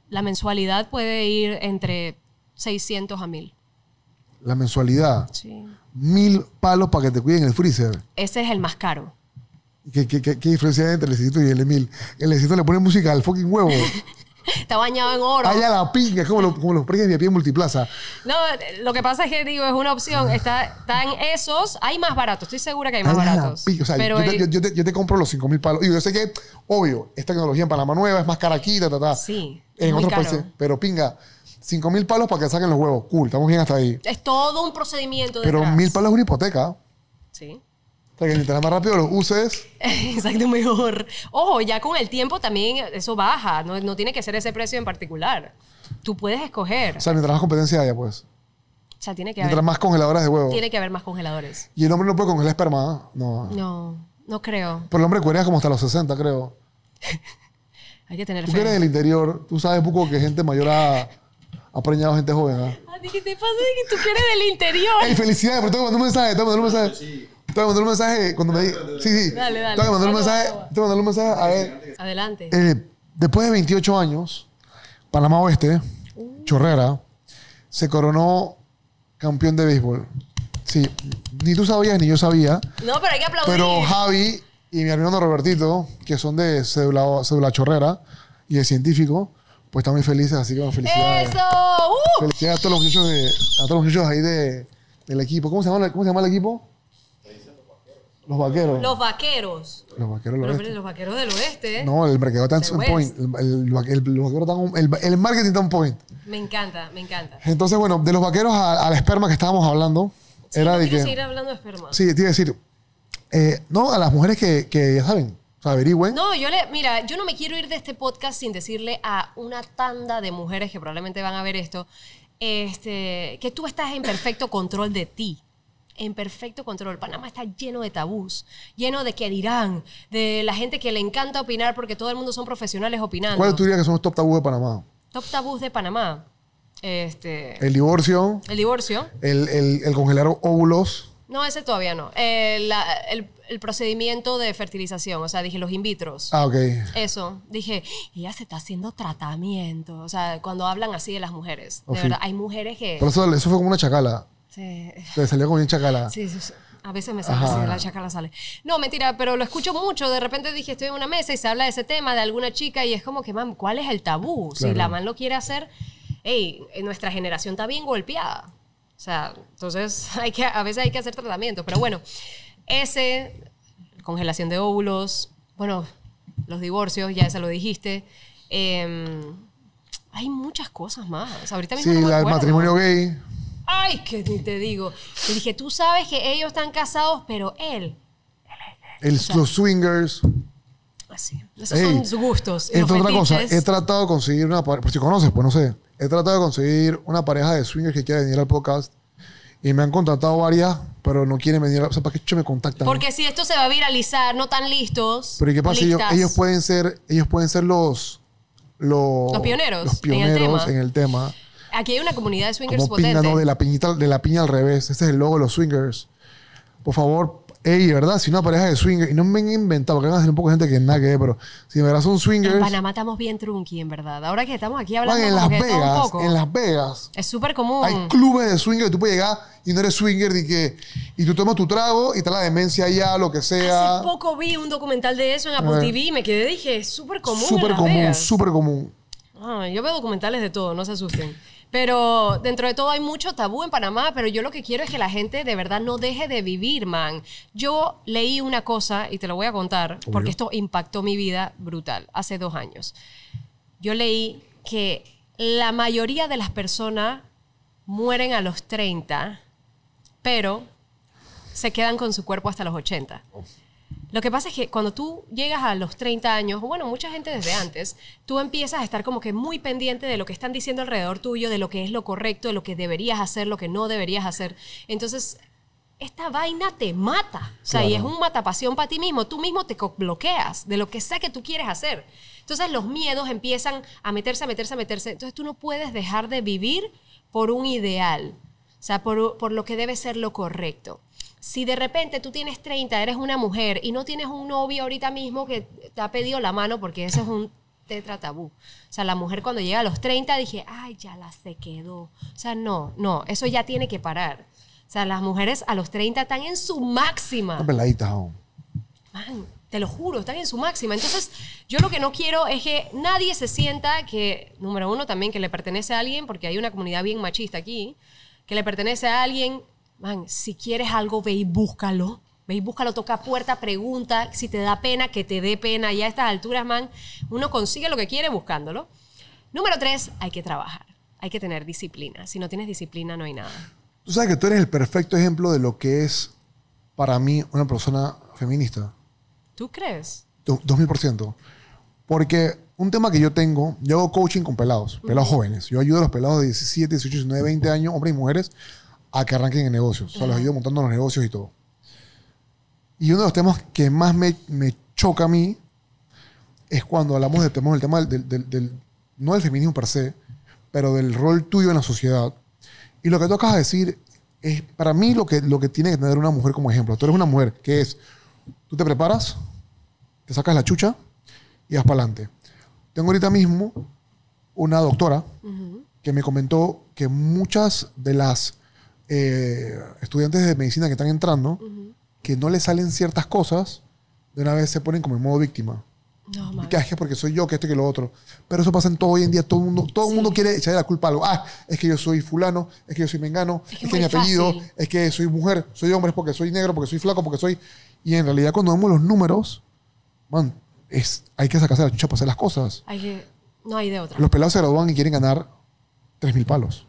Speaker 1: la mensualidad puede ir entre 600 a 1.000.
Speaker 2: La mensualidad. Sí. Mil palos para que te cuiden el freezer.
Speaker 1: Ese es el más caro.
Speaker 2: ¿Qué, diferencia hay entre el éxito y el Emil? El éxito le pone música al fucking huevo. Está bañado en oro. vaya la pinga, como, como los precios de pie multiplaza.
Speaker 1: No, lo que pasa es que, digo, es una opción. Ah. Está, están esos, hay más baratos, estoy segura que hay más baratos. pero yo,
Speaker 2: te, compro los 5 mil palos. Y yo sé que, obvio, es tecnología en Panamá Nueva, es más caraquita aquí, ta, ta, ta. Sí. En otros países. Pero pinga. 5 mil palos para que saquen los huevos. Cool, estamos bien hasta ahí.
Speaker 1: Es todo un procedimiento. Detrás. Pero mil
Speaker 2: palos es una hipoteca. Sí. O sea, que mientras más rápido los uses. Exacto, mejor.
Speaker 1: Ojo, ya con el tiempo también eso baja. No, no tiene que ser ese precio en particular. Tú puedes escoger. O
Speaker 2: sea, mientras más competencia haya, pues.
Speaker 1: O sea, tiene que mientras más congeladoras de huevo. Tiene que haber más congeladores.
Speaker 2: Y el hombre no puede congelar esperma, ¿ah? ¿no?
Speaker 1: No, no creo.
Speaker 2: Pero el hombre cuerea como hasta los 60, creo.
Speaker 1: Hay que tener Tú fe. eres del
Speaker 2: interior, tú sabes poco que gente mayor ha, ha preñado gente joven, ¿ah?
Speaker 1: ¿A qué te pasa? que tú quieres del interior. ¡Ey,
Speaker 2: felicidades! Pero tengo que mandar un mensaje, tengo que un mensaje. Sí. Te voy a mandar un mensaje cuando me Sí, sí. Dale, dale. Te voy a mandar un mensaje, te voy a mandar un mensaje a Adelante. Eh, después de 28 años, Panamá Oeste, Chorrera, se coronó campeón de béisbol. Sí, ni tú sabías ni yo sabía.
Speaker 1: No, pero hay que aplaudir. Pero Javi
Speaker 2: y mi hermano Robertito, que son de cédula, Chorrera y de científico, pues están muy felices, así que bueno, felicidades. ¡Eso! ¡Uh! Felicidades a todos los muchachos, de, a todos los muchachos ahí de, del equipo. ¿Cómo se, llama, ¿Cómo se llama el equipo? Los vaqueros. Los
Speaker 1: vaqueros.
Speaker 2: Los vaqueros del oeste.
Speaker 1: Los vaqueros del oeste.
Speaker 2: ¿eh? No, el mercado está en point. El, el, el, un, marketing point.
Speaker 1: Me encanta, me encanta.
Speaker 2: Entonces, bueno, de los vaqueros a, la esperma que estábamos hablando. Sí, era no de que. seguir
Speaker 1: hablando de esperma.
Speaker 2: Sí, te decir. Eh, no, a las mujeres que, que ya saben. averigüen.
Speaker 1: No, yo le. Mira, yo no me quiero ir de este podcast sin decirle a una tanda de mujeres que probablemente van a ver esto. Este, que tú estás en perfecto control de ti en perfecto control. Panamá está lleno de tabús, lleno de que dirán, de la gente que le encanta opinar porque todo el mundo son profesionales opinando. ¿Cuáles tú
Speaker 2: dirías que son los top tabús de Panamá?
Speaker 1: Top tabús de Panamá. Este,
Speaker 2: el divorcio. El divorcio. El, el, congelar óvulos.
Speaker 1: No, ese todavía no. el, procedimiento de fertilización, o sea, dije los in vitros. Ah, ok. Eso. Dije, ella se está haciendo tratamiento. O sea, cuando hablan así de las mujeres. De verdad, hay mujeres que. Pero eso,
Speaker 2: eso fue como una chacala.
Speaker 1: Te
Speaker 2: salió con bien chacala. Sí,
Speaker 1: sí, sí. A veces me sale así, la chacala sale. No, mentira, pero lo escucho mucho. De repente dije, estoy en una mesa y se habla de ese tema, de alguna chica, y es como que, mam, ¿cuál es el tabú? Si la man lo quiere hacer, hey, eh, nuestra generación está bien golpeada. O sea, entonces hay que, a veces hay que hacer tratamientos. Pero bueno, ese, congelación de óvulos, bueno, los divorcios, ya eso lo dijiste. Em, hay muchas cosas más. Ahorita mismo sí, el matrimonio gay ay, que ni te digo. Le dije, tú sabes que ellos están casados, pero él.
Speaker 2: El, los swingers.
Speaker 1: Así. Esos son sus gustos. Es otra cosa. He
Speaker 2: tratado de conseguir una pareja. si conoces, pues no sé. He tratado de conseguir una pareja de swingers que quiera venir al podcast. Y me han contratado varias, pero no quieren venir. O sea, ¿para qué me contactan? Porque
Speaker 1: si esto se va a viralizar, no tan listos. Pero ¿y qué pasa? Ellos,
Speaker 2: pueden ser, ellos pueden ser los, los, los pioneros, los pioneros en el tema. En el tema
Speaker 1: Aquí hay una comunidad de swingers Como potente. no, de
Speaker 2: la, piñita, de la piña al revés. Este es el logo de los swingers. Por favor, Ey, ¿verdad? Si una pareja de swingers, y no me han inventado, porque van a ser un poco de gente que nada que ver, pero si de verdad son swingers. En Panamá
Speaker 1: estamos bien trunqui, en verdad. Ahora que estamos aquí hablando de en Las Vegas, En Las Vegas. Es súper común. Hay
Speaker 2: clubes de swingers tú puedes llegar y no eres swinger y que. Y tú tomas tu trago y está la demencia allá, lo que sea. Hace
Speaker 1: poco vi un documental de eso en Apple TV y me quedé, dije, es súper común. Súper común, súper común. Ah, yo veo documentales de todo, no se asusten. Pero dentro de todo hay mucho tabú en Panamá, pero yo lo que quiero es que la gente de verdad no deje de vivir, man. Yo leí una cosa, y te lo voy a contar, porque esto impactó mi vida brutal, hace dos años. Yo leí que la mayoría de las personas mueren a los 30, pero se quedan con su cuerpo hasta los 80. Lo que pasa es que cuando tú llegas a los 30 años, bueno, mucha gente desde antes, tú empiezas a estar como que muy pendiente de lo que están diciendo alrededor tuyo, de lo que es lo correcto, de lo que deberías hacer, lo que no deberías hacer. Entonces, esta vaina te mata. O sea, y es un matapasión para ti mismo. Tú mismo te bloqueas de lo que sea que tú quieres hacer. Entonces los miedos empiezan a meterse, a meterse, a meterse. Entonces tú no puedes dejar de vivir por un ideal. O sea, por lo que debe ser lo correcto si de repente tú tienes 30, eres una mujer y no tienes un novio ahorita mismo que te ha pedido la mano, porque eso es un tetra tabú. O sea, la mujer cuando llega a los 30 dije, ay, ya la se quedó. O sea, no, no, eso ya tiene que parar. O sea, las mujeres a los 30 están en su máxima.
Speaker 2: peladitas aún.
Speaker 1: te lo juro, están en su máxima. Entonces, yo lo que no quiero es que nadie se sienta que, número uno, también que le pertenece a alguien, porque hay una comunidad bien machista aquí, que le pertenece a alguien man, si quieres algo, ve y búscalo. Ve y búscalo, toca puerta, pregunta. Si te da pena, que te dé pena. y a estas alturas, man, uno consigue lo que quiere buscándolo. Número tres, hay que trabajar. Hay que tener disciplina. Si no tienes disciplina, no hay nada.
Speaker 2: Tú sabes que tú eres el perfecto ejemplo de lo que es para mí una persona feminista.
Speaker 1: ¿Tú crees?
Speaker 2: Dos Porque un tema que yo tengo, yo hago coaching con pelados, pelados jóvenes. Yo ayudo a los pelados de 17, 18, 19, 20 años, hombres y mujeres, a que arranquen en negocios. O sea, los ayudo montando los negocios y todo. Y uno de los temas que más me, choca a mí es cuando hablamos del tema, del tema del, no del feminismo per se, pero del rol tuyo en la sociedad. Y lo que tú acabas decir es, para mí, lo que, lo que tiene que tener una mujer como ejemplo. Tú eres una mujer que es, tú te preparas, te sacas la chucha y vas para adelante. Tengo ahorita mismo una doctora que me comentó que muchas de las eh, estudiantes de medicina que están entrando, que no les salen ciertas cosas, de una vez se ponen como en modo víctima. No, y que ah, es porque soy yo, que esto que lo otro. Pero eso pasa en todo hoy en día. Todo el mundo, todo el mundo quiere echarle la culpa a algo. Ah, es que yo soy fulano, es que yo soy mengano, es que, mi apellido, es que soy mujer, soy hombre, porque soy negro, porque soy flaco, porque soy... Y en realidad cuando vemos los números, man, es, hay que sacarse la chucha para hacer las cosas.
Speaker 1: no hay de otra. Los pelados
Speaker 2: se gradúan y quieren ganar tres mil palos.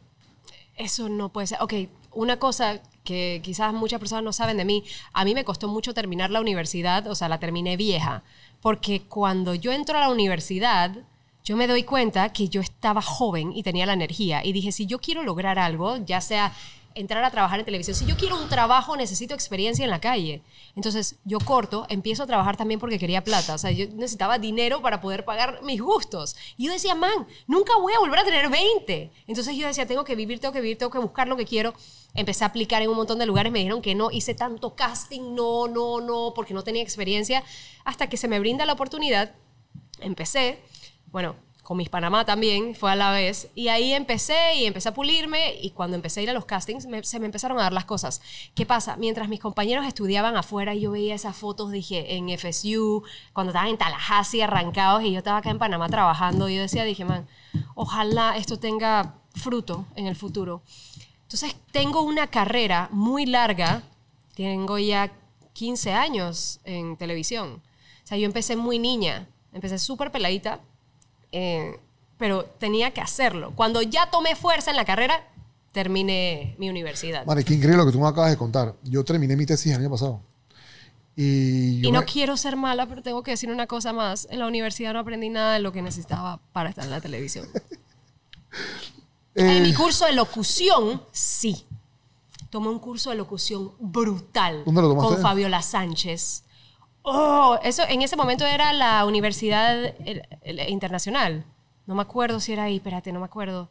Speaker 1: Eso no puede ser. Ok, una cosa que quizás muchas personas no saben de mí, a mí me costó mucho terminar la universidad, o sea, la terminé vieja, porque cuando yo entro a la universidad, yo me doy cuenta que yo estaba joven y tenía la energía y dije, si yo quiero lograr algo, ya sea entrar a trabajar en televisión, si yo quiero un trabajo, necesito experiencia en la calle. Entonces, yo corto, empiezo a trabajar también porque quería plata, o sea, yo necesitaba dinero para poder pagar mis gustos. Y yo decía, man, nunca voy a volver a tener 20. Entonces yo decía, tengo que vivir, tengo que vivir, tengo que buscar lo que quiero empecé a aplicar en un montón de lugares, me dijeron que no, hice tanto casting, no, no, no, porque no tenía experiencia, hasta que se me brinda la oportunidad, empecé, bueno, con mis Panamá también, fue a la vez, y ahí empecé y empecé a pulirme, y cuando empecé a ir a los castings, se me empezaron a dar las cosas. ¿Qué pasa? Mientras mis compañeros estudiaban afuera, y yo veía esas fotos, dije, en FSU, cuando estaban en Tallahassee arrancados, y yo estaba acá en Panamá trabajando, yo decía, dije, man, ojalá esto tenga fruto en el futuro. Entonces tengo una carrera muy larga, tengo ya 15 años en televisión. O sea, yo empecé muy niña, empecé súper peladita, eh, pero tenía que hacerlo. Cuando ya tomé fuerza en la carrera, terminé mi universidad. Vale, qué
Speaker 2: increíble lo que tú me acabas de contar. Yo terminé mi tesis el año pasado. Y, no
Speaker 1: quiero ser mala, pero tengo que decir una cosa más. En la universidad no aprendí nada de lo que necesitaba para estar en la televisión. En mi eh. curso de locución, sí. Tomé un curso de locución brutal ¿Dónde lo con Fabiola Sánchez. Oh, eso en ese momento era la Universidad eh, Internacional. No me acuerdo si era ahí, espérate, no me acuerdo.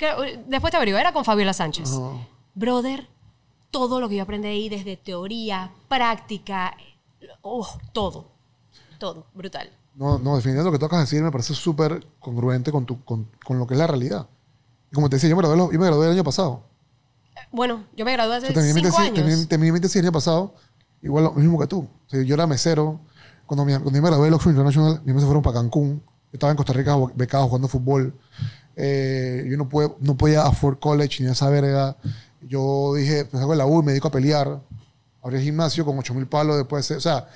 Speaker 1: Eh, después te abrió era con Fabiola Sánchez. Brother, todo lo que yo aprendí ahí, desde teoría, práctica, oh, todo. Todo, brutal.
Speaker 2: No, no, definiendo lo que tocas decir me parece súper congruente con, tu, con, con, lo que es la realidad como te decía, yo me gradué, yo me gradué el año pasado.
Speaker 1: Bueno, yo me gradué hace o cinco años.
Speaker 2: el año pasado, igual lo mismo que tú. yo era mesero. Cuando, cuando yo me gradué de Oxford International, mis se fueron para Cancún. Yo estaba en Costa Rica becado jugando fútbol. Eh, yo no, pude, no podía Ford college ni a esa verga. Yo dije, me pues, hago la U y me dedico a pelear. Abrí el gimnasio con 8.000 mil palos después. O sea,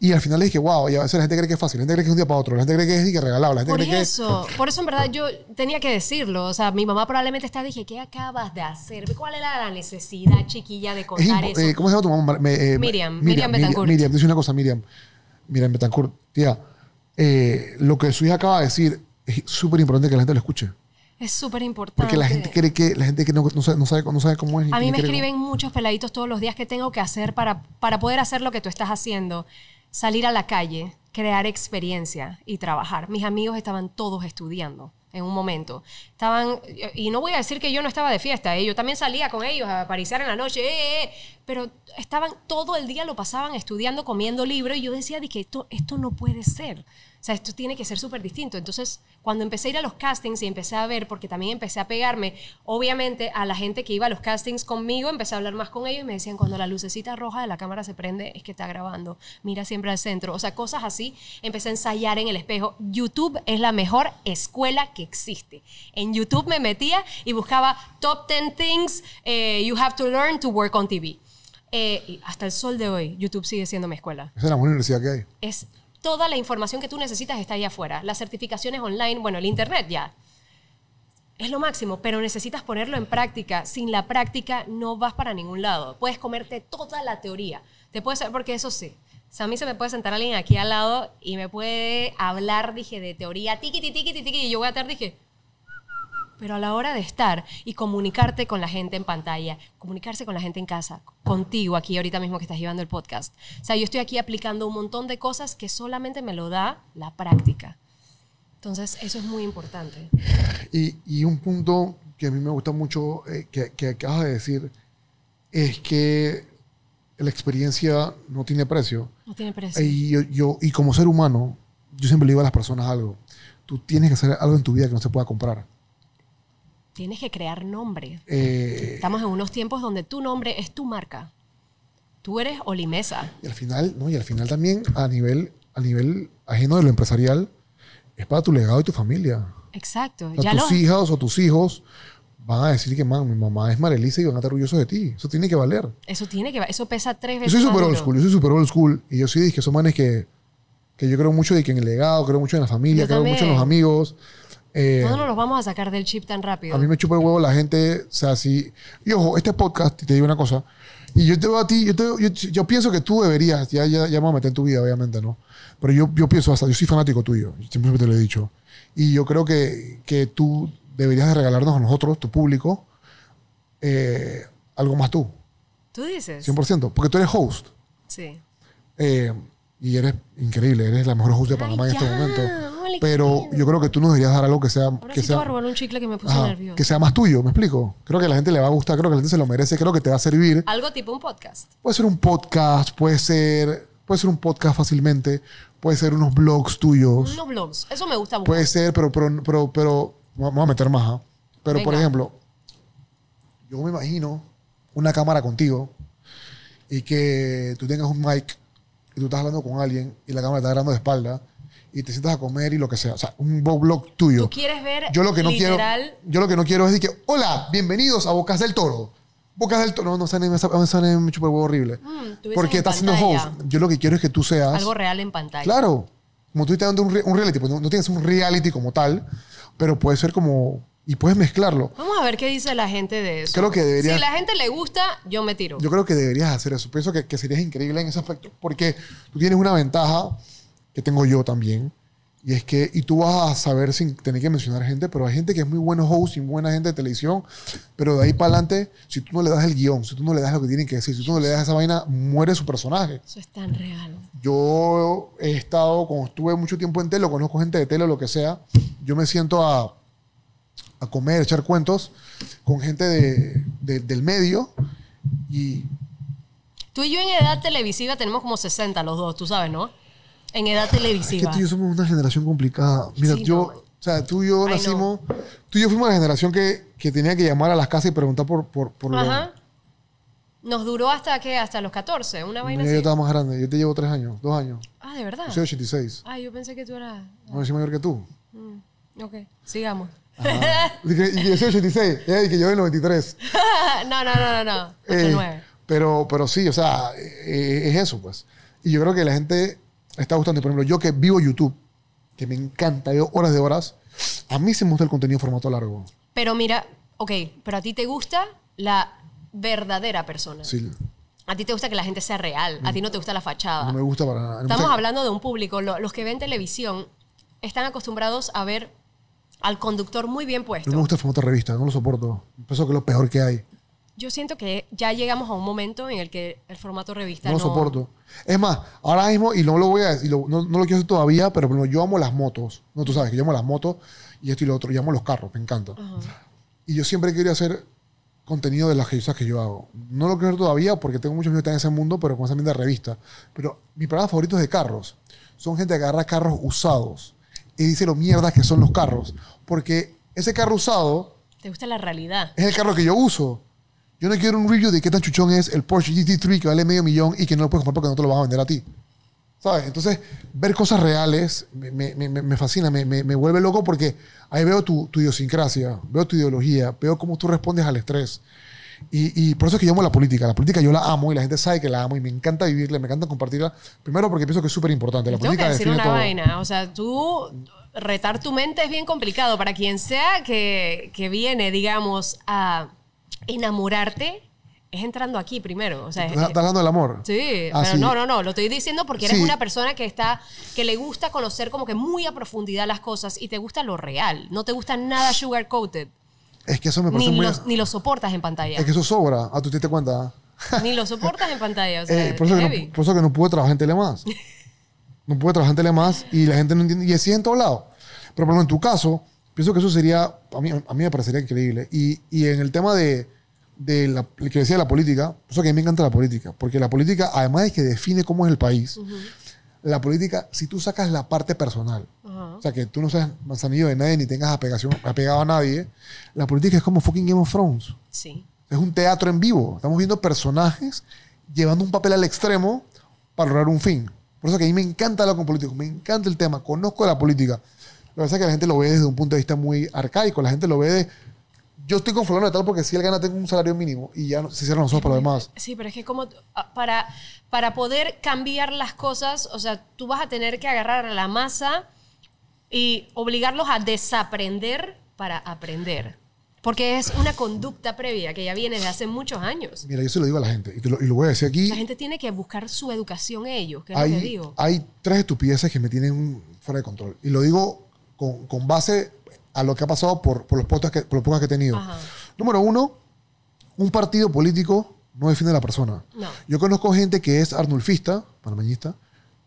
Speaker 2: y al final le dije, wow, y a veces la gente cree que es fácil, la gente cree que es un día para otro, la gente cree que es y regalado, la gente por cree eso, eso
Speaker 1: Por eso, en verdad, yo tenía que decirlo. O sea, mi mamá probablemente está, dije, ¿qué acabas de hacer? ¿Cuál era la necesidad, chiquilla, de contar eso? Eh, ¿Cómo
Speaker 2: se llama tu mamá? Eh, Miriam, Miriam, Betancourt. Miriam, dice una cosa, Miriam. Miriam Betancourt, tía, eh, lo que su hija acaba de decir es súper importante que la gente lo escuche.
Speaker 1: Es súper importante. Porque la gente
Speaker 2: cree que, la gente que no, no, sabe, no, sabe, cómo es. A mí me escriben
Speaker 1: muchos peladitos todos los días que tengo que hacer para, para poder hacer lo que tú estás haciendo salir a la calle, crear experiencia y trabajar. Mis amigos estaban todos estudiando en un momento. Estaban, y no voy a decir que yo no estaba de fiesta, eh, yo también salía con ellos a apariciar en la noche, eh, eh, pero estaban todo el día, lo pasaban estudiando, comiendo libros, y yo decía, que esto, esto no puede ser. O sea, esto tiene que ser súper distinto. Entonces, cuando empecé a ir a los castings y empecé a ver, porque también empecé a pegarme, obviamente a la gente que iba a los castings conmigo, empecé a hablar más con ellos y me decían, cuando la lucecita roja de la cámara se prende, es que está grabando, mira siempre al centro. O sea, cosas así, empecé a ensayar en el espejo. YouTube es la mejor escuela que existe. En YouTube me metía y buscaba top 10 things eh, you have to learn to work on TV. Eh, hasta el sol de hoy, YouTube sigue siendo mi escuela.
Speaker 2: Esa es la universidad que hay.
Speaker 1: Es toda la información que tú necesitas está ahí afuera. Las certificaciones online, bueno, el Internet ya. Es lo máximo, pero necesitas ponerlo en práctica. Sin la práctica no vas para ningún lado. Puedes comerte toda la teoría. Te puede saber, porque eso sí, o a mí se me puede sentar alguien aquí al lado y me puede hablar, dije, de teoría, tiqui, tiqui, tiqui, tiqui, y yo voy a estar, dije, pero a la hora de estar y comunicarte con la gente en pantalla, comunicarse con la gente en casa, contigo aquí ahorita mismo que estás llevando el podcast. O sea, yo estoy aquí aplicando un montón de cosas que solamente me lo da la práctica. Entonces, eso es muy importante.
Speaker 2: Y, un punto que a mí me gusta mucho eh, que, acabas de decir es que la experiencia no tiene precio. No tiene precio. Y, yo, yo, y como ser humano, yo siempre le digo a las personas algo. Tú tienes que hacer algo en tu vida que no se pueda comprar.
Speaker 1: Tienes que crear nombre.
Speaker 2: Eh, Estamos
Speaker 1: en unos tiempos donde tu nombre es tu marca. Tú eres Olimesa.
Speaker 2: Y al final, ¿no? Y al final también a nivel, a nivel ajeno de lo empresarial, es para tu legado y tu familia.
Speaker 1: Exacto. tus hijas
Speaker 2: o tus hijos van a decir que mi mamá es Marelisa y van a estar orgullosos de ti. Eso tiene que valer.
Speaker 1: Eso tiene que Eso pesa tres veces. Yo soy super old school.
Speaker 2: Yo soy super old school. Y yo sí dije, son manes que, que yo creo mucho que en el legado, creo mucho en la familia, creo mucho en los amigos. Eh, no
Speaker 1: nos vamos a sacar del chip tan rápido. A mí
Speaker 2: me chupa el huevo la gente, o sea, si... Y ojo, este podcast, te digo una cosa, y yo te a ti, yo, pienso que tú deberías, ya, ya, ya me voy a meter en tu vida, obviamente, ¿no? Pero yo, yo pienso hasta, yo soy fanático tuyo, siempre te lo he dicho. Y yo creo que, tú deberías de regalarnos a nosotros, tu público, eh, algo más tú.
Speaker 1: ¿Tú dices? 100%,
Speaker 2: porque tú eres host. Sí. Eh, y eres increíble, eres la mejor host de Panamá en este momento. Pero yo creo que tú nos deberías dar algo que sea. Ahora que sí sea, te a robar
Speaker 1: un chicle que me nervioso. Que
Speaker 2: sea más tuyo, ¿me explico? Creo que a la gente le va a gustar, creo que la gente se lo merece, creo que te va a servir.
Speaker 1: Algo tipo un podcast.
Speaker 2: Puede ser un podcast, puede ser. Puede ser un podcast fácilmente, puede ser unos blogs tuyos. Unos
Speaker 1: blogs, eso me gusta mucho. Puede
Speaker 2: ser, pero, pero, vamos a meter más. ¿ah?
Speaker 1: Pero por ejemplo,
Speaker 2: yo me imagino una cámara contigo y que tú tengas un mic y tú estás hablando con alguien y la cámara está grabando de espalda y te sientas a comer y lo que sea. O sea, un blog tuyo. Tú quieres
Speaker 1: ver yo lo que no quiero
Speaker 2: Yo lo que no quiero es decir que, hola, bienvenidos a Bocas del Toro. Bocas del Toro, no, no sale, me No me en huevo horrible.
Speaker 1: Mm, porque estás haciendo host.
Speaker 2: Yo lo que quiero es que tú seas... Algo
Speaker 1: real en pantalla. Claro.
Speaker 2: Como tú estás dando un, reality, pues no, tienes un reality como tal, pero puede ser como... Y puedes mezclarlo.
Speaker 1: Vamos a ver qué dice la gente de eso. Creo que deberías... Si la gente le gusta, yo me tiro. Yo
Speaker 2: creo que deberías hacer eso. Pienso que, que serías increíble en ese aspecto porque tú tienes una ventaja que tengo yo también. Y es que, y tú vas a saber sin tener que mencionar gente, pero hay gente que es muy bueno host y buena gente de televisión, pero de ahí para adelante, si tú no le das el guión, si tú no le das lo que tienen que decir, si tú no le das esa vaina, muere su personaje. Eso es
Speaker 1: tan real.
Speaker 2: Yo he estado, como estuve mucho tiempo en tele, conozco gente de tele o lo que sea, yo me siento a, a comer, a echar cuentos con gente del medio y...
Speaker 1: Tú y yo en edad televisiva tenemos como 60 los dos, tú sabes, ¿no? En edad televisiva. Es que tú y yo
Speaker 2: somos una generación complicada. Mira, yo, o sea, tú y yo nacimos, tú y yo fuimos la generación que, que, tenía que llamar a las casas y preguntar por, por, por Ajá.
Speaker 1: Nos duró hasta ¿qué? hasta los 14, una vaina así. Yo estaba más
Speaker 2: grande, yo te llevo tres años, dos años.
Speaker 1: Ah, de verdad. Yo soy 86. Ah, yo pensé que tú eras.
Speaker 2: No, soy mayor que tú.
Speaker 1: Mm, ok, sigamos.
Speaker 2: y y yo soy 86, y que yo soy 93.
Speaker 1: no, no, no, no, no.
Speaker 2: 89. Eh, pero, pero sí, o sea, eh, es eso, pues. Y yo creo que la gente está gustando. Por ejemplo, yo que vivo YouTube, que me encanta, veo horas de horas, a mí se me gusta el contenido formato largo.
Speaker 1: Pero mira, ok, pero a ti te gusta la verdadera persona. Sí. A ti te gusta que la gente sea real, a ti no te gusta la fachada. No me
Speaker 2: gusta para nada. Estamos hablando
Speaker 1: de un público, los que ven televisión están acostumbrados a ver al conductor muy bien puesto. No me
Speaker 2: gusta el formato revista, no lo soporto. Pienso que lo peor que hay.
Speaker 1: Yo siento que ya llegamos a un momento en el que el formato revista no... No soporto.
Speaker 2: Es más, ahora mismo, y no lo voy a decir, no, no, lo quiero hacer todavía, pero bueno, yo amo las motos. No, tú sabes que yo amo las motos y esto y lo otro. Yo amo los carros, me encanta. Y yo siempre quería hacer contenido de las revistas que yo hago. No lo quiero hacer todavía porque tengo muchos amigos que en ese mundo, pero con esa de revista. Pero mi programa favorito de carros. Son gente que agarra carros usados y dice lo mierdas que son los carros. Porque ese carro usado...
Speaker 1: Te gusta la realidad.
Speaker 2: Es el carro que yo uso. Yo no quiero un review de qué tan chuchón es el Porsche GT3 que vale medio millón y que no lo puedes comprar porque no te lo vas a vender a ti. ¿Sabes? Entonces, ver cosas reales me, me, me, me fascina, me, vuelve loco porque ahí veo tu, tu, idiosincrasia, veo tu ideología, veo cómo tú respondes al estrés. Y, y, por eso es que yo amo la política. La política yo la amo y la gente sabe que la amo y me encanta vivirla, me encanta compartirla. Primero porque pienso que es súper importante. La política una vaina.
Speaker 1: O sea, tú retar tu mente es bien complicado para quien sea que viene, digamos, a enamorarte es entrando aquí primero. O sea, ¿Estás eh, hablando del amor? Sí, ah, pero no, no, no. Lo estoy diciendo porque eres una persona que está, que le gusta conocer como que muy a profundidad las cosas y te gusta lo real. No te gusta nada sugar coated.
Speaker 2: Es que eso me parece ni muy...
Speaker 1: ni lo soportas en pantalla. Es que eso
Speaker 2: sobra. A ah, tú te diste cuenta.
Speaker 1: Ni lo soportas en pantalla. O eh, sea, por, eso
Speaker 2: que no, puedo trabajar en más. No puedo trabajar en más y la gente no entiende. Y así en todos lados. Pero por en tu caso, pienso que eso sería, a mí, a mí me parecería increíble. Y, y en el tema de de la, que decía la política, eso que a mí me encanta la política, porque la política, además es que define cómo es el país, la política, si tú sacas la parte personal, o sea, que tú no seas manzanillo de nadie ni tengas apegación, apegado a nadie, la política es como fucking Game of Thrones. Sí. Es un teatro en vivo. Estamos viendo personajes llevando un papel al extremo para lograr un fin. Por eso que a mí me encanta hablar con políticos, me encanta el tema, conozco la política. Lo que pasa es que la gente lo ve desde un punto de vista muy arcaico, la gente lo ve de yo estoy con fulano tal porque si él gana tengo un salario mínimo y ya se cierran los ojos para lo demás.
Speaker 1: Sí, pero es que como ah, para, para poder cambiar las cosas, o sea, tú vas a tener que agarrar a la masa y obligarlos a desaprender para aprender. Porque es una conducta previa que ya viene de hace muchos años.
Speaker 2: Mira, yo se lo digo a la gente y, lo, voy a decir aquí. La gente
Speaker 1: tiene que buscar su educación ellos, que es lo que digo.
Speaker 2: Hay tres estupideces que me tienen fuera de control. Y lo digo con, con base a lo que ha pasado por, por los podcasts que, los que he tenido. Número uno, un partido político no define a la persona. Yo conozco gente que es arnulfista, panameñista,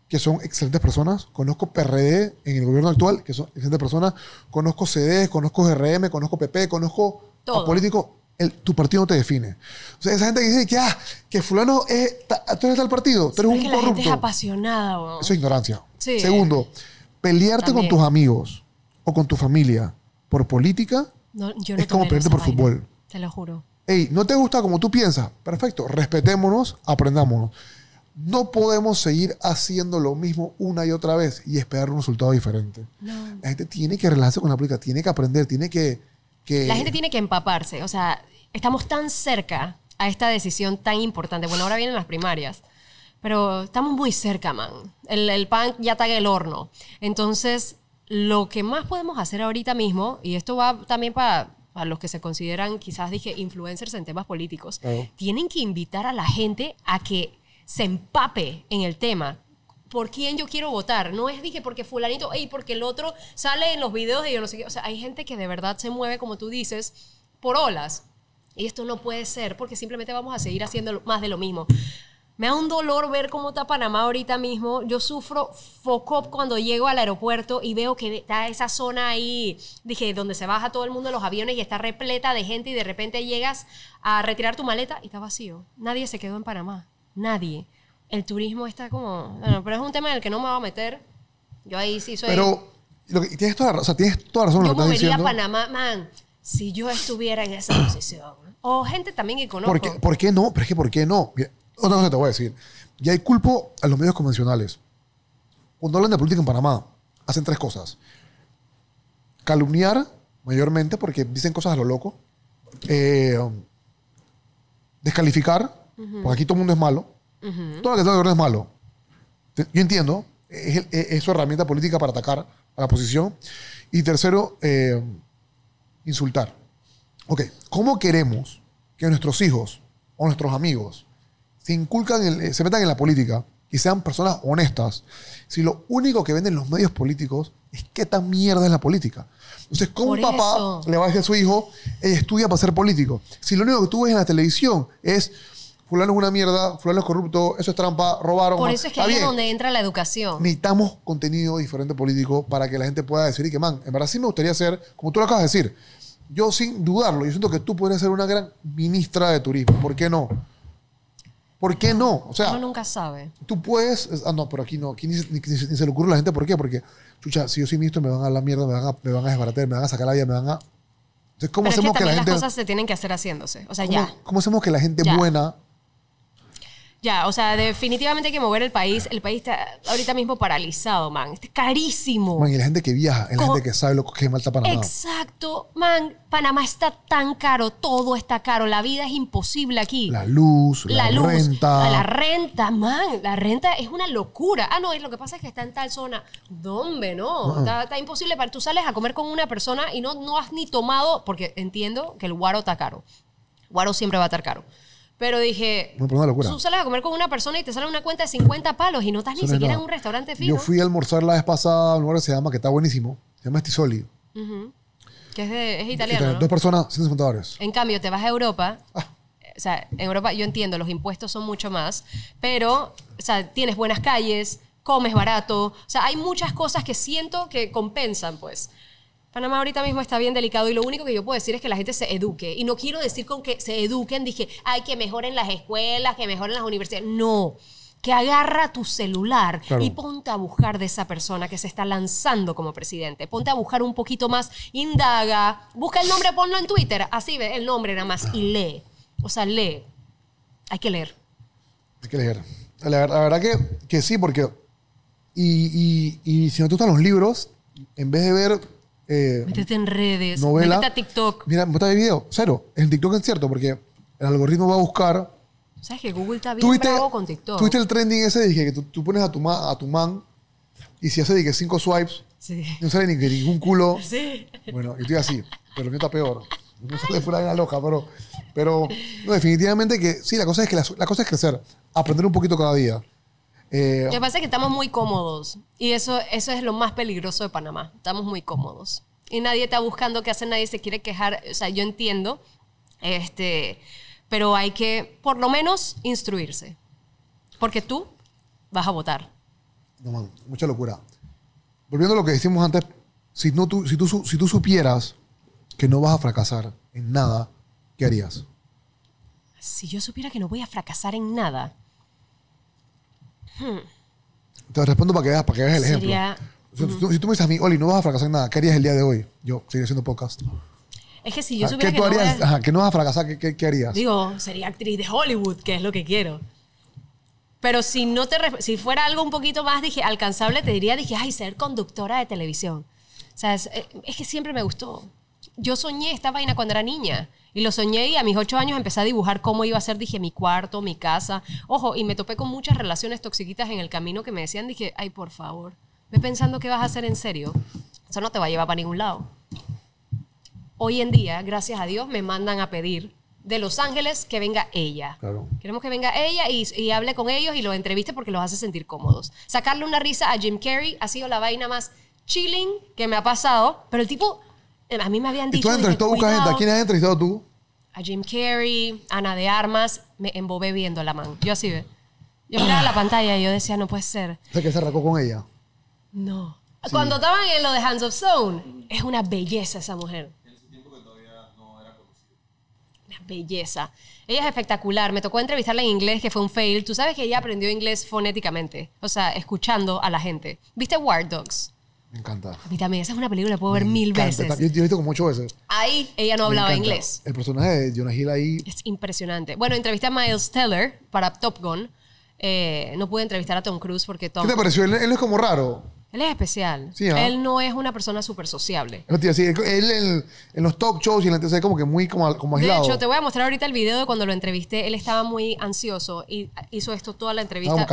Speaker 2: que son excelentes personas. Conozco PRD en el gobierno actual, que son excelentes personas. Conozco CD, conozco rm conozco PP, conozco Todo. a políticos. El, tu partido no te define. O sea, esa gente que dice que, ah, que fulano es, tú eres tal partido, tú eres un corrupto. La gente
Speaker 1: apasionada,
Speaker 2: Eso es ignorancia. Segundo, pelearte con tus amigos con tu familia por política,
Speaker 1: es como por fútbol. Te lo juro.
Speaker 2: Ey, no te gusta como tú piensas. Perfecto, respetémonos, aprendámonos. No podemos seguir haciendo lo mismo una y otra vez y esperar un resultado diferente. La gente tiene que relajarse con la política, tiene que aprender, tiene que, La gente
Speaker 1: tiene que empaparse. O sea, estamos tan cerca a esta decisión tan importante. Bueno, ahora vienen las primarias pero estamos muy cerca, man. El, el, pan ya está en el horno. Entonces, lo que más podemos hacer ahorita mismo, y esto va también para, los que se consideran quizás, dije, influencers en temas políticos, tienen que invitar a la gente a que se empape en el tema. ¿Por quién yo quiero votar? No es, dije, porque fulanito, y porque el otro sale en los videos y yo no sé qué. O sea, hay gente que de verdad se mueve, como tú dices, por olas. Y esto no puede ser porque simplemente vamos a seguir haciendo más de lo mismo. Me da un dolor ver cómo está Panamá ahorita mismo. Yo sufro foco cuando llego al aeropuerto y veo que está esa zona ahí, dije, donde se baja todo el mundo de los aviones y está repleta de gente y de repente llegas a retirar tu maleta y está vacío. Nadie se quedó en Panamá. Nadie. El turismo está como... Bueno, pero es un tema en el que no me voy a meter. Yo ahí sí soy... Pero
Speaker 2: tienes, toda la, tienes toda razón. Yo lo que a Panamá,
Speaker 1: man, si yo estuviera en esa posición. O gente también que ¿Por qué, ¿por
Speaker 2: qué no? Pero es que ¿por qué no? Otra cosa que te voy a decir. Y hay culpa a los medios convencionales. Cuando hablan de política en Panamá, hacen tres cosas. Calumniar, mayormente, porque dicen cosas a lo loco. Eh, um, descalificar, porque aquí todo el mundo es malo. Todo lo que está gobierno es malo. Yo entiendo, e, es, su herramienta política para atacar a la oposición. Y tercero, eh, insultar. Ok, ¿cómo queremos que nuestros hijos o nuestros amigos se inculcan, eh, se metan en la política y sean personas honestas, si lo único que venden los medios políticos es qué tan mierda es la política. Entonces, como un papá le va a decir a su hijo, estudia para ser político? Si lo único que tú ves en la televisión es fulano es una mierda, fulano es corrupto, eso es trampa, robaron. Por eso es que ahí es
Speaker 1: donde entra la educación.
Speaker 2: Necesitamos contenido diferente político para que la gente pueda decir, y que, man, en Brasil sí me gustaría ser, como tú lo acabas de decir, yo sin dudarlo, yo siento que tú podrías ser una gran ministra de turismo, ¿por qué no? ¿Por qué no? O sea, Uno nunca sabe. Tú puedes. Ah, no, pero aquí no. Aquí ni, se le ocurre a la gente. ¿Por qué? Porque, chucha, si yo soy ministro, me van a la mierda, me van a, me van a desbaratar, me van a sacar la vida, me van a. Entonces, ¿cómo pero hacemos que, la gente. Las cosas
Speaker 1: se tienen que hacer haciéndose. O sea, ya.
Speaker 2: ¿Cómo hacemos que la gente buena
Speaker 1: ya, o sea, definitivamente hay que mover el país. El país está ahorita mismo paralizado, man. Está carísimo.
Speaker 2: Man, y la gente que viaja, la gente que sabe lo que es Malta Panamá.
Speaker 1: Exacto, man. Panamá está tan caro, todo está caro. La vida es imposible aquí. La
Speaker 2: luz, la, renta. La
Speaker 1: renta, man. La renta es una locura. Ah, no, es lo que pasa es que está en tal zona. ¿Dónde? No. está, está, imposible. Para, tú sales a comer con una persona y no, no has ni tomado, porque entiendo que el guaro está caro. Guaro siempre va a estar caro. Pero dije,
Speaker 2: tú
Speaker 1: sales a comer con una persona y te sale una cuenta de 50 palos y no estás ni siquiera en un restaurante fino. Yo fui a
Speaker 2: almorzar la vez pasada a un lugar que se llama, que está buenísimo, se llama Stisoli.
Speaker 1: Que es, de, es italiano. Dos
Speaker 2: personas, 150 dólares.
Speaker 1: En cambio, te vas a Europa. Ah. O sea, en Europa yo entiendo, los impuestos son mucho más, pero, o sea, tienes buenas calles, comes barato. O sea, hay muchas cosas que siento que compensan, pues. Panamá ahorita mismo está bien delicado y lo único que yo puedo decir es que la gente se eduque. Y no quiero decir con que se eduquen, dije, hay que mejoren las escuelas, que mejoren las universidades. No que agarra tu celular y ponte a buscar de esa persona que se está lanzando como presidente. Ponte a buscar un poquito más, indaga, busca el nombre, ponlo en Twitter, así ve el nombre nada más y lee. O sea, lee. Hay que leer.
Speaker 2: Hay que leer. La, verdad que, que, sí, porque. Y, y si no te gustan los libros, en vez de ver eh,
Speaker 1: en redes, novela, métete a
Speaker 2: TikTok. Mira, de video, cero. En TikTok es cierto, porque el algoritmo va a buscar.
Speaker 1: ¿Sabes que Google está bien bravo con TikTok? Tuviste el
Speaker 2: trending ese, dije, que tú, pones a tu, a tu man y si hace, dije, cinco swipes, sí. no sale ni ningún culo. Sí. Bueno, y estoy así, pero el está peor. No sale fuera de la loca, pero, pero definitivamente que sí, la cosa es que la cosa es crecer, aprender un poquito cada día. Eh, Lo que
Speaker 1: pasa que estamos muy cómodos y eso, eso es lo más peligroso de Panamá. Estamos muy cómodos y nadie está buscando qué hacer, nadie se quiere quejar. O sea, yo entiendo, este, pero hay que por lo menos instruirse porque tú vas a votar.
Speaker 2: No, mucha locura. Volviendo a lo que decimos antes, si, no tú, si, tú, si tú supieras que no vas a fracasar en nada, ¿qué harías?
Speaker 1: Si yo supiera que no voy a fracasar en nada, Hmm.
Speaker 2: Te respondo para que veas, para que veas el ejemplo. Si, tú, me dices a mí, Oli, no vas a fracasar en nada, ¿qué harías el día de hoy? Yo seguiré haciendo podcast.
Speaker 1: Es que si yo supiera ¿Qué que tú harías?
Speaker 2: No no vas a fracasar, ¿qué, ¿qué, harías?
Speaker 1: Digo, sería actriz de Hollywood, que es lo que quiero. Pero si no te si fuera algo un poquito más dije, alcanzable, te diría, dije, ay, ser conductora de televisión. O sea, es eh, que siempre me gustó yo soñé esta vaina cuando era niña. Y lo soñé y a mis ocho años empecé a dibujar cómo iba a ser, dije, mi cuarto, mi casa. Ojo, y me topé con muchas relaciones toxiquitas en el camino que me decían, dije, ay, por favor, ve pensando qué vas a hacer en serio. Eso no te va a llevar para ningún lado. Hoy en día, gracias a Dios, me mandan a pedir de Los Ángeles que venga ella. Queremos que venga ella y, y, hable con ellos y los entreviste porque los hace sentir cómodos. Sacarle una risa a Jim Carrey ha sido la vaina más chilling que me ha pasado, pero el tipo a mí me habían dicho. tú has a gente? quién
Speaker 2: has entrevistado tú?
Speaker 1: A Jim Carrey, Ana de Armas. Me embobé viendo la mano. Yo así ve. Yo miraba la pantalla y yo decía, no puede ser.
Speaker 2: sea, que se arrancó con ella?
Speaker 1: No. Cuando estaban en lo de Hands of Stone, es una belleza esa mujer. En ese tiempo que todavía no era conocida. Una belleza. Ella es espectacular. Me tocó entrevistarla en inglés, que fue un fail. Tú sabes que ella aprendió inglés fonéticamente, o sea, escuchando a la gente. ¿Viste War Dogs?
Speaker 2: Me encanta. A mí también, esa es una película la puedo ver mil veces. Yo, he visto como ocho veces.
Speaker 1: Ahí ella no hablaba inglés.
Speaker 2: El personaje de Jonah Hill ahí. Es
Speaker 1: impresionante. Bueno, entrevisté a Miles Teller para Top Gun. Eh, no pude entrevistar a Tom Cruise porque Tom. ¿Qué te pareció? Él, él
Speaker 2: es como raro.
Speaker 1: Él es especial. ¿ah? Él no es una persona súper sociable.
Speaker 2: No, tío, sí, él en, los talk shows y en la es como que muy como, como aislado. De hecho, te
Speaker 1: voy a mostrar ahorita el video de cuando lo entrevisté. Él estaba muy ansioso y hizo esto toda la entrevista.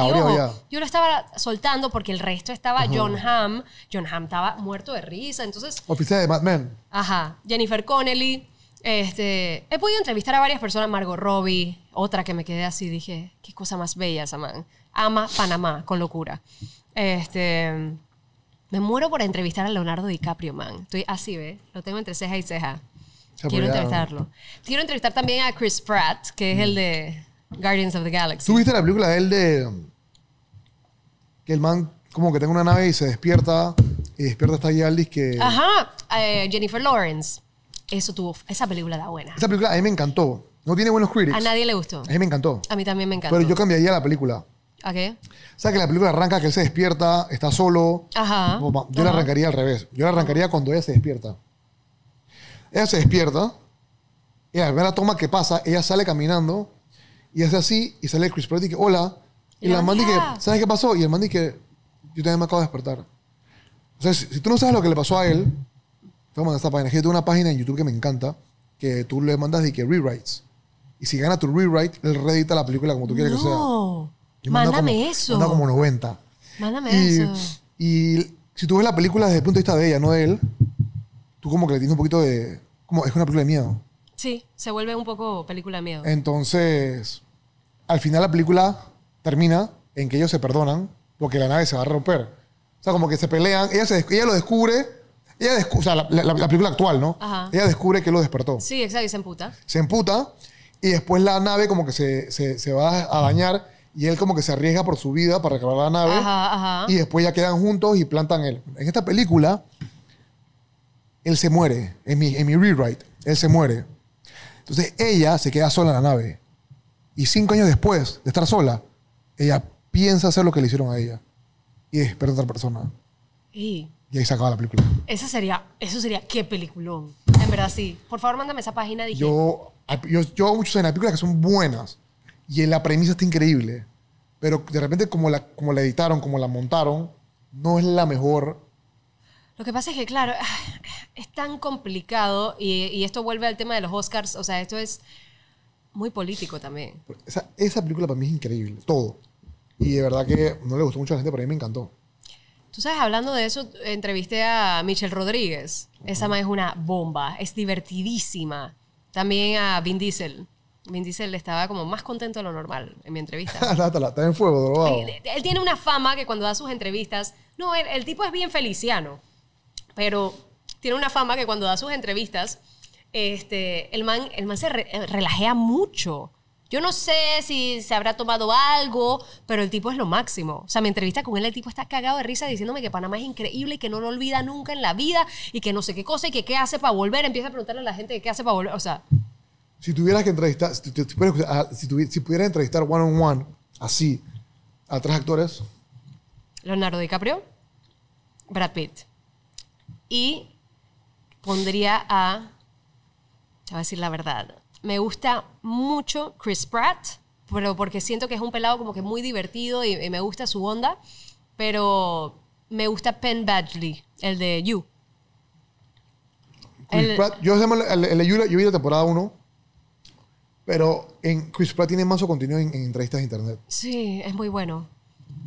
Speaker 1: yo lo estaba soltando porque el resto estaba John Hamm. John Hamm estaba muerto de risa,
Speaker 2: entonces... Oficial de Mad Men.
Speaker 1: Ajá. Jennifer Connelly. Este, he podido entrevistar a varias personas, Margot Robbie, otra que me quedé así, dije, qué cosa más bella esa man. Ama Panamá con locura. Este, me muero por entrevistar a Leonardo DiCaprio, man. Estoy así, ve. Lo tengo entre ceja y ceja. Quiero entrevistarlo. Quiero entrevistar también a Chris Pratt, que es el mm. de Guardians of the Galaxy. ¿Tuviste
Speaker 2: la película de él de... que el man como que tenga una nave y se despierta y despierta ahí Aldis que...
Speaker 1: Ajá, eh, Jennifer Lawrence. Eso tuvo... Esa película da buena.
Speaker 2: Esa película a mí me encantó. No tiene buenos critics. A nadie le gustó. A mí me encantó.
Speaker 1: A mí también me encantó. Pero yo
Speaker 2: cambiaría la película. ¿A qué? O sea, que la película arranca que él se despierta, está solo. Ajá. Yo la arrancaría al revés. Yo la arrancaría cuando ella se despierta. Ella se despierta. Y al ver la toma que pasa, ella sale caminando y hace así y sale Chris Pratt y dice, hola. Y, la man dice, ¿sabes qué pasó? Y el mandi que yo también me acabo de despertar. O sea, si, tú no sabes lo que le pasó a él, te voy a mandar esta página. Yo tengo una página en YouTube que me encanta, que tú le mandas y que rewrites. Y si gana tu rewrite, él reedita la película como tú quieres que sea. Mándame eso. como 90.
Speaker 1: Mándame eso.
Speaker 2: Y si tú ves la película desde el punto de vista de ella, no de él, tú como que le tienes un poquito de... Como, es una película de miedo.
Speaker 1: Sí, se vuelve un poco película de miedo.
Speaker 2: Entonces, al final la película termina en que ellos se perdonan porque la nave se va a romper. O sea, como que se pelean. Ella, se, ella lo descubre... Ella descu o sea, la, película actual, ¿no? Ella descubre que lo despertó. Sí,
Speaker 1: exacto, y se emputa.
Speaker 2: Se emputa y después la nave como que se, se va a dañar y él como que se arriesga por su vida para recabar la nave y después ya quedan juntos y plantan él. En esta película, él se muere, en mi, en mi rewrite, él se muere. Entonces ella se queda sola en la nave y cinco años después de estar sola, ella piensa hacer lo que le hicieron a ella y espera a otra persona. Y ahí se acaba la película.
Speaker 1: sería, eso sería qué peliculón. En verdad, sí. Por favor, mándame esa página.
Speaker 2: Yo, yo, yo hago muchas películas que son buenas y en la premisa está increíble. Pero de repente, como la, como la editaron, como la montaron, no es la mejor.
Speaker 1: Lo que pasa es que, claro, es tan complicado. Y, esto vuelve al tema de los Oscars. O sea, esto es muy político también.
Speaker 2: Esa, película para mí es increíble. Todo. Y de verdad que no le gustó mucho a la gente, pero a mí me encantó.
Speaker 1: Tú sabes, hablando de eso, entrevisté a Michelle Rodríguez. Esa más es una bomba, es divertidísima. También a Vin Diesel. Vin Diesel estaba como más contento de lo normal en mi entrevista.
Speaker 2: está en fuego, drogado.
Speaker 1: Él, tiene una fama que cuando da sus entrevistas. No, el, tipo es bien feliciano. Pero tiene una fama que cuando da sus entrevistas, este, el, man, el man se eh, relajea mucho. Yo no sé si se habrá tomado algo, pero el tipo es lo máximo. O sea, mi entrevista con él, el tipo está cagado de risa diciéndome que Panamá es increíble y que no lo olvida nunca en la vida y que no sé qué cosa y que qué hace para volver. Empieza a preguntarle a la gente qué hace para volver. O sea,
Speaker 2: si tuvieras que entrevistar, si, ah, pudieras, si pudiera entrevistar one on one, así, a tres actores.
Speaker 1: Leonardo DiCaprio, Brad Pitt. Y pondría a. Te voy a decir la verdad. Me gusta mucho Chris Pratt, pero porque siento que es un pelado como que muy divertido y, me gusta su onda. Pero me gusta Penn Badgley, el de You.
Speaker 2: Chris Pratt, yo, el, el, el, yo vi la temporada 1 pero en, Chris Pratt tiene más contenido en, entrevistas de internet.
Speaker 1: Sí, es muy bueno.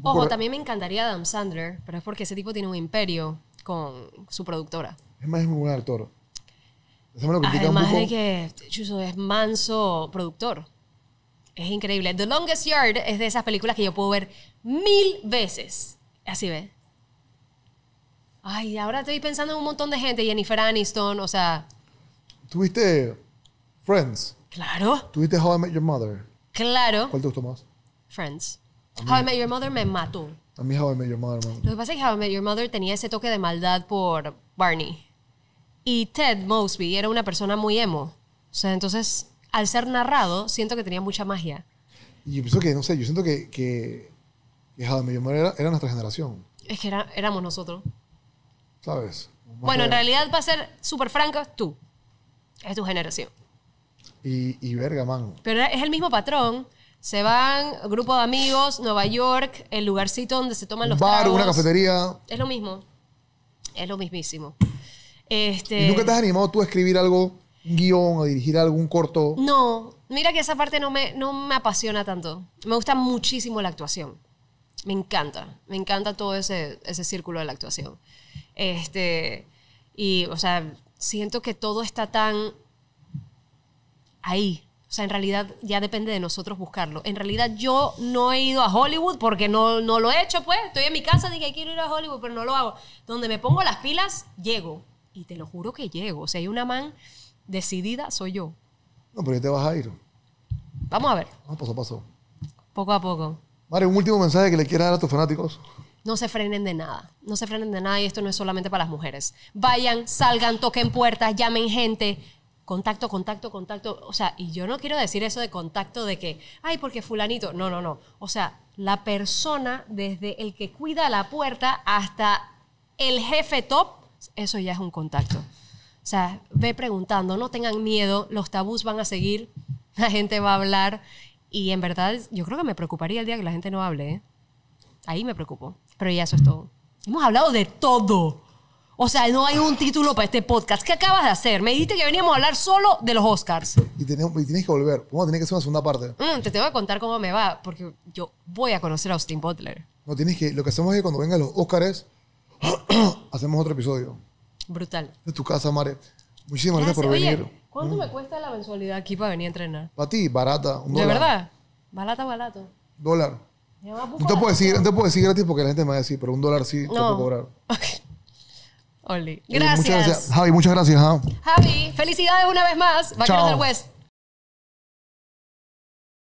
Speaker 1: Ojo, también me encantaría Adam Sandler, pero es porque ese tipo tiene un imperio con su productora.
Speaker 2: Es más, es muy buen actor. Lo Además de
Speaker 1: que es manso productor. Es increíble. The Longest Yard es de esas películas que yo puedo ver mil veces. Así ve. Ay, ahora estoy pensando en un montón de gente. Jennifer Aniston, o sea...
Speaker 2: ¿Tuviste Friends? Claro. ¿Tuviste How I Met Your Mother? Claro. ¿Cuál te gustó más? Friends. How I Met Your
Speaker 1: Mother me mató.
Speaker 2: A mí How I Met Your Mother me mató. Lo que
Speaker 1: pasa es que How I Met Your Mother tenía ese toque de maldad por Barney. Y Ted Mosby era una persona muy emo. O sea, entonces, al ser narrado, siento que tenía mucha magia.
Speaker 2: Y yo pienso que, no sé, yo siento que, que, How I Met Your Mother era, nuestra generación.
Speaker 1: Es que era, éramos nosotros.
Speaker 2: ¿Sabes? bueno, en realidad,
Speaker 1: para ser súper franca, tú. Es tu generación.
Speaker 2: Y, verga, man.
Speaker 1: Pero es el mismo patrón. Se van, grupo de amigos, Nueva York, el lugarcito donde se toman los bar, una cafetería. Es lo mismo. Es lo mismísimo. Este... ¿Y nunca te has
Speaker 2: animado tú a escribir algo, guión, o dirigir algún corto?
Speaker 1: No. Mira que esa parte no me, no me apasiona tanto. Me gusta muchísimo la actuación. Me encanta. Me encanta todo ese, círculo de la actuación. Este... Y, o sea, siento que todo está tan ahí. O sea, en realidad ya depende de nosotros buscarlo. En realidad yo no he ido a Hollywood porque no, lo he hecho, pues. Estoy en mi casa, que quiero ir a Hollywood, pero no lo hago. Donde me pongo las pilas, llego. Y te lo juro que llego. O sea, hay una man decidida, soy yo.
Speaker 2: No, pero ya te vas a ir. Vamos a ver. Ah, paso a paso.
Speaker 1: Poco a poco.
Speaker 2: Vale, un último mensaje que le quieras dar a tus fanáticos
Speaker 1: no se frenen de nada. No se frenen de nada y esto no es solamente para las mujeres. Vayan, salgan, toquen puertas, llamen gente, contacto, contacto, contacto. O sea, y yo no quiero decir eso de contacto de que, ay, porque fulanito. No, no, no. O sea, la persona, desde el que cuida la puerta hasta el jefe top, eso ya es un contacto. O sea, ve preguntando, no tengan miedo, los tabús van a seguir, la gente va a hablar. Y en verdad, yo creo que me preocuparía el día que la gente no hable. ¿eh? Ahí me preocupo. Pero ya eso es todo. Hemos hablado de todo. O sea, no hay un título para este podcast. ¿Qué acabas de hacer? Me dijiste que veníamos a hablar solo de los Oscars.
Speaker 2: Y, tenés, tienes que volver. Vamos a tener que hacer una segunda parte.
Speaker 1: Mm, te tengo que contar cómo me va, porque yo voy a conocer a Austin Butler.
Speaker 2: No, tienes que. Lo que hacemos es que cuando vengan los Oscars, hacemos otro episodio. Brutal. De tu casa, Mare. Muchísimas gracias, por Oye, venir. ¿Cuánto mm. me
Speaker 1: cuesta la mensualidad aquí para venir a entrenar?
Speaker 2: Para ti, barata. ¿De verdad?
Speaker 1: Barata, barato. Dólar. No
Speaker 2: te, puedo decir, gratis porque la gente me va a decir, pero un dólar sí no. te puedo cobrar.
Speaker 1: Eh, gracias. muchas gracias.
Speaker 2: Javi, muchas gracias. Javi. felicidades una vez más. Vaqueros del West.